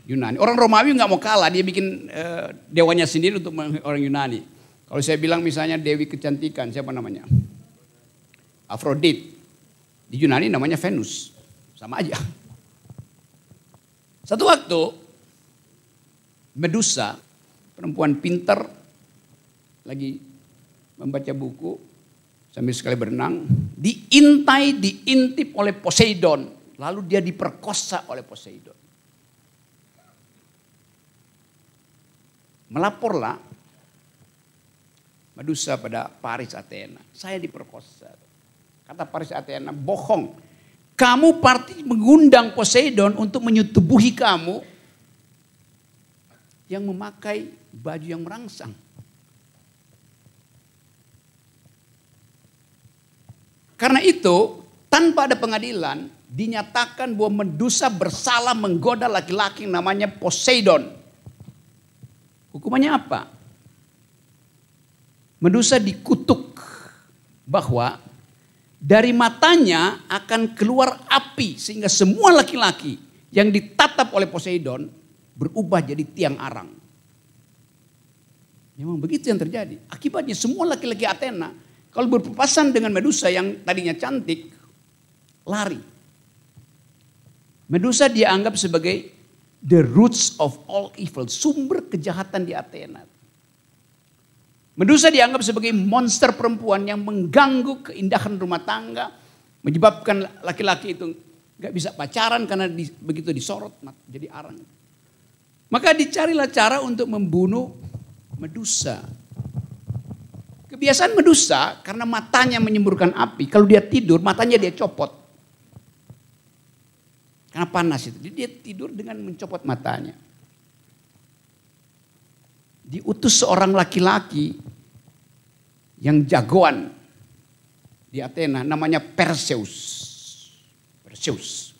Yunani. Orang Romawi nggak mau kalah, dia bikin uh, dewanya sendiri untuk orang Yunani. Kalau saya bilang misalnya Dewi kecantikan, siapa namanya? Afrodit. Di Yunani namanya Venus. Sama aja. (laughs) Satu waktu Medusa, perempuan pinter, lagi membaca buku sambil sekali berenang, diintai, diintip oleh Poseidon. Lalu dia diperkosa oleh Poseidon. Melaporlah Medusa pada Paris Athena. Saya diperkosa. Kata Paris Athena, bohong. Kamu parti mengundang Poseidon untuk menyetubuhi kamu yang memakai baju yang merangsang. Karena itu, tanpa ada pengadilan, dinyatakan bahwa Medusa bersalah menggoda laki-laki namanya Poseidon. Hukumannya apa? Medusa dikutuk bahwa dari matanya akan keluar api sehingga semua laki-laki yang ditatap oleh Poseidon berubah jadi tiang arang. Memang begitu yang terjadi. Akibatnya semua laki-laki Athena kalau berpapasan dengan Medusa yang tadinya cantik lari. Medusa dianggap sebagai the roots of all evil, sumber kejahatan di Athena. Medusa dianggap sebagai monster perempuan yang mengganggu keindahan rumah tangga, menyebabkan laki-laki itu nggak bisa pacaran karena di, begitu disorot jadi arang. Maka dicarilah cara untuk membunuh Medusa. Kebiasaan Medusa karena matanya menyemburkan api, kalau dia tidur matanya dia copot. Karena panas itu. Dia tidur dengan mencopot matanya. Diutus seorang laki-laki yang jagoan di Athena namanya Perseus. Perseus.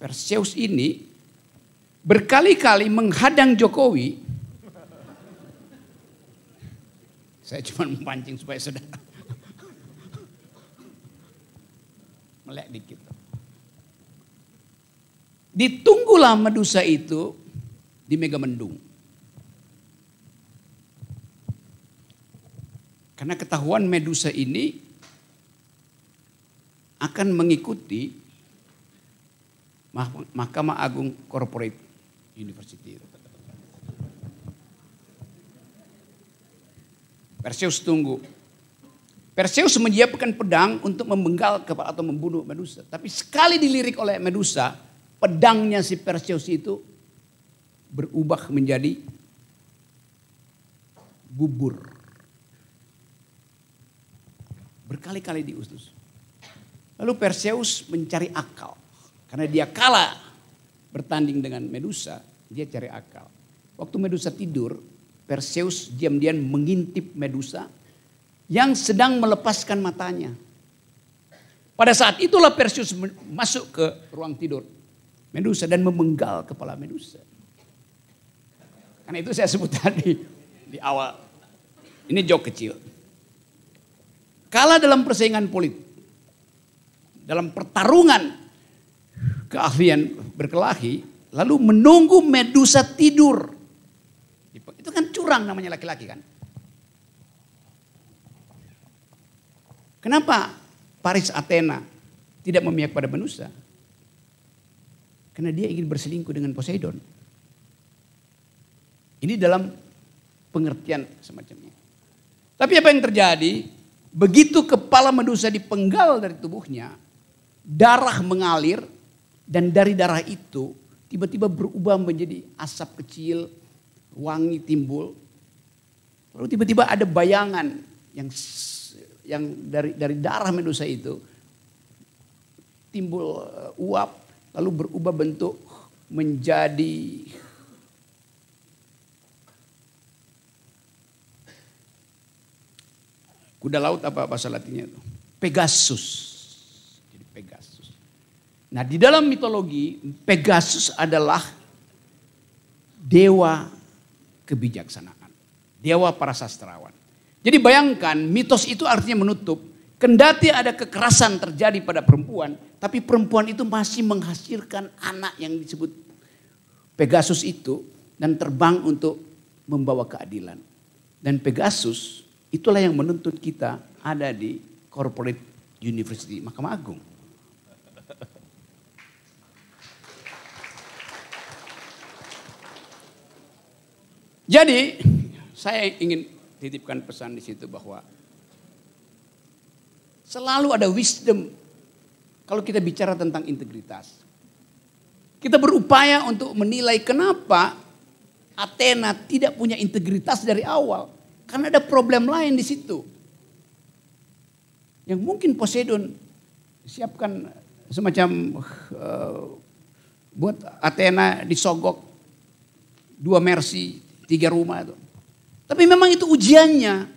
Perseus ini berkali-kali menghadang Jokowi. Saya cuma memancing supaya saudara (laughs) melek dikit. Ditunggulah Medusa itu di Megamendung. Karena ketahuan Medusa ini akan mengikuti Mahkamah Agung Corporate University. Perseus tunggu. Perseus menyiapkan pedang untuk memenggal kepala atau membunuh Medusa. Tapi sekali dilirik oleh Medusa, pedangnya si Perseus itu berubah menjadi bubur. Berkali-kali diutus. Lalu Perseus mencari akal. Karena dia kalah bertanding dengan Medusa, dia cari akal. Waktu Medusa tidur, Perseus diam-diam mengintip Medusa yang sedang melepaskan matanya. Pada saat itulah Perseus masuk ke ruang tidur. Medusa dan memenggal kepala Medusa. Karena itu saya sebut tadi di awal. Ini jok kecil. Kalah dalam persaingan politik. Dalam pertarungan keahlian berkelahi. Lalu menunggu Medusa tidur. Itu kan curang namanya laki-laki kan. Kenapa Paris Athena tidak memihak pada Medusa? Karena dia ingin berselingkuh dengan Poseidon. Ini dalam pengertian semacamnya. Tapi apa yang terjadi? Begitu kepala Medusa dipenggal dari tubuhnya, darah mengalir dan dari darah itu tiba-tiba berubah menjadi asap kecil, wangi timbul. Lalu tiba-tiba ada bayangan yang yang dari dari darah Medusa itu timbul uh, uap lalu berubah bentuk menjadi kuda laut apa bahasa latinnya itu? Pegasus. Jadi Pegasus. Nah, di dalam mitologi Pegasus adalah dewa kebijaksanaan, dewa para sastrawan. Jadi bayangkan mitos itu artinya menutup, kendati ada kekerasan terjadi pada perempuan, tapi perempuan itu masih menghasilkan anak yang disebut Pegasus itu dan terbang untuk membawa keadilan. Dan Pegasus itulah yang menuntut kita ada di corporate university Mahkamah Agung. Jadi saya ingin titipkan pesan di situ bahwa selalu ada wisdom kalau kita bicara tentang integritas. Kita berupaya untuk menilai kenapa Athena tidak punya integritas dari awal. Karena ada problem lain di situ. Yang mungkin Poseidon siapkan semacam uh, buat Athena disogok dua mersi, tiga rumah itu. Tapi memang itu ujiannya.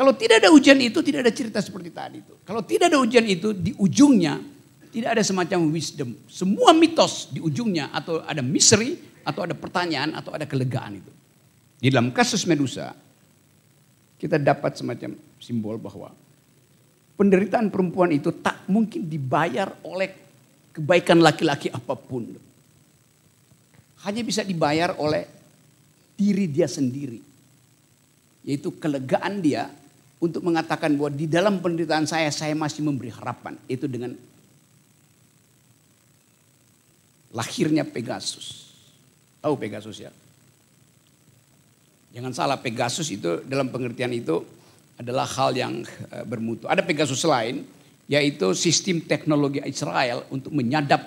Kalau tidak ada ujian itu, tidak ada cerita seperti tadi itu. Kalau tidak ada ujian itu, di ujungnya tidak ada semacam wisdom. Semua mitos di ujungnya atau ada misteri, atau ada pertanyaan, atau ada kelegaan itu. Di dalam kasus Medusa, kita dapat semacam simbol bahwa penderitaan perempuan itu tak mungkin dibayar oleh kebaikan laki-laki apapun. Hanya bisa dibayar oleh diri dia sendiri. Yaitu kelegaan dia untuk mengatakan bahwa di dalam penderitaan saya saya masih memberi harapan itu dengan lahirnya Pegasus. Tahu Pegasus ya? Jangan salah Pegasus itu dalam pengertian itu adalah hal yang eh, bermutu. Ada Pegasus lain yaitu sistem teknologi Israel untuk menyadap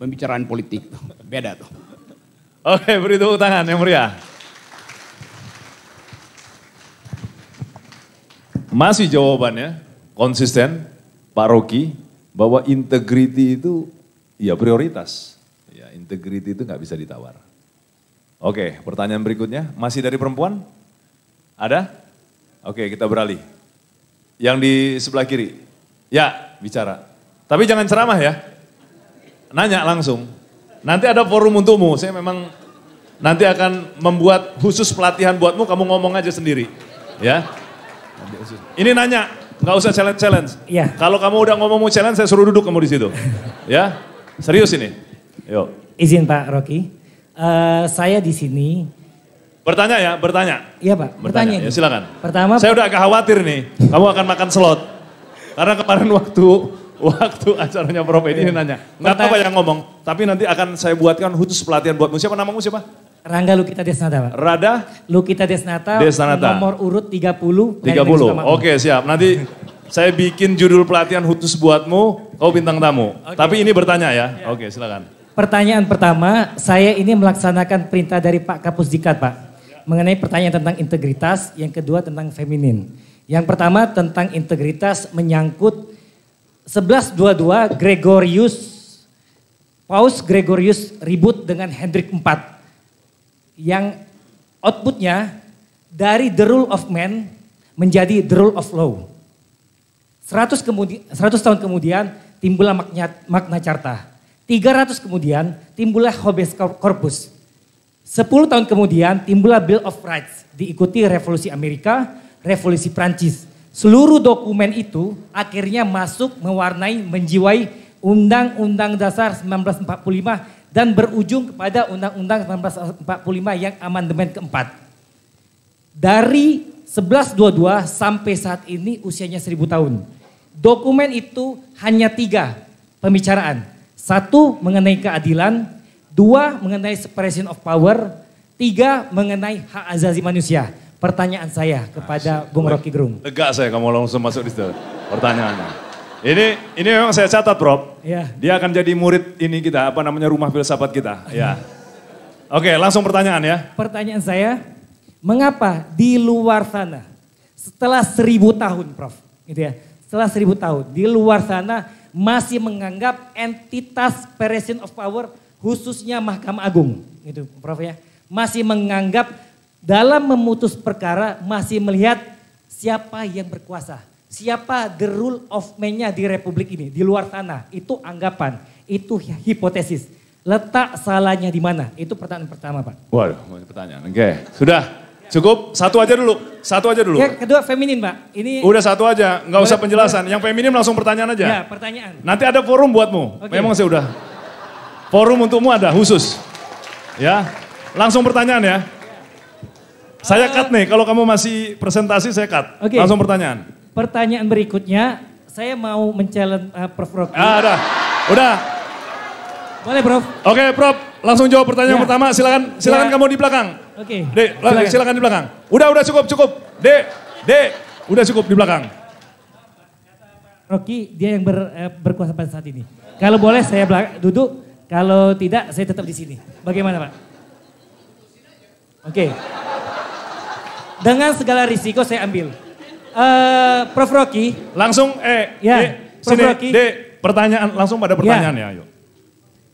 pembicaraan politik. (laughs) Beda tuh. Oke, beri tepuk tangan yang meriah. Masih jawabannya konsisten Pak Rocky bahwa integriti itu ya prioritas. Ya, integriti itu nggak bisa ditawar. Oke, pertanyaan berikutnya masih dari perempuan? Ada? Oke, kita beralih. Yang di sebelah kiri. Ya, bicara. Tapi jangan ceramah ya. Nanya langsung. Nanti ada forum untukmu. Saya memang nanti akan membuat khusus pelatihan buatmu, kamu ngomong aja sendiri. Ya. Ini nanya, nggak usah challenge challenge. Iya. Kalau kamu udah ngomong mau challenge, saya suruh duduk kamu di situ. ya, serius ini. Yuk. Izin Pak Rocky, uh, saya di sini. Bertanya ya, bertanya. Iya Pak. Bertanya. bertanya. Ya, silakan. Pertama. Saya udah agak khawatir nih, kamu akan makan slot. Karena kemarin waktu waktu acaranya Prof ini nanya, nggak tahu apa yang ngomong, tapi nanti akan saya buatkan khusus pelatihan buat siapa namamu siapa? Rangga Lukita Desnata, Pak. Rada? Lukita Desnata, Desnata. nomor urut 30. 30, oke siap. Nanti saya bikin judul pelatihan khusus buatmu, kau bintang tamu. Okay. Tapi ini bertanya ya, yeah. oke silakan. Pertanyaan pertama, saya ini melaksanakan perintah dari Pak Dikat, Pak. Yeah. Mengenai pertanyaan tentang integritas, yang kedua tentang feminin. Yang pertama tentang integritas menyangkut 1122 Gregorius Paus Gregorius ribut dengan Hendrik IV yang outputnya dari the rule of man menjadi the rule of law. 100, kemudi 100 tahun kemudian timbullah makna, makna carta. 300 kemudian timbullah hobes corpus. 10 tahun kemudian timbullah Bill of Rights diikuti revolusi Amerika, revolusi Prancis. Seluruh dokumen itu akhirnya masuk mewarnai menjiwai Undang-Undang Dasar 1945 dan berujung kepada Undang-Undang 1945 yang amandemen keempat. Dari 1122 sampai saat ini usianya 1000 tahun. Dokumen itu hanya tiga pembicaraan. Satu mengenai keadilan, dua mengenai separation of power, tiga mengenai hak azazi manusia. Pertanyaan saya kepada ah, Bung Rocky Gerung. Tegak saya kamu langsung masuk di situ pertanyaannya. Ini ini memang saya catat, Prof. Ya. Dia akan jadi murid ini kita, apa namanya rumah filsafat kita. Ya. (laughs) Oke, langsung pertanyaan ya. Pertanyaan saya, mengapa di luar sana setelah seribu tahun, Prof, gitu ya, setelah seribu tahun di luar sana masih menganggap entitas separation of power khususnya Mahkamah Agung, gitu, Prof ya, masih menganggap dalam memutus perkara masih melihat siapa yang berkuasa Siapa the rule of man-nya di republik ini, di luar sana itu anggapan, itu hipotesis. Letak salahnya di mana? Itu pertanyaan pertama, Pak. Waduh, pertanyaan. Oke, okay. sudah. Cukup, satu aja dulu. Satu aja dulu. Ya, kedua feminin, Pak. Ini Udah satu aja, nggak usah penjelasan. Yang feminin langsung pertanyaan aja. Ya, pertanyaan. Nanti ada forum buatmu. Okay. Memang saya udah. Forum untukmu ada khusus. Ya. Langsung pertanyaan ya. Saya ah. cut nih, kalau kamu masih presentasi saya cut. Okay. Langsung pertanyaan. Pertanyaan berikutnya, saya mau mencalon uh, eh, Prof Rocky. Ah, udah. Udah. Boleh, Prof. Oke, Prof. Langsung jawab pertanyaan ya. pertama. Silakan, silakan ya. kamu di belakang. Oke. Okay. Dek, silakan. silakan di belakang. Udah, udah cukup, cukup. Dek, Dek, udah cukup di belakang. Rocky, dia yang ber, eh, berkuasa pada saat ini. Kalau boleh saya belakang, duduk, kalau tidak saya tetap di sini. Bagaimana Pak? Oke. Okay. Dengan segala risiko saya ambil. Eh, Prof Rocky. Langsung eh ya, de, Prof sini, Rocky. D, pertanyaan langsung pada pertanyaan ya. ya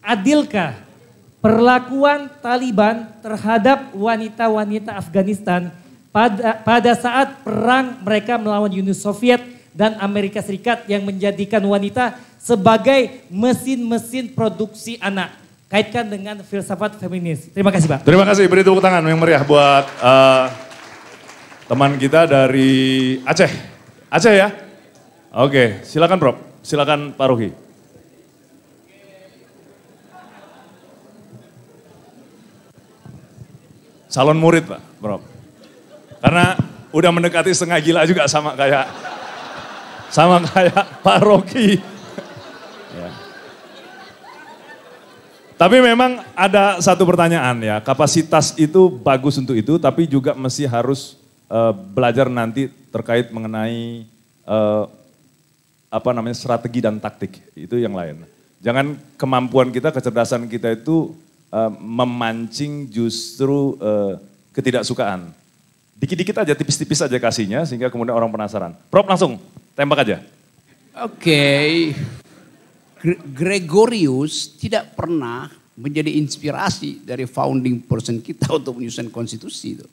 Adilkah perlakuan Taliban terhadap wanita-wanita Afghanistan pada pada saat perang mereka melawan Uni Soviet dan Amerika Serikat yang menjadikan wanita sebagai mesin-mesin produksi anak? Kaitkan dengan filsafat feminis. Terima kasih, Pak. Terima kasih. Beri tepuk tangan yang meriah buat uh, teman kita dari Aceh. Aceh ya? Oke, silakan Prof. Silakan Pak Ruhi. Salon murid Pak, Prof. Karena udah mendekati setengah gila juga sama kayak sama kayak Pak Rocky. ya. Tapi memang ada satu pertanyaan ya, kapasitas itu bagus untuk itu, tapi juga masih harus uh, belajar nanti terkait mengenai uh, apa namanya strategi dan taktik itu yang lain. Jangan kemampuan kita, kecerdasan kita itu uh, memancing justru uh, ketidaksukaan. Dikit-dikit aja, tipis-tipis aja kasihnya sehingga kemudian orang penasaran. Prop langsung, tembak aja. Oke. Okay. Gregorius tidak pernah menjadi inspirasi dari founding person kita untuk menyusun konstitusi itu.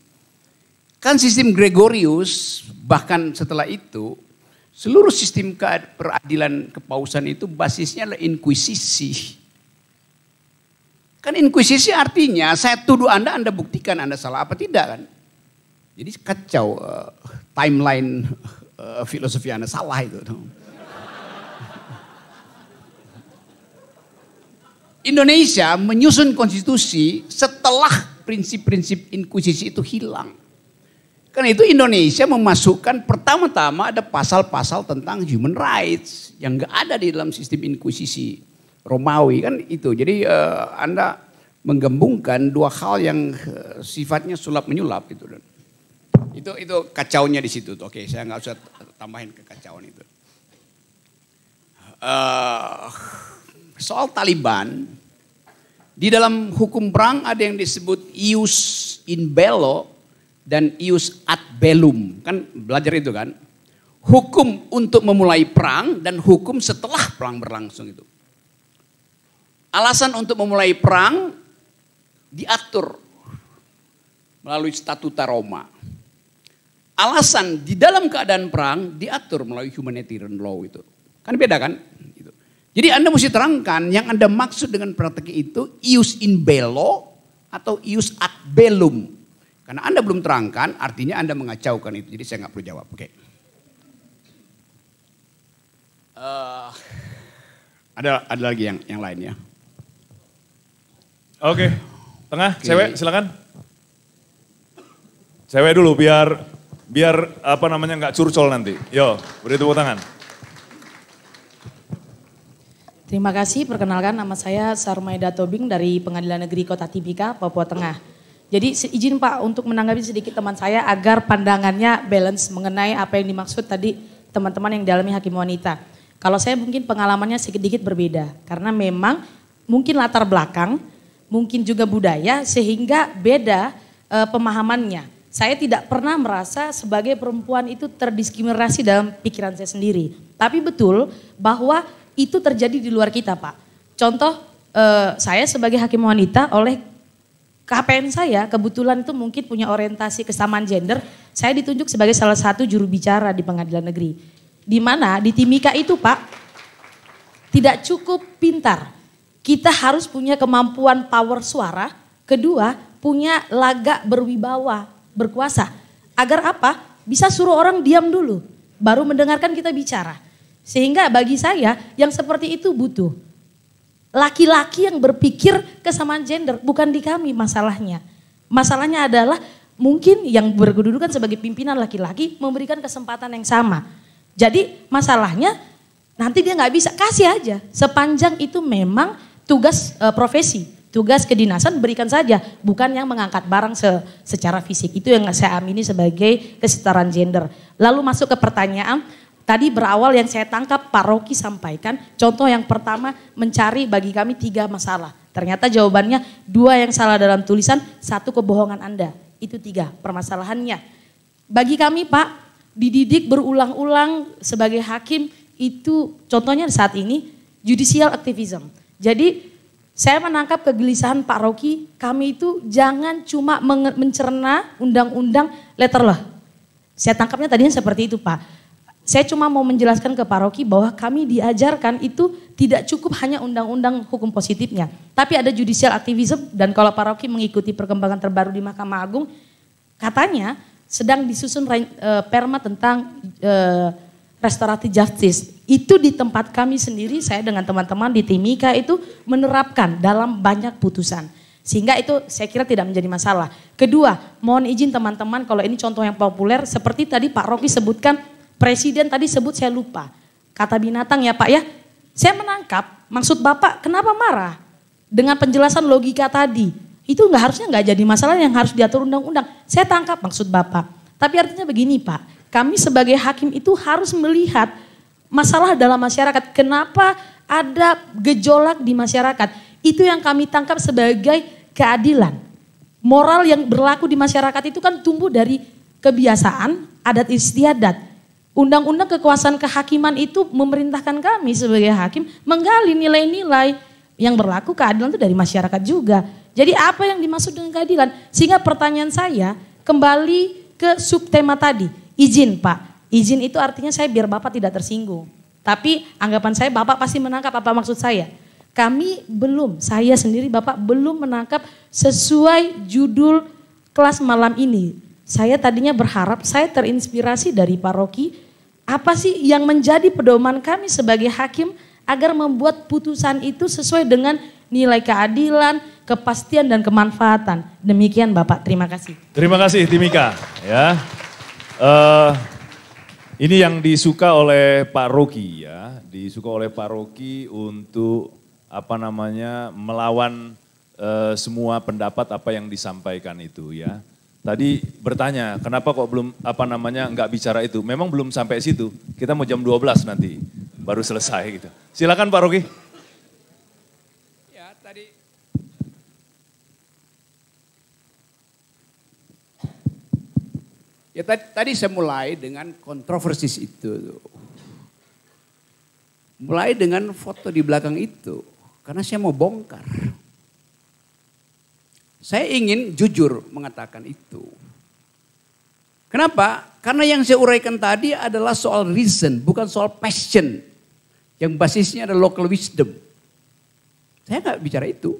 Kan sistem Gregorius bahkan setelah itu seluruh sistem peradilan kepausan itu basisnya adalah inkuisisi. Kan inkuisisi artinya saya tuduh Anda, Anda buktikan Anda salah apa tidak kan. Jadi kacau uh, timeline uh, filosofi Anda salah itu. Indonesia menyusun konstitusi setelah prinsip-prinsip inkuisisi itu hilang. Karena itu Indonesia memasukkan pertama-tama ada pasal-pasal tentang human rights yang nggak ada di dalam sistem inkuisisi Romawi kan itu. Jadi uh, Anda menggembungkan dua hal yang uh, sifatnya sulap menyulap itu. itu itu kacaunya di situ. Oke, saya nggak usah tambahin ke kekacauan itu. Uh, soal Taliban di dalam hukum perang ada yang disebut ius in bello dan ius ad bellum. Kan belajar itu kan. Hukum untuk memulai perang dan hukum setelah perang berlangsung itu. Alasan untuk memulai perang diatur melalui statuta Roma. Alasan di dalam keadaan perang diatur melalui humanitarian law itu. Kan beda kan? Gitu. Jadi Anda mesti terangkan yang Anda maksud dengan praktek itu ius in bello atau ius ad bellum. Karena Anda belum terangkan, artinya Anda mengacaukan itu. Jadi saya nggak perlu jawab. Oke. Okay. Uh, eh. ada ada lagi yang yang lain ya. Oke. Okay. Tengah, okay. cewek silakan. Cewek dulu biar biar apa namanya nggak curcol nanti. Yo, beri tepuk tangan. Terima kasih, perkenalkan nama saya Sarmaida Tobing dari Pengadilan Negeri Kota Timika, Papua Tengah. Jadi izin Pak untuk menanggapi sedikit teman saya agar pandangannya balance mengenai apa yang dimaksud tadi teman-teman yang dalami hakim wanita. Kalau saya mungkin pengalamannya sedikit berbeda karena memang mungkin latar belakang, mungkin juga budaya sehingga beda e, pemahamannya. Saya tidak pernah merasa sebagai perempuan itu terdiskriminasi dalam pikiran saya sendiri. Tapi betul bahwa itu terjadi di luar kita, Pak. Contoh e, saya sebagai hakim wanita oleh KPN saya kebetulan itu mungkin punya orientasi kesamaan gender, saya ditunjuk sebagai salah satu juru bicara di pengadilan negeri. Di mana di Timika itu Pak, tidak cukup pintar. Kita harus punya kemampuan power suara, kedua punya lagak berwibawa, berkuasa. Agar apa? Bisa suruh orang diam dulu, baru mendengarkan kita bicara. Sehingga bagi saya yang seperti itu butuh laki-laki yang berpikir kesamaan gender, bukan di kami masalahnya. Masalahnya adalah mungkin yang berkedudukan sebagai pimpinan laki-laki memberikan kesempatan yang sama. Jadi masalahnya nanti dia nggak bisa kasih aja sepanjang itu memang tugas e, profesi, tugas kedinasan berikan saja, bukan yang mengangkat barang se, secara fisik. Itu yang saya amini sebagai kesetaraan gender. Lalu masuk ke pertanyaan Tadi berawal yang saya tangkap Pak Rocky sampaikan, contoh yang pertama mencari bagi kami tiga masalah. Ternyata jawabannya dua yang salah dalam tulisan, satu kebohongan Anda. Itu tiga permasalahannya. Bagi kami Pak, dididik berulang-ulang sebagai hakim itu contohnya saat ini judicial activism. Jadi saya menangkap kegelisahan Pak Rocky, kami itu jangan cuma mencerna undang-undang letter law. Saya tangkapnya tadinya seperti itu Pak. Saya cuma mau menjelaskan ke paroki bahwa kami diajarkan itu tidak cukup hanya undang-undang hukum positifnya. Tapi ada judicial activism dan kalau paroki mengikuti perkembangan terbaru di Mahkamah Agung, katanya sedang disusun uh, perma tentang uh, restoratif justice. Itu di tempat kami sendiri, saya dengan teman-teman di Timika itu menerapkan dalam banyak putusan. Sehingga itu saya kira tidak menjadi masalah. Kedua, mohon izin teman-teman kalau ini contoh yang populer seperti tadi Pak Rocky sebutkan Presiden tadi sebut saya lupa. Kata binatang ya Pak ya. Saya menangkap maksud Bapak kenapa marah? Dengan penjelasan logika tadi. Itu nggak harusnya nggak jadi masalah yang harus diatur undang-undang. Saya tangkap maksud Bapak. Tapi artinya begini Pak. Kami sebagai hakim itu harus melihat masalah dalam masyarakat. Kenapa ada gejolak di masyarakat. Itu yang kami tangkap sebagai keadilan. Moral yang berlaku di masyarakat itu kan tumbuh dari kebiasaan, adat istiadat undang-undang kekuasaan kehakiman itu memerintahkan kami sebagai hakim menggali nilai-nilai yang berlaku keadilan itu dari masyarakat juga. Jadi apa yang dimaksud dengan keadilan? Sehingga pertanyaan saya kembali ke subtema tadi. Izin Pak, izin itu artinya saya biar Bapak tidak tersinggung. Tapi anggapan saya Bapak pasti menangkap apa maksud saya. Kami belum, saya sendiri Bapak belum menangkap sesuai judul kelas malam ini. Saya tadinya berharap saya terinspirasi dari paroki apa sih yang menjadi pedoman kami sebagai hakim agar membuat putusan itu sesuai dengan nilai keadilan, kepastian dan kemanfaatan. Demikian Bapak, terima kasih. Terima kasih Timika. Ya. Uh, ini yang disuka oleh Pak Rocky ya, disuka oleh Pak Rocky untuk apa namanya melawan uh, semua pendapat apa yang disampaikan itu ya. Tadi bertanya, kenapa kok belum apa namanya nggak bicara itu? Memang belum sampai situ. Kita mau jam 12 nanti baru selesai gitu. Silakan Pak Rocky. Ya, tadi Ya tadi, tadi saya mulai dengan kontroversis itu. Mulai dengan foto di belakang itu karena saya mau bongkar. Saya ingin jujur mengatakan itu. Kenapa? Karena yang saya uraikan tadi adalah soal reason, bukan soal passion. Yang basisnya adalah local wisdom. Saya nggak bicara itu.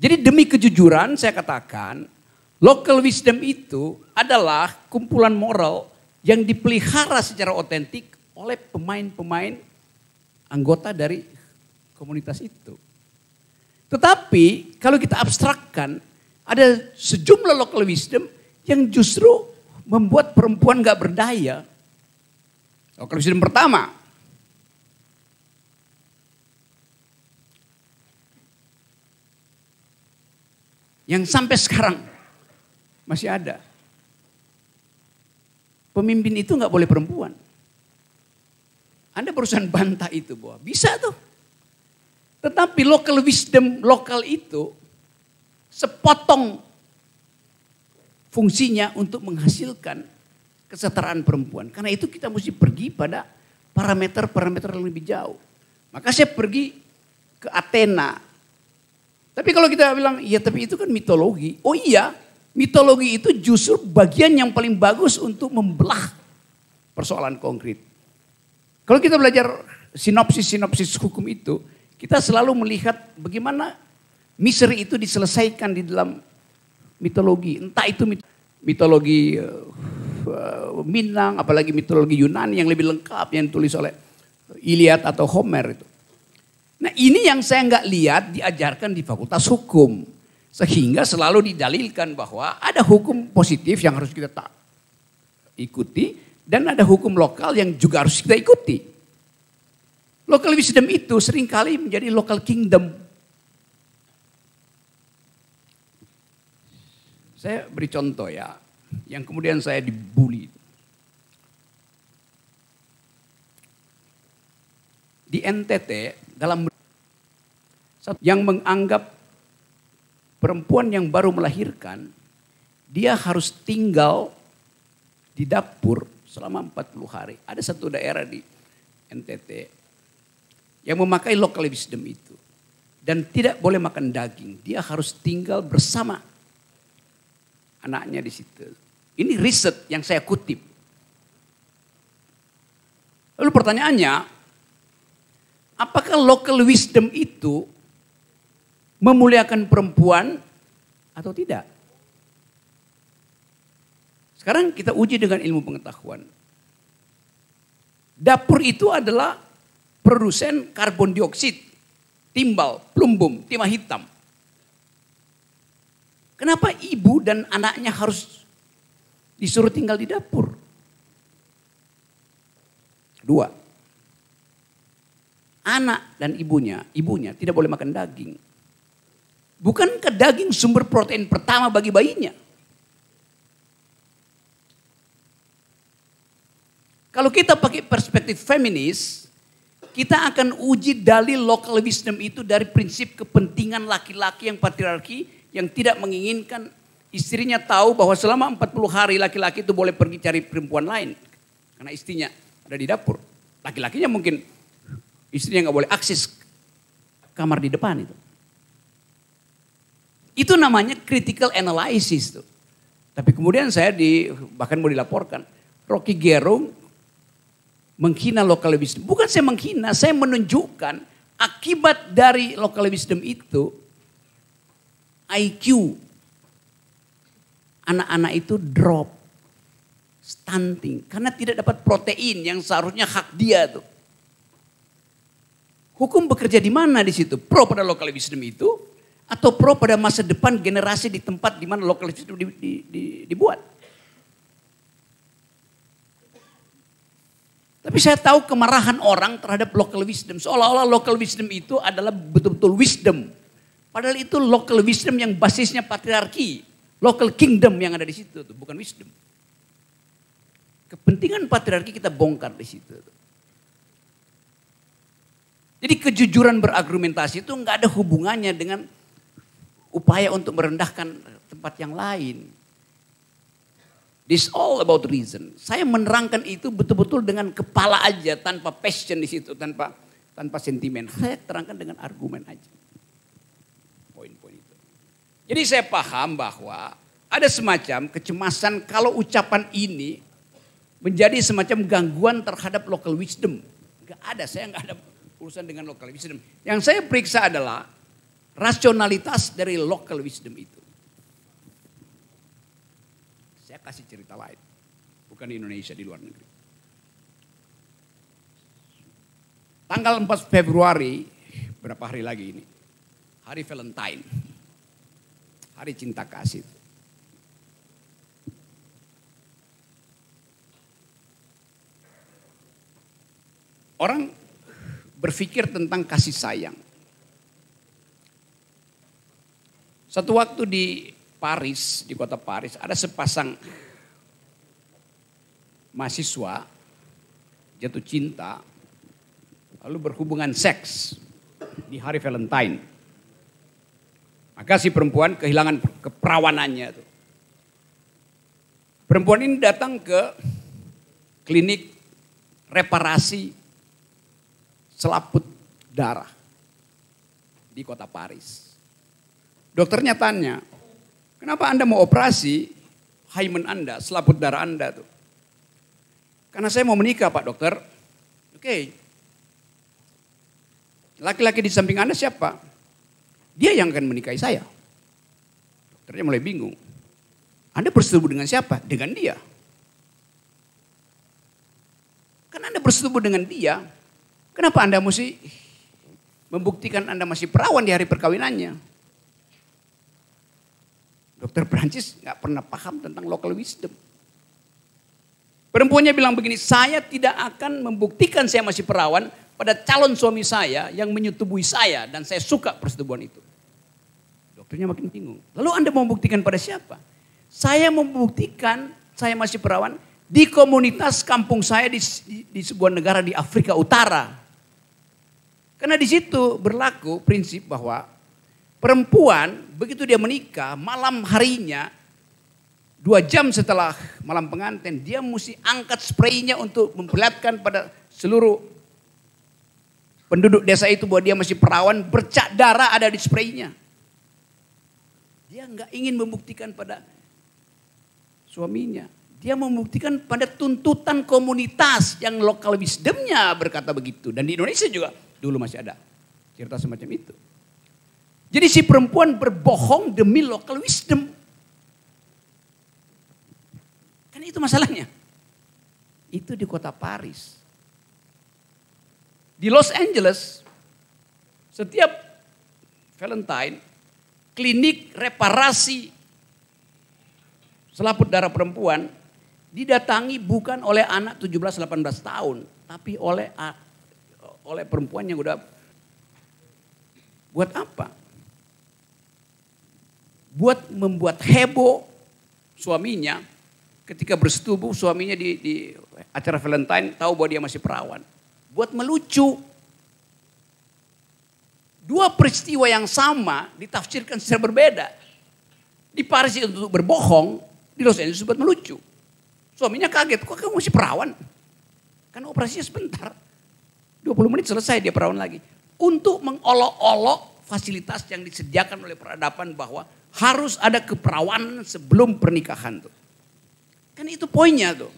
Jadi demi kejujuran saya katakan, local wisdom itu adalah kumpulan moral yang dipelihara secara otentik oleh pemain-pemain anggota dari komunitas itu. Tetapi kalau kita abstrakkan, ada sejumlah local wisdom yang justru membuat perempuan gak berdaya. Local wisdom pertama, yang sampai sekarang masih ada. Pemimpin itu nggak boleh perempuan. Anda perusahaan bantah itu bahwa bisa tuh tetapi local wisdom lokal itu sepotong fungsinya untuk menghasilkan kesetaraan perempuan. Karena itu kita mesti pergi pada parameter-parameter yang lebih jauh. Maka saya pergi ke Athena. Tapi kalau kita bilang, ya tapi itu kan mitologi. Oh iya, mitologi itu justru bagian yang paling bagus untuk membelah persoalan konkret. Kalau kita belajar sinopsis-sinopsis hukum itu, kita selalu melihat bagaimana misteri itu diselesaikan di dalam mitologi. Entah itu mitologi eh, eh, Minang, apalagi mitologi Yunani yang lebih lengkap yang ditulis oleh Iliad atau Homer itu. Nah ini yang saya nggak lihat diajarkan di fakultas hukum. Sehingga selalu didalilkan bahwa ada hukum positif yang harus kita tak ikuti dan ada hukum lokal yang juga harus kita ikuti. Local wisdom itu seringkali menjadi local kingdom. Saya beri contoh ya, yang kemudian saya dibully. Di NTT dalam yang menganggap perempuan yang baru melahirkan dia harus tinggal di dapur selama 40 hari. Ada satu daerah di NTT yang memakai local wisdom itu dan tidak boleh makan daging. Dia harus tinggal bersama anaknya di situ. Ini riset yang saya kutip. Lalu pertanyaannya, apakah local wisdom itu memuliakan perempuan atau tidak? Sekarang kita uji dengan ilmu pengetahuan. Dapur itu adalah produsen karbon dioksid, timbal, plumbum, timah hitam. Kenapa ibu dan anaknya harus disuruh tinggal di dapur? Dua, anak dan ibunya, ibunya tidak boleh makan daging. Bukan ke daging sumber protein pertama bagi bayinya. Kalau kita pakai perspektif feminis, kita akan uji dalil local wisdom itu dari prinsip kepentingan laki-laki yang patriarki yang tidak menginginkan istrinya tahu bahwa selama 40 hari laki-laki itu boleh pergi cari perempuan lain. Karena istrinya ada di dapur. Laki-lakinya mungkin istrinya nggak boleh akses kamar di depan itu. Itu namanya critical analysis tuh. Tapi kemudian saya di bahkan mau dilaporkan Rocky Gerung menghina local wisdom. Bukan saya menghina, saya menunjukkan akibat dari local wisdom itu IQ anak-anak itu drop stunting karena tidak dapat protein yang seharusnya hak dia tuh. Hukum bekerja di mana di situ? Pro pada local wisdom itu atau pro pada masa depan generasi di tempat di mana local wisdom di, di, di, dibuat? Tapi saya tahu kemarahan orang terhadap local wisdom. Seolah-olah local wisdom itu adalah betul-betul wisdom. Padahal itu local wisdom yang basisnya patriarki. Local kingdom yang ada di situ, tuh, bukan wisdom. Kepentingan patriarki kita bongkar di situ. Tuh. Jadi kejujuran berargumentasi itu nggak ada hubungannya dengan upaya untuk merendahkan tempat yang lain. This all about reason. Saya menerangkan itu betul-betul dengan kepala aja, tanpa passion di situ, tanpa tanpa sentimen. Saya terangkan dengan argumen aja. Poin-poin itu. Jadi saya paham bahwa ada semacam kecemasan kalau ucapan ini menjadi semacam gangguan terhadap local wisdom. Gak ada, saya nggak ada urusan dengan local wisdom. Yang saya periksa adalah rasionalitas dari local wisdom itu kasih cerita lain. Bukan di Indonesia, di luar negeri. Tanggal 4 Februari, berapa hari lagi ini? Hari Valentine. Hari cinta kasih. Orang berpikir tentang kasih sayang. Satu waktu di Paris, di kota Paris, ada sepasang mahasiswa jatuh cinta lalu berhubungan seks di hari Valentine. Maka si perempuan kehilangan keperawanannya Tuh. Perempuan ini datang ke klinik reparasi selaput darah di kota Paris. Dokternya tanya, Kenapa Anda mau operasi hymen Anda, selaput darah Anda tuh? Karena saya mau menikah Pak Dokter. Oke. Okay. Laki-laki di samping Anda siapa? Dia yang akan menikahi saya. Dokternya mulai bingung. Anda bersetubuh dengan siapa? Dengan dia. Karena Anda bersetubuh dengan dia, kenapa Anda mesti membuktikan Anda masih perawan di hari perkawinannya? Dokter Prancis nggak pernah paham tentang local wisdom. Perempuannya bilang begini, saya tidak akan membuktikan saya masih perawan pada calon suami saya yang menyetubuhi saya dan saya suka persetubuhan itu. Dokternya makin bingung. Lalu Anda mau membuktikan pada siapa? Saya membuktikan saya masih perawan di komunitas kampung saya di, di, di sebuah negara di Afrika Utara. Karena di situ berlaku prinsip bahwa perempuan Begitu dia menikah, malam harinya, dua jam setelah malam pengantin, dia mesti angkat spraynya untuk memperlihatkan pada seluruh penduduk desa itu bahwa dia masih perawan, bercak darah ada di spraynya. Dia nggak ingin membuktikan pada suaminya. Dia membuktikan pada tuntutan komunitas yang lokal wisdomnya berkata begitu. Dan di Indonesia juga dulu masih ada cerita semacam itu. Jadi si perempuan berbohong demi local wisdom. Kan itu masalahnya. Itu di kota Paris. Di Los Angeles, setiap Valentine, klinik reparasi selaput darah perempuan didatangi bukan oleh anak 17-18 tahun, tapi oleh oleh perempuan yang udah buat apa? buat membuat heboh suaminya ketika bersetubuh suaminya di, di acara Valentine tahu bahwa dia masih perawan. Buat melucu. Dua peristiwa yang sama ditafsirkan secara berbeda. Di Paris itu untuk berbohong, di Los Angeles buat melucu. Suaminya kaget, kok kamu masih perawan? Karena operasinya sebentar. 20 menit selesai dia perawan lagi. Untuk mengolok-olok fasilitas yang disediakan oleh peradaban bahwa harus ada keperawanan sebelum pernikahan tuh. Kan itu poinnya tuh.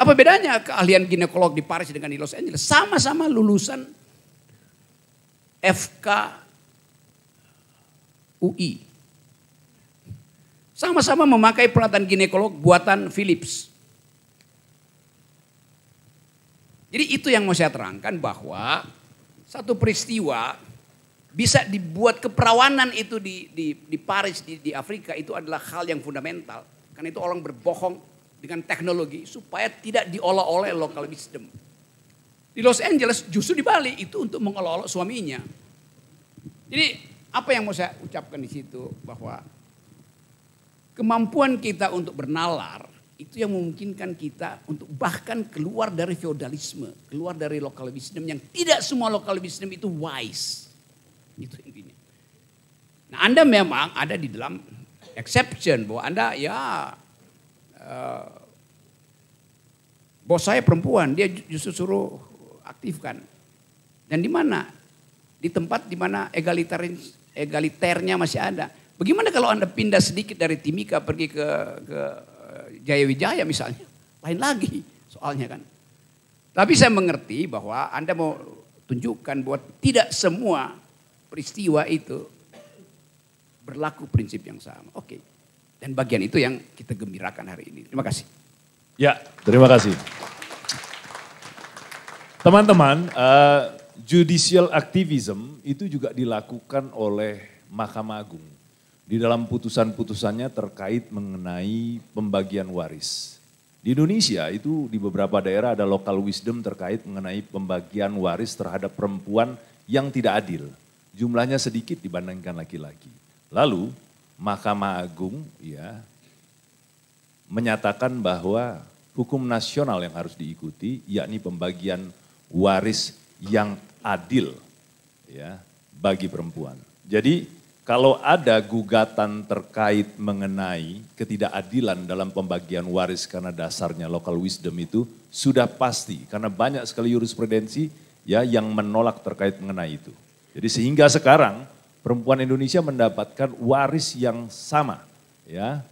Apa bedanya keahlian ginekolog di Paris dengan di Los Angeles? Sama-sama lulusan FK UI. Sama-sama memakai peralatan ginekolog buatan Philips. Jadi itu yang mau saya terangkan bahwa satu peristiwa bisa dibuat keperawanan itu di, di, di Paris, di, di Afrika itu adalah hal yang fundamental. Karena itu orang berbohong dengan teknologi supaya tidak diolah-olah local wisdom. Di Los Angeles justru di Bali itu untuk mengolok-olok suaminya. Jadi apa yang mau saya ucapkan di situ bahwa kemampuan kita untuk bernalar itu yang memungkinkan kita untuk bahkan keluar dari feodalisme, keluar dari local wisdom yang tidak semua local wisdom itu wise. Itu intinya. Nah, Anda memang ada di dalam exception bahwa Anda ya uh, bos saya perempuan, dia justru suruh aktifkan. Dan di mana? Di tempat di mana egalitarian egaliternya masih ada. Bagaimana kalau Anda pindah sedikit dari Timika pergi ke ke eh, Jaya Wijaya misalnya? Lain lagi soalnya kan. Tapi saya mengerti bahwa Anda mau tunjukkan buat tidak semua peristiwa itu berlaku prinsip yang sama. Oke. Okay. Dan bagian itu yang kita gembirakan hari ini. Terima kasih. Ya, terima kasih. Teman-teman, uh, judicial activism itu juga dilakukan oleh Mahkamah Agung di dalam putusan-putusannya terkait mengenai pembagian waris. Di Indonesia itu di beberapa daerah ada local wisdom terkait mengenai pembagian waris terhadap perempuan yang tidak adil jumlahnya sedikit dibandingkan laki-laki. Lalu Mahkamah Agung ya menyatakan bahwa hukum nasional yang harus diikuti yakni pembagian waris yang adil ya bagi perempuan. Jadi kalau ada gugatan terkait mengenai ketidakadilan dalam pembagian waris karena dasarnya local wisdom itu sudah pasti karena banyak sekali jurisprudensi ya yang menolak terkait mengenai itu. Jadi sehingga sekarang perempuan Indonesia mendapatkan waris yang sama, ya,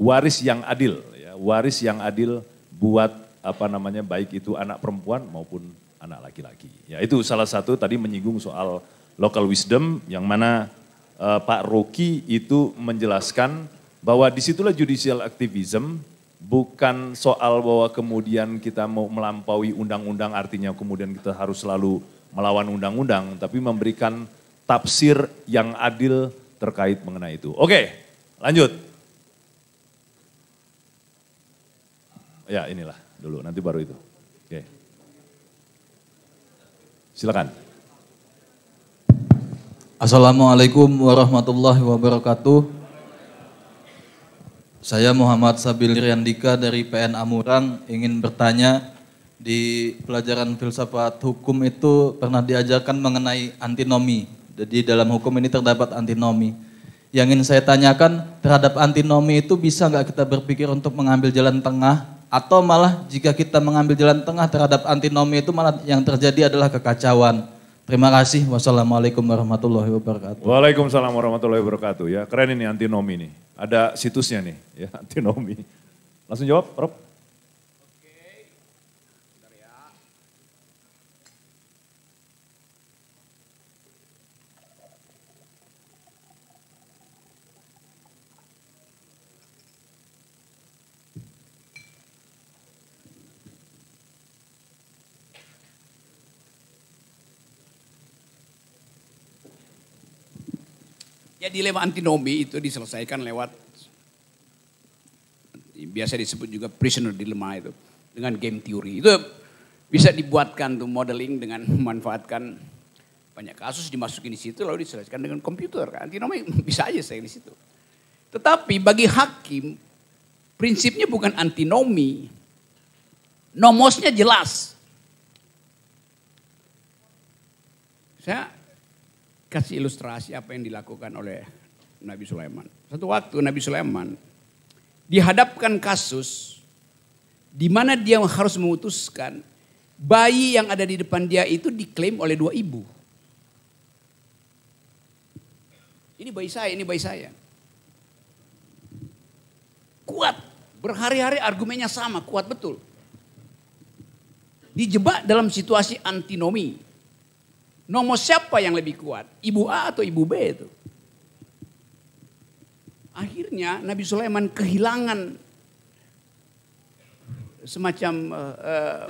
waris yang adil, ya, waris yang adil buat apa namanya baik itu anak perempuan maupun anak laki-laki. Ya itu salah satu tadi menyinggung soal local wisdom yang mana uh, Pak Rocky itu menjelaskan bahwa disitulah judicial activism bukan soal bahwa kemudian kita mau melampaui undang-undang artinya kemudian kita harus selalu melawan undang-undang, tapi memberikan tafsir yang adil terkait mengenai itu. Oke, lanjut. Ya inilah dulu, nanti baru itu. Oke. Silakan. Assalamualaikum warahmatullahi wabarakatuh. Saya Muhammad Sabil Riandika dari PN Amurang ingin bertanya di pelajaran filsafat hukum itu pernah diajarkan mengenai antinomi. Jadi dalam hukum ini terdapat antinomi. Yang ingin saya tanyakan terhadap antinomi itu bisa nggak kita berpikir untuk mengambil jalan tengah atau malah jika kita mengambil jalan tengah terhadap antinomi itu malah yang terjadi adalah kekacauan. Terima kasih. Wassalamualaikum warahmatullahi wabarakatuh. Waalaikumsalam warahmatullahi wabarakatuh. Ya keren ini antinomi nih. Ada situsnya nih. Ya (laughs) antinomi. Langsung jawab, Rob. Ya dilema antinomi itu diselesaikan lewat biasa disebut juga prisoner dilemma itu dengan game teori Itu bisa dibuatkan tuh modeling dengan memanfaatkan banyak kasus dimasukin di situ lalu diselesaikan dengan komputer. kan Antinomi bisa aja saya di situ. Tetapi bagi hakim prinsipnya bukan antinomi. Nomosnya jelas. Saya kasih ilustrasi apa yang dilakukan oleh Nabi Sulaiman. Satu waktu Nabi Sulaiman dihadapkan kasus di mana dia harus memutuskan bayi yang ada di depan dia itu diklaim oleh dua ibu. Ini bayi saya, ini bayi saya. Kuat, berhari-hari argumennya sama, kuat betul. Dijebak dalam situasi antinomi, Nomor siapa yang lebih kuat? Ibu A atau ibu B itu? Akhirnya Nabi Sulaiman kehilangan semacam uh, uh,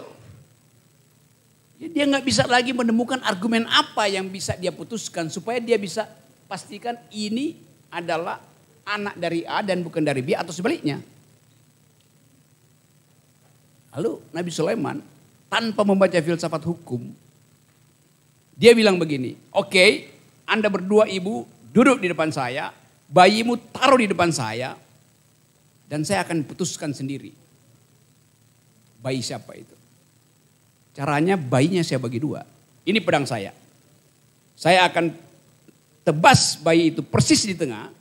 dia nggak bisa lagi menemukan argumen apa yang bisa dia putuskan supaya dia bisa pastikan ini adalah anak dari A dan bukan dari B atau sebaliknya. Lalu Nabi Sulaiman tanpa membaca filsafat hukum dia bilang begini, oke okay, Anda berdua ibu duduk di depan saya, bayimu taruh di depan saya, dan saya akan putuskan sendiri. Bayi siapa itu? Caranya bayinya saya bagi dua. Ini pedang saya. Saya akan tebas bayi itu persis di tengah,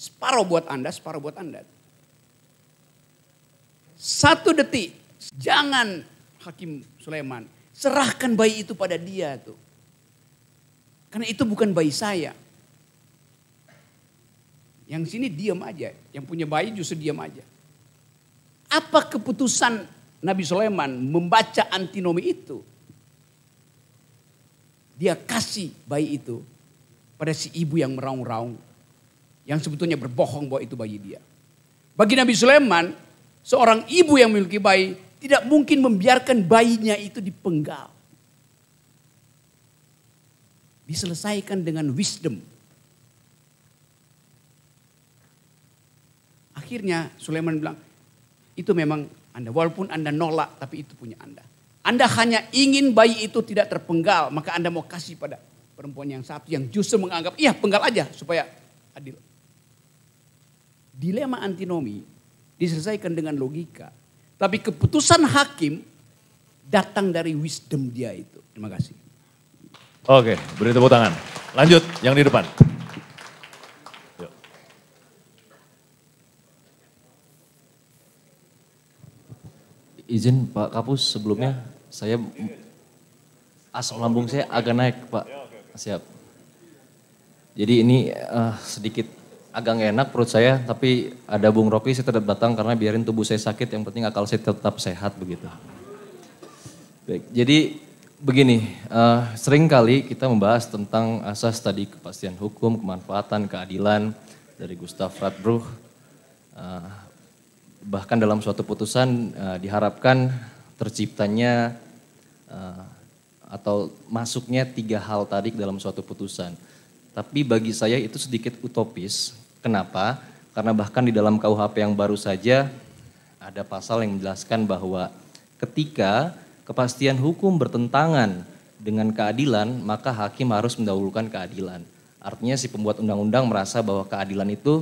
separuh buat Anda, separuh buat Anda. Satu detik, jangan Hakim Sulaiman, serahkan bayi itu pada dia tuh. Karena itu bukan bayi saya. Yang sini diam aja. Yang punya bayi justru diam aja. Apa keputusan Nabi Sulaiman membaca antinomi itu? Dia kasih bayi itu pada si ibu yang meraung-raung. Yang sebetulnya berbohong bahwa itu bayi dia. Bagi Nabi Sulaiman, seorang ibu yang memiliki bayi tidak mungkin membiarkan bayinya itu dipenggal diselesaikan dengan wisdom. Akhirnya Sulaiman bilang, itu memang Anda. Walaupun Anda nolak, tapi itu punya Anda. Anda hanya ingin bayi itu tidak terpenggal, maka Anda mau kasih pada perempuan yang satu yang justru menganggap, iya penggal aja supaya adil. Dilema antinomi diselesaikan dengan logika. Tapi keputusan hakim datang dari wisdom dia itu. Terima kasih. Oke, beri tepuk tangan. Lanjut, yang di depan. Izin Pak Kapus sebelumnya, ya. saya asam lambung saya agak naik Pak. Siap. Jadi ini uh, sedikit agak enak perut saya, tapi ada Bung Rocky saya tetap datang karena biarin tubuh saya sakit, yang penting akal saya tetap sehat begitu. Baik, jadi begini, uh, eh, sering kali kita membahas tentang asas tadi kepastian hukum, kemanfaatan, keadilan dari Gustav Radbruch. Uh, bahkan dalam suatu putusan uh, diharapkan terciptanya uh, atau masuknya tiga hal tadi dalam suatu putusan. Tapi bagi saya itu sedikit utopis. Kenapa? Karena bahkan di dalam KUHP yang baru saja ada pasal yang menjelaskan bahwa ketika kepastian hukum bertentangan dengan keadilan, maka hakim harus mendahulukan keadilan. Artinya si pembuat undang-undang merasa bahwa keadilan itu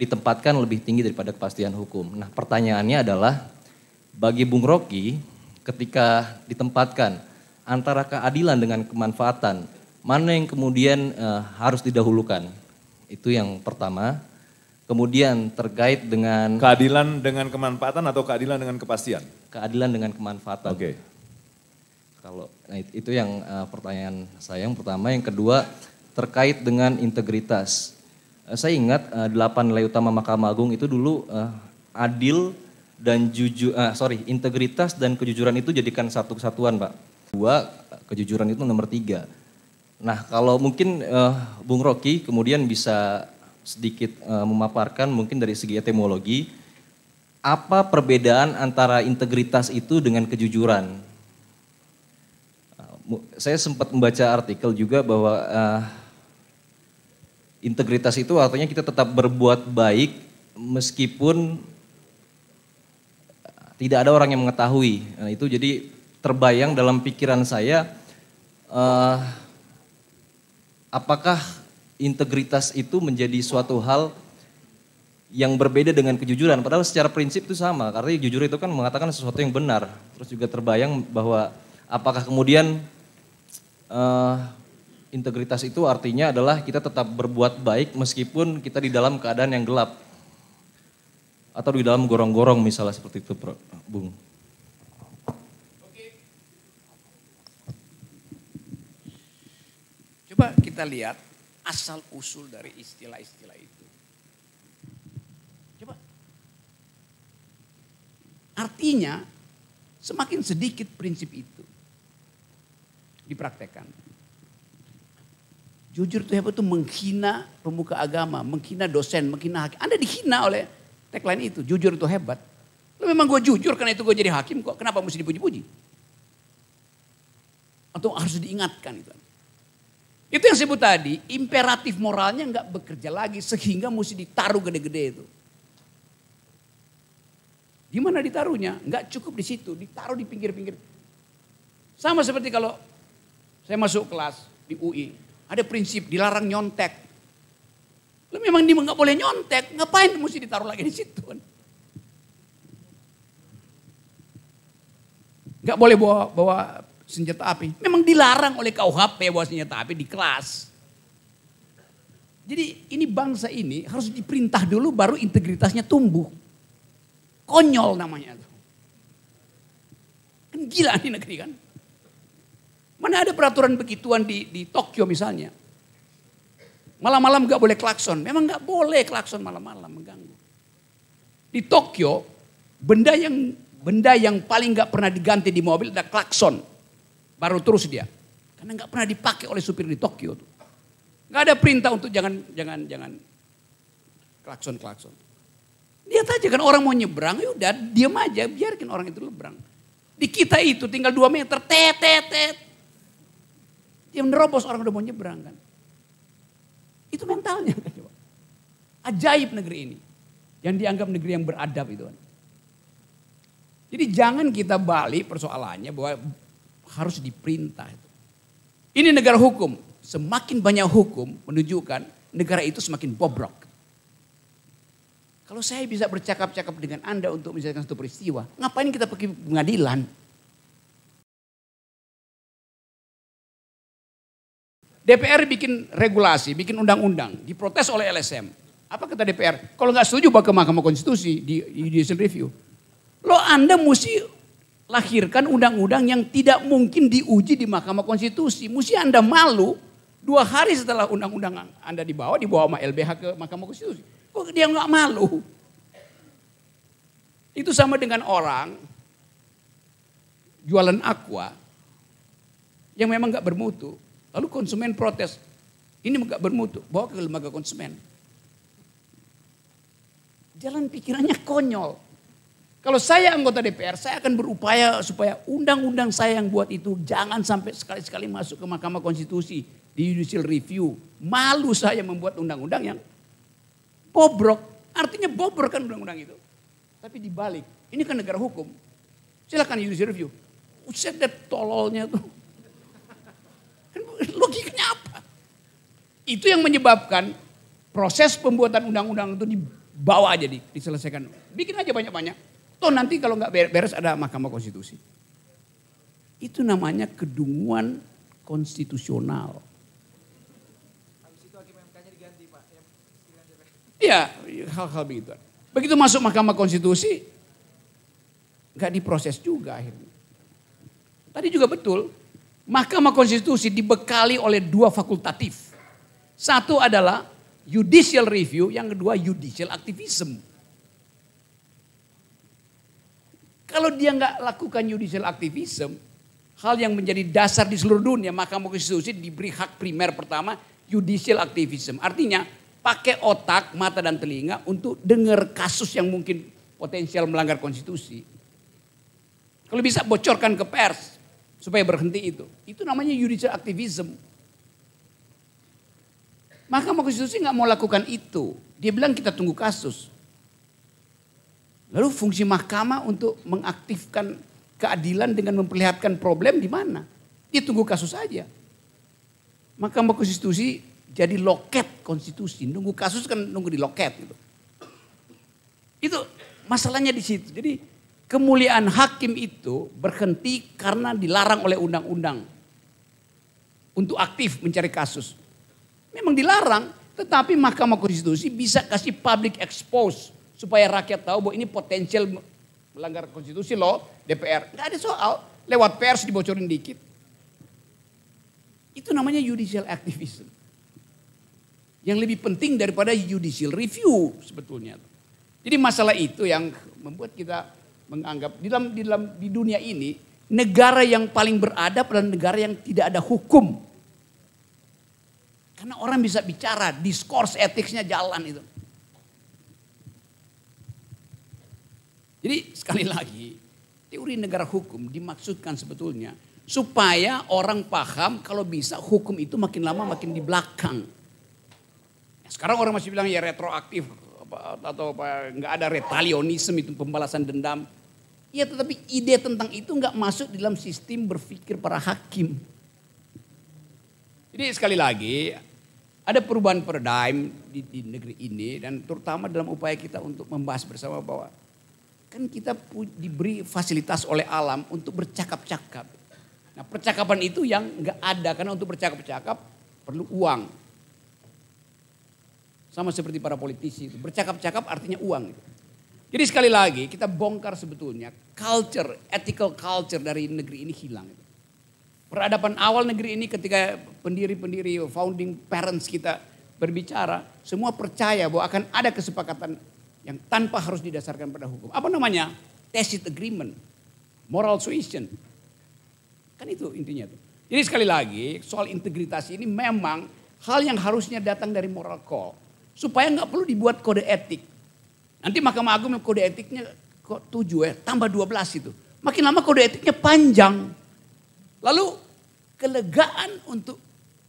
ditempatkan lebih tinggi daripada kepastian hukum. Nah, pertanyaannya adalah bagi Bung Rocky ketika ditempatkan antara keadilan dengan kemanfaatan, mana yang kemudian e, harus didahulukan? Itu yang pertama. Kemudian terkait dengan keadilan dengan kemanfaatan atau keadilan dengan kepastian? Keadilan dengan kemanfaatan. Oke. Okay. Kalau nah itu yang uh, pertanyaan saya yang pertama, yang kedua terkait dengan integritas. Uh, saya ingat uh, delapan nilai utama Mahkamah Agung itu dulu uh, adil dan jujur, uh, sorry integritas dan kejujuran itu jadikan satu kesatuan, Pak. Dua kejujuran itu nomor tiga. Nah kalau mungkin uh, Bung Rocky kemudian bisa sedikit uh, memaparkan mungkin dari segi etimologi apa perbedaan antara integritas itu dengan kejujuran saya sempat membaca artikel juga bahwa uh, integritas itu artinya kita tetap berbuat baik meskipun tidak ada orang yang mengetahui. Nah, itu jadi terbayang dalam pikiran saya uh, apakah integritas itu menjadi suatu hal yang berbeda dengan kejujuran padahal secara prinsip itu sama karena jujur itu kan mengatakan sesuatu yang benar terus juga terbayang bahwa apakah kemudian uh, integritas itu artinya adalah kita tetap berbuat baik meskipun kita di dalam keadaan yang gelap atau di dalam gorong-gorong misalnya seperti itu, Bro. Bung. Coba kita lihat asal usul dari istilah-istilah itu. Coba. Artinya semakin sedikit prinsip itu dipraktekkan. Jujur tuh hebat tuh menghina pemuka agama, menghina dosen, menghina hakim. Anda dihina oleh tagline itu, jujur itu hebat. Lo memang gue jujur karena itu gue jadi hakim kok, kenapa mesti dipuji-puji? Atau harus diingatkan itu. Itu yang sebut tadi, imperatif moralnya nggak bekerja lagi sehingga mesti ditaruh gede-gede itu. Di mana ditaruhnya? Nggak cukup di situ, ditaruh di pinggir-pinggir. Sama seperti kalau saya masuk kelas di UI. Ada prinsip dilarang nyontek. Lu memang dia nggak boleh nyontek. Ngapain mesti ditaruh lagi di situ? Nggak boleh bawa, bawa senjata api. Memang dilarang oleh KUHP bawa senjata api di kelas. Jadi ini bangsa ini harus diperintah dulu baru integritasnya tumbuh. Konyol namanya. Kan gila ini negeri kan. Mana ada peraturan begituan di, di Tokyo misalnya. Malam-malam gak boleh klakson. Memang gak boleh klakson malam-malam mengganggu. Di Tokyo, benda yang benda yang paling gak pernah diganti di mobil adalah klakson. Baru terus dia. Karena gak pernah dipakai oleh supir di Tokyo tuh. Nggak ada perintah untuk jangan jangan jangan klakson klakson. Lihat aja kan orang mau nyebrang, yaudah diam aja, biarkan orang itu nyebrang. Di kita itu tinggal 2 meter, Tet, tet. Dia menerobos orang udah mau nyebrang kan. Itu mentalnya kan, Ajaib negeri ini. Yang dianggap negeri yang beradab itu kan. Jadi jangan kita balik persoalannya bahwa harus diperintah. Ini negara hukum. Semakin banyak hukum menunjukkan negara itu semakin bobrok. Kalau saya bisa bercakap-cakap dengan Anda untuk menjelaskan satu peristiwa, ngapain kita pergi pengadilan? DPR bikin regulasi, bikin undang-undang, diprotes oleh LSM. Apa kata DPR? Kalau nggak setuju bawa ke Mahkamah Konstitusi di judicial review. Lo Anda mesti lahirkan undang-undang yang tidak mungkin diuji di Mahkamah Konstitusi. Mesti Anda malu dua hari setelah undang-undang Anda dibawa, dibawa sama LBH ke Mahkamah Konstitusi. Kok dia nggak malu? Itu sama dengan orang jualan aqua yang memang nggak bermutu Lalu konsumen protes. Ini nggak bermutu, bawa ke lembaga konsumen. Jalan pikirannya konyol. Kalau saya anggota DPR, saya akan berupaya supaya undang-undang saya yang buat itu jangan sampai sekali-sekali masuk ke Mahkamah Konstitusi di judicial review. Malu saya membuat undang-undang yang bobrok. Artinya bobrok kan undang-undang itu. Tapi dibalik, ini kan negara hukum. Silakan judicial review. Uset tololnya tuh. (laughs) logiknya apa? Itu yang menyebabkan proses pembuatan undang-undang itu dibawa aja di, diselesaikan. Bikin aja banyak-banyak. Toh nanti kalau nggak beres ada Mahkamah Konstitusi. Itu namanya kedunguan konstitusional. Iya, hal-hal begitu. Begitu masuk Mahkamah Konstitusi, nggak diproses juga akhirnya. Tadi juga betul, Mahkamah Konstitusi dibekali oleh dua fakultatif. Satu adalah judicial review, yang kedua judicial activism. Kalau dia nggak lakukan judicial activism, hal yang menjadi dasar di seluruh dunia, Mahkamah Konstitusi diberi hak primer pertama judicial activism. Artinya pakai otak, mata dan telinga untuk dengar kasus yang mungkin potensial melanggar konstitusi. Kalau bisa bocorkan ke pers, supaya berhenti itu. Itu namanya judicial activism. Mahkamah Konstitusi nggak mau lakukan itu. Dia bilang kita tunggu kasus. Lalu fungsi mahkamah untuk mengaktifkan keadilan dengan memperlihatkan problem di mana? Dia tunggu kasus saja. Mahkamah Konstitusi jadi loket konstitusi. Nunggu kasus kan nunggu di loket gitu. Itu masalahnya di situ. Jadi kemuliaan hakim itu berhenti karena dilarang oleh undang-undang untuk aktif mencari kasus. Memang dilarang, tetapi Mahkamah Konstitusi bisa kasih public expose supaya rakyat tahu bahwa ini potensial melanggar konstitusi loh DPR. Gak ada soal, lewat pers dibocorin dikit. Itu namanya judicial activism. Yang lebih penting daripada judicial review sebetulnya. Jadi masalah itu yang membuat kita menganggap di dalam di dalam di dunia ini negara yang paling beradab adalah negara yang tidak ada hukum. Karena orang bisa bicara, diskurs etiknya jalan itu. Jadi sekali lagi, teori negara hukum dimaksudkan sebetulnya supaya orang paham kalau bisa hukum itu makin lama makin di belakang. Ya, sekarang orang masih bilang ya retroaktif atau nggak ada retalionisme itu pembalasan dendam Iya, tetapi ide tentang itu nggak masuk dalam sistem berpikir para hakim. Jadi sekali lagi ada perubahan paradigm di, di negeri ini dan terutama dalam upaya kita untuk membahas bersama bahwa kan kita diberi fasilitas oleh alam untuk bercakap-cakap. Nah percakapan itu yang nggak ada karena untuk bercakap-cakap perlu uang. Sama seperti para politisi itu bercakap-cakap artinya uang. Gitu. Jadi sekali lagi kita bongkar sebetulnya culture, ethical culture dari negeri ini hilang. Peradaban awal negeri ini ketika pendiri-pendiri founding parents kita berbicara, semua percaya bahwa akan ada kesepakatan yang tanpa harus didasarkan pada hukum. Apa namanya? Tacit agreement, moral suasion. Kan itu intinya tuh. Jadi sekali lagi soal integritas ini memang hal yang harusnya datang dari moral call. Supaya nggak perlu dibuat kode etik Nanti Mahkamah Agung kode etiknya kok tujuh ya, tambah dua belas itu. Makin lama kode etiknya panjang. Lalu kelegaan untuk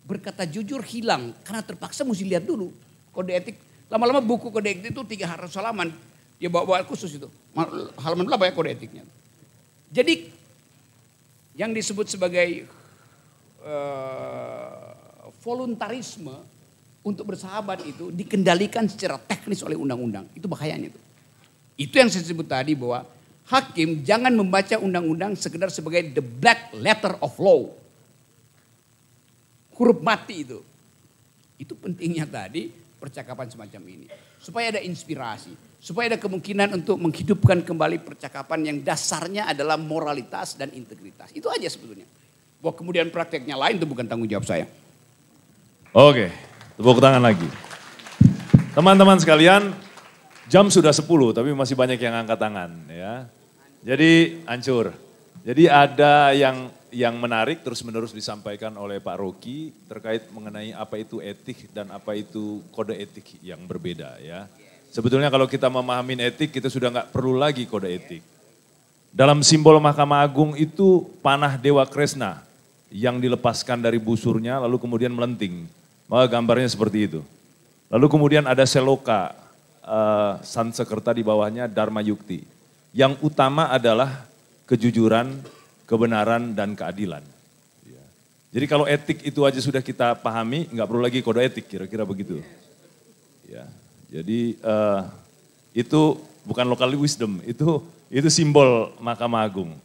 berkata jujur hilang karena terpaksa mesti lihat dulu kode etik. Lama-lama buku kode etik itu tiga 300 halaman. Dia bawa-bawa khusus itu. Halaman berapa ya kode etiknya? Jadi yang disebut sebagai uh, voluntarisme untuk bersahabat itu dikendalikan secara teknis oleh undang-undang. Itu bahayanya itu. Itu yang saya sebut tadi bahwa hakim jangan membaca undang-undang sekedar sebagai the black letter of law. Huruf mati itu. Itu pentingnya tadi percakapan semacam ini. Supaya ada inspirasi. Supaya ada kemungkinan untuk menghidupkan kembali percakapan yang dasarnya adalah moralitas dan integritas. Itu aja sebetulnya. Bahwa kemudian prakteknya lain itu bukan tanggung jawab saya. Oke. Okay. Tepuk tangan lagi. Teman-teman sekalian, jam sudah 10 tapi masih banyak yang angkat tangan ya. Jadi hancur. Jadi ada yang yang menarik terus-menerus disampaikan oleh Pak Rocky terkait mengenai apa itu etik dan apa itu kode etik yang berbeda ya. Sebetulnya kalau kita memahami etik kita sudah nggak perlu lagi kode etik. Dalam simbol Mahkamah Agung itu panah Dewa Kresna yang dilepaskan dari busurnya lalu kemudian melenting. Maka gambarnya seperti itu. Lalu kemudian ada seloka, uh, sansekerta di bawahnya Dharma Yukti. Yang utama adalah kejujuran, kebenaran, dan keadilan. Iya. Jadi kalau etik itu aja sudah kita pahami, nggak perlu lagi kode etik, kira-kira begitu. Ya, jadi uh, itu bukan lokal wisdom, itu itu simbol Mahkamah Agung.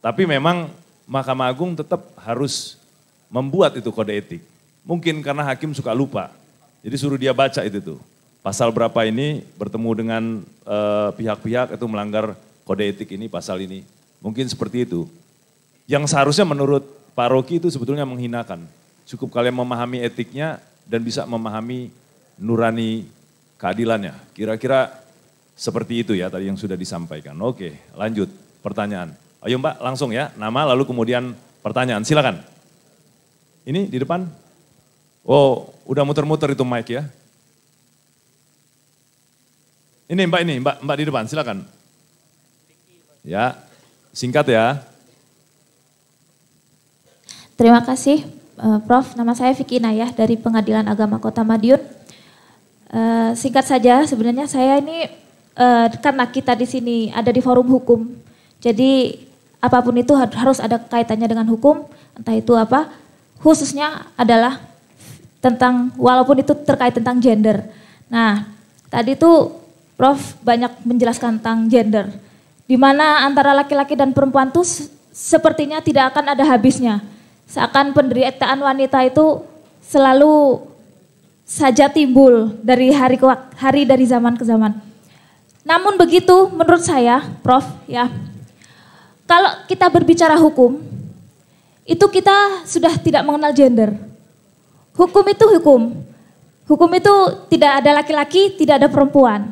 Tapi memang Mahkamah Agung tetap harus membuat itu kode etik. Mungkin karena hakim suka lupa. Jadi suruh dia baca itu tuh. Pasal berapa ini bertemu dengan eh, pihak-pihak uh, itu melanggar kode etik ini, pasal ini. Mungkin seperti itu. Yang seharusnya menurut Pak Rocky itu sebetulnya menghinakan. Cukup kalian memahami etiknya dan bisa memahami nurani keadilannya. Kira-kira seperti itu ya tadi yang sudah disampaikan. Oke, lanjut pertanyaan. Ayo Mbak langsung ya, nama lalu kemudian pertanyaan. Silakan. Ini di depan. Oh, udah muter-muter itu mic ya. Ini mbak ini, mbak, mbak di depan silakan. Ya, singkat ya. Terima kasih eh, Prof. Nama saya Vicky Nayah dari Pengadilan Agama Kota Madiun. Eh, singkat saja, sebenarnya saya ini eh, karena kita di sini ada di forum hukum, jadi apapun itu harus ada kaitannya dengan hukum, entah itu apa, khususnya adalah tentang walaupun itu terkait tentang gender. Nah, tadi tuh Prof banyak menjelaskan tentang gender. Di mana antara laki-laki dan perempuan tuh sepertinya tidak akan ada habisnya. Seakan penderitaan wanita itu selalu saja timbul dari hari ke hari dari zaman ke zaman. Namun begitu menurut saya, Prof, ya. Kalau kita berbicara hukum, itu kita sudah tidak mengenal gender Hukum itu hukum. Hukum itu tidak ada laki-laki, tidak ada perempuan.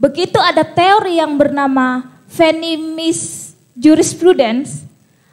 Begitu ada teori yang bernama feminis jurisprudence,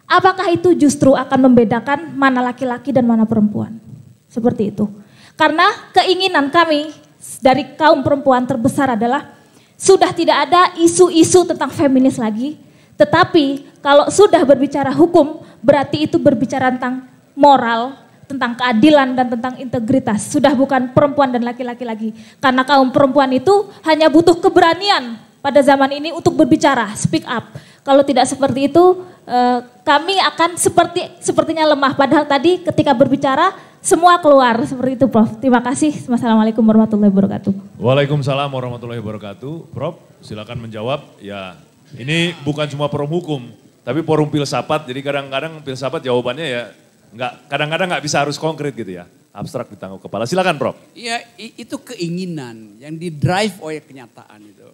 apakah itu justru akan membedakan mana laki-laki dan mana perempuan? Seperti itu. Karena keinginan kami dari kaum perempuan terbesar adalah sudah tidak ada isu-isu tentang feminis lagi, tetapi kalau sudah berbicara hukum, berarti itu berbicara tentang moral, tentang keadilan dan tentang integritas. Sudah bukan perempuan dan laki-laki lagi. Karena kaum perempuan itu hanya butuh keberanian pada zaman ini untuk berbicara, speak up. Kalau tidak seperti itu, eh, kami akan seperti sepertinya lemah. Padahal tadi ketika berbicara, semua keluar seperti itu, Prof. Terima kasih. Wassalamualaikum warahmatullahi wabarakatuh. Waalaikumsalam warahmatullahi wabarakatuh. Prof, silakan menjawab. Ya, ini bukan cuma forum hukum, tapi forum filsafat. Jadi kadang-kadang filsafat jawabannya ya Nggak, kadang-kadang nggak bisa harus konkret gitu ya. Abstrak di kepala. Silakan Prof. Iya, itu keinginan yang di drive oleh kenyataan itu.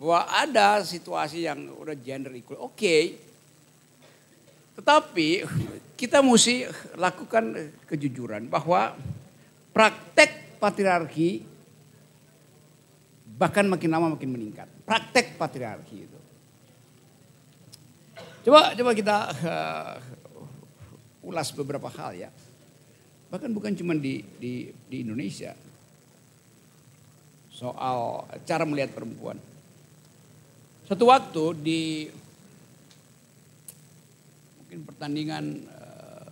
Bahwa ada situasi yang udah gender equal. Oke. Okay. Tetapi kita mesti lakukan kejujuran bahwa praktek patriarki bahkan makin lama makin meningkat. Praktek patriarki itu. Coba coba kita uh, ulas beberapa hal ya. Bahkan bukan cuma di, di, di Indonesia. Soal cara melihat perempuan. Satu waktu di mungkin pertandingan eh,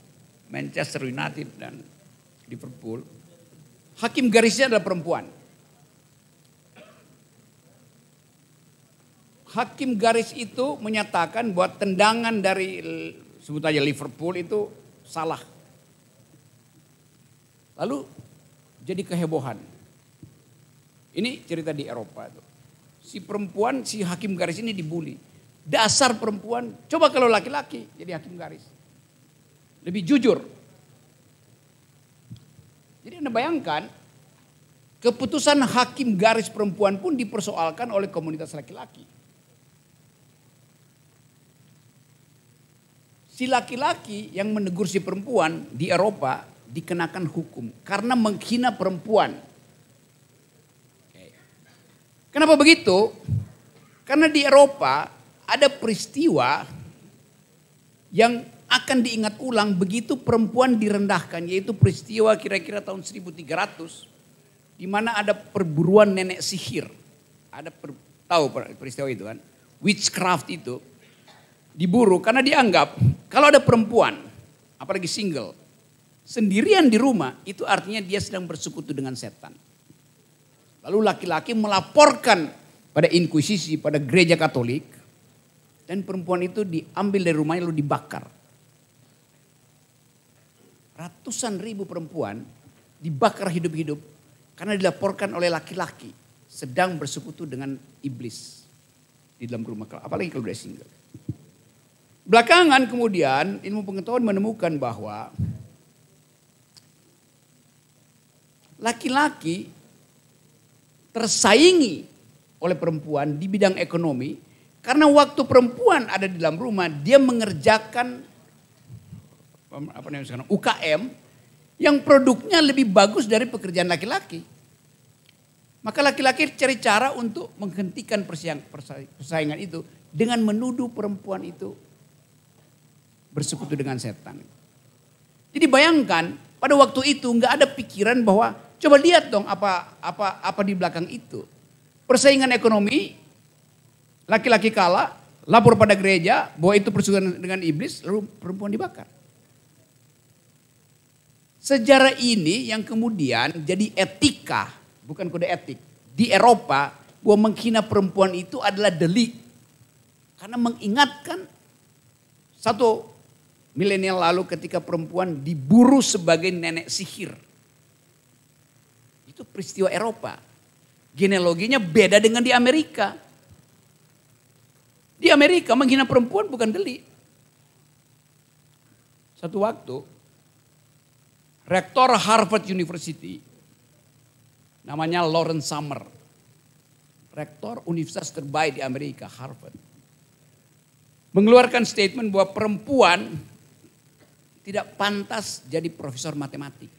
Manchester United dan Liverpool. Hakim garisnya adalah perempuan. Hakim garis itu menyatakan bahwa tendangan dari sebut aja Liverpool itu salah. Lalu jadi kehebohan. Ini cerita di Eropa itu, Si perempuan, si hakim garis ini dibully. Dasar perempuan, coba kalau laki-laki jadi hakim garis. Lebih jujur. Jadi Anda bayangkan, keputusan hakim garis perempuan pun dipersoalkan oleh komunitas laki-laki. Si laki-laki yang menegur si perempuan di Eropa dikenakan hukum karena menghina perempuan. Kenapa begitu? Karena di Eropa ada peristiwa yang akan diingat ulang begitu perempuan direndahkan yaitu peristiwa kira-kira tahun 1300 di mana ada perburuan nenek sihir. Ada per, tahu peristiwa itu kan? Witchcraft itu diburu karena dianggap kalau ada perempuan, apalagi single, sendirian di rumah itu artinya dia sedang bersekutu dengan setan. Lalu laki-laki melaporkan pada inkuisisi pada gereja Katolik dan perempuan itu diambil dari rumahnya lalu dibakar. Ratusan ribu perempuan dibakar hidup-hidup karena dilaporkan oleh laki-laki sedang bersekutu dengan iblis di dalam rumah apalagi kalau dia single. Belakangan kemudian ilmu pengetahuan menemukan bahwa laki-laki tersaingi oleh perempuan di bidang ekonomi karena waktu perempuan ada di dalam rumah dia mengerjakan apa namanya UKM yang produknya lebih bagus dari pekerjaan laki-laki. Maka laki-laki cari cara untuk menghentikan persaingan itu dengan menuduh perempuan itu bersekutu dengan setan. Jadi bayangkan pada waktu itu nggak ada pikiran bahwa coba lihat dong apa apa apa di belakang itu. Persaingan ekonomi, laki-laki kalah, lapor pada gereja bahwa itu persaingan dengan iblis, lalu perempuan dibakar. Sejarah ini yang kemudian jadi etika, bukan kode etik. Di Eropa, bahwa menghina perempuan itu adalah delik. Karena mengingatkan satu milenial lalu ketika perempuan diburu sebagai nenek sihir. Itu peristiwa Eropa. Genealoginya beda dengan di Amerika. Di Amerika menghina perempuan bukan delik. Satu waktu, rektor Harvard University, namanya Lawrence Summer, rektor universitas terbaik di Amerika, Harvard, mengeluarkan statement bahwa perempuan tidak pantas jadi profesor matematik.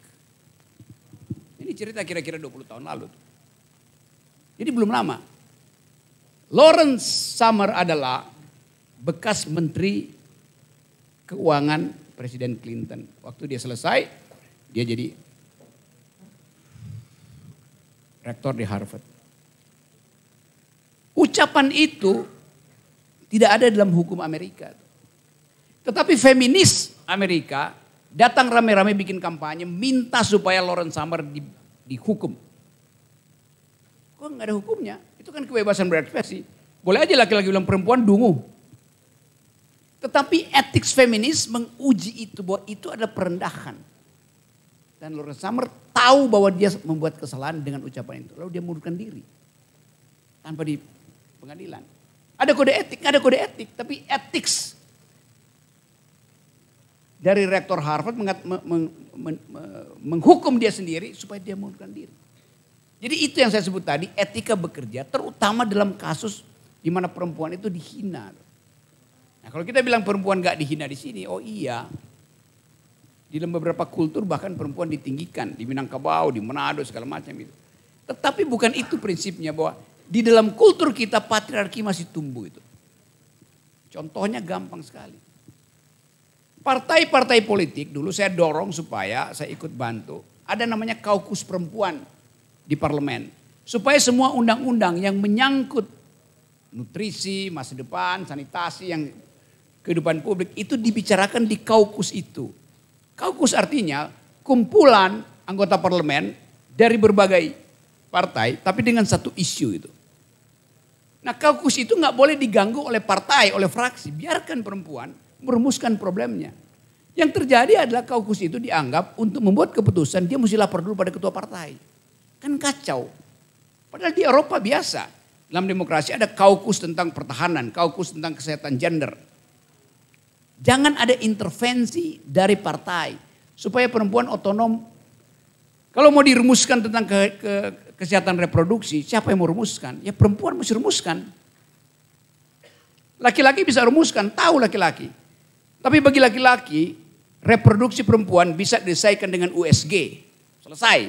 Ini cerita kira-kira 20 tahun lalu. Jadi belum lama. Lawrence Summer adalah bekas menteri keuangan Presiden Clinton. Waktu dia selesai, dia jadi rektor di Harvard. Ucapan itu tidak ada dalam hukum Amerika. Tetapi feminis Amerika datang rame-rame bikin kampanye minta supaya Lawrence Summer di, dihukum. Kok nggak ada hukumnya? Itu kan kebebasan berekspresi. Boleh aja laki-laki bilang perempuan dungu. Tetapi etik feminis menguji itu bahwa itu ada perendahan. Dan Lawrence Summer tahu bahwa dia membuat kesalahan dengan ucapan itu. Lalu dia mundurkan diri. Tanpa di pengadilan. Ada kode etik, ada kode etik. Tapi etik dari rektor Harvard mengat, meng, meng, menghukum dia sendiri supaya dia mengundurkan diri. Jadi itu yang saya sebut tadi etika bekerja terutama dalam kasus di mana perempuan itu dihina. Nah kalau kita bilang perempuan gak dihina di sini, oh iya. Di dalam beberapa kultur bahkan perempuan ditinggikan di Minangkabau, di Manado segala macam itu. Tetapi bukan itu prinsipnya bahwa di dalam kultur kita patriarki masih tumbuh itu. Contohnya gampang sekali. Partai-partai politik dulu saya dorong supaya saya ikut bantu. Ada namanya kaukus perempuan di parlemen. Supaya semua undang-undang yang menyangkut nutrisi, masa depan, sanitasi, yang kehidupan publik itu dibicarakan di kaukus itu. Kaukus artinya kumpulan anggota parlemen dari berbagai partai tapi dengan satu isu itu. Nah kaukus itu nggak boleh diganggu oleh partai, oleh fraksi. Biarkan perempuan merumuskan problemnya. Yang terjadi adalah kaukus itu dianggap untuk membuat keputusan dia mesti lapor dulu pada ketua partai. Kan kacau. Padahal di Eropa biasa. Dalam demokrasi ada kaukus tentang pertahanan, kaukus tentang kesehatan gender. Jangan ada intervensi dari partai supaya perempuan otonom. Kalau mau dirumuskan tentang ke, ke, kesehatan reproduksi, siapa yang mau rumuskan? Ya perempuan mesti rumuskan. Laki-laki bisa rumuskan, tahu laki-laki. Tapi bagi laki-laki, reproduksi perempuan bisa diselesaikan dengan USG. Selesai.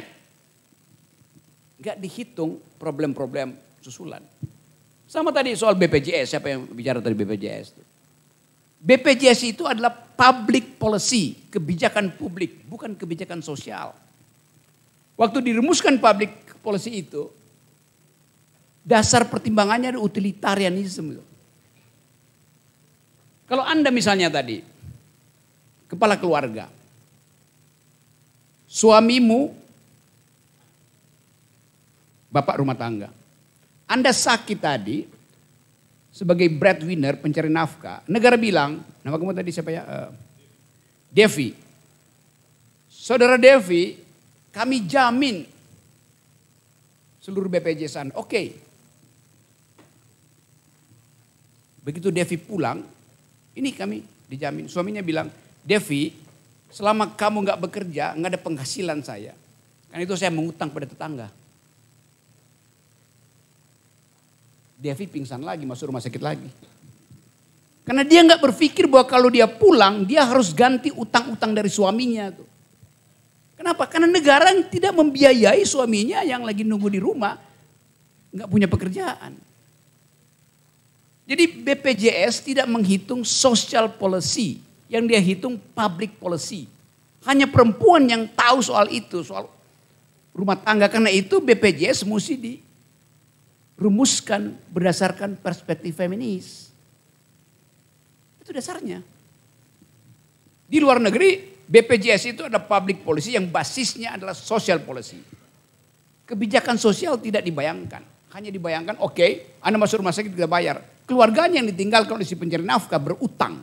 Nggak dihitung problem-problem susulan. Sama tadi soal BPJS, siapa yang bicara tadi BPJS? BPJS itu adalah public policy, kebijakan publik, bukan kebijakan sosial. Waktu dirumuskan public policy itu, dasar pertimbangannya adalah utilitarianisme. Kalau Anda misalnya tadi, kepala keluarga, suamimu, bapak rumah tangga, Anda sakit tadi, sebagai breadwinner, pencari nafkah, negara bilang, nama kamu tadi siapa ya? Uh, Devi. Saudara Devi, kami jamin seluruh BPJS Anda. Oke. Okay. Begitu Devi pulang, ini kami dijamin. Suaminya bilang, Devi, selama kamu nggak bekerja, nggak ada penghasilan saya. Karena itu saya mengutang pada tetangga. Devi pingsan lagi, masuk rumah sakit lagi. Karena dia nggak berpikir bahwa kalau dia pulang, dia harus ganti utang-utang dari suaminya. Tuh. Kenapa? Karena negara yang tidak membiayai suaminya yang lagi nunggu di rumah, nggak punya pekerjaan. Jadi BPJS tidak menghitung social policy, yang dia hitung public policy. Hanya perempuan yang tahu soal itu, soal rumah tangga. Karena itu BPJS mesti dirumuskan berdasarkan perspektif feminis. Itu dasarnya. Di luar negeri BPJS itu ada public policy yang basisnya adalah social policy. Kebijakan sosial tidak dibayangkan. Hanya dibayangkan, oke, okay, Anda masuk rumah sakit tidak bayar. Keluarganya yang ditinggalkan oleh si pencari nafkah berutang.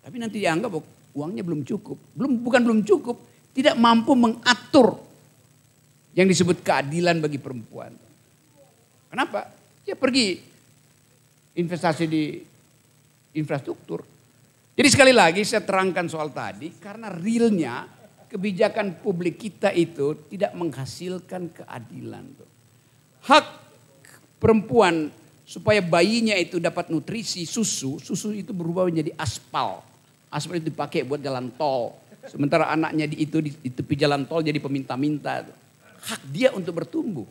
Tapi nanti dianggap oh, uangnya belum cukup. belum Bukan belum cukup, tidak mampu mengatur yang disebut keadilan bagi perempuan. Kenapa? Dia pergi investasi di infrastruktur. Jadi sekali lagi saya terangkan soal tadi karena realnya kebijakan publik kita itu tidak menghasilkan keadilan tuh hak perempuan supaya bayinya itu dapat nutrisi susu, susu itu berubah menjadi aspal. Aspal itu dipakai buat jalan tol. Sementara anaknya di itu di, tepi jalan tol jadi peminta-minta. Hak dia untuk bertumbuh.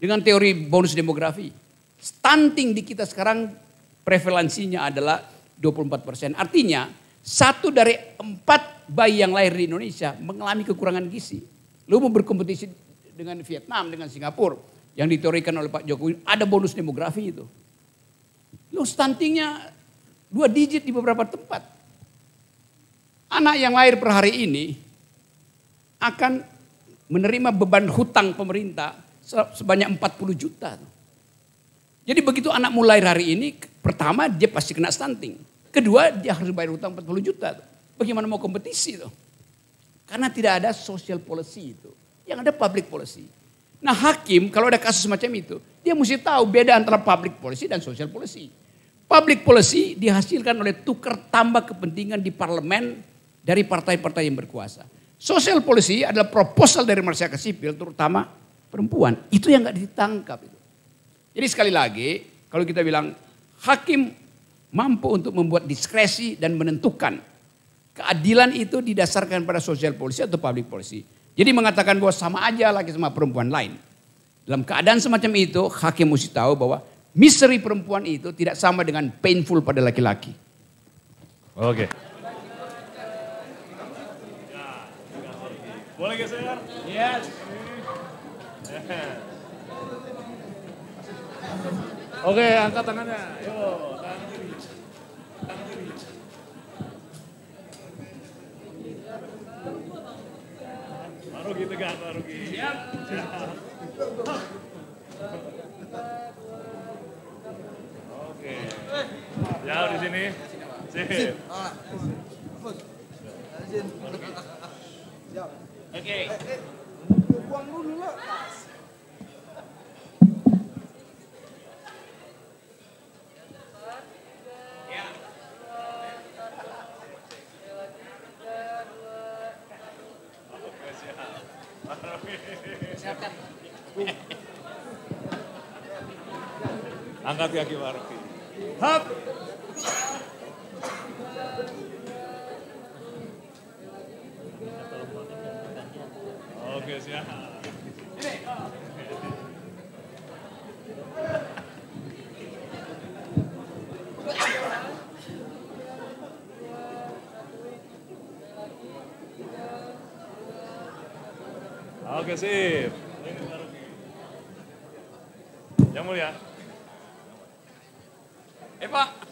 Dengan teori bonus demografi. Stunting di kita sekarang prevalensinya adalah 24 persen. Artinya satu dari empat bayi yang lahir di Indonesia mengalami kekurangan gizi. Lu mau berkompetisi dengan Vietnam, dengan Singapura yang diteorikan oleh Pak Jokowi, ada bonus demografi itu. Lo stuntingnya dua digit di beberapa tempat. Anak yang lahir per hari ini akan menerima beban hutang pemerintah sebanyak 40 juta. Jadi begitu anak mulai hari ini, pertama dia pasti kena stunting. Kedua dia harus bayar hutang 40 juta. Bagaimana mau kompetisi tuh? Karena tidak ada social policy itu. Yang ada public policy. Nah hakim kalau ada kasus macam itu, dia mesti tahu beda antara public policy dan social policy. Public policy dihasilkan oleh tukar tambah kepentingan di parlemen dari partai-partai yang berkuasa. Social policy adalah proposal dari masyarakat sipil terutama perempuan. Itu yang gak ditangkap. Itu. Jadi sekali lagi kalau kita bilang hakim mampu untuk membuat diskresi dan menentukan keadilan itu didasarkan pada social policy atau public policy. Jadi mengatakan bahwa sama aja lagi sama perempuan lain. Dalam keadaan semacam itu, hakim mesti tahu bahwa misteri perempuan itu tidak sama dengan painful pada laki-laki. Oke. Boleh geser? Yes. Oke, angkat tangannya. Yuk. rugi tegar, rugi. Siap. Oke. Jauh di sini. Sip. Oke. Eh, eh. Buang dulu lah. Angkat kaki Warki. Hap! Oke, siap. Ini. Oke, sip. Yang mulia. Eh Pak,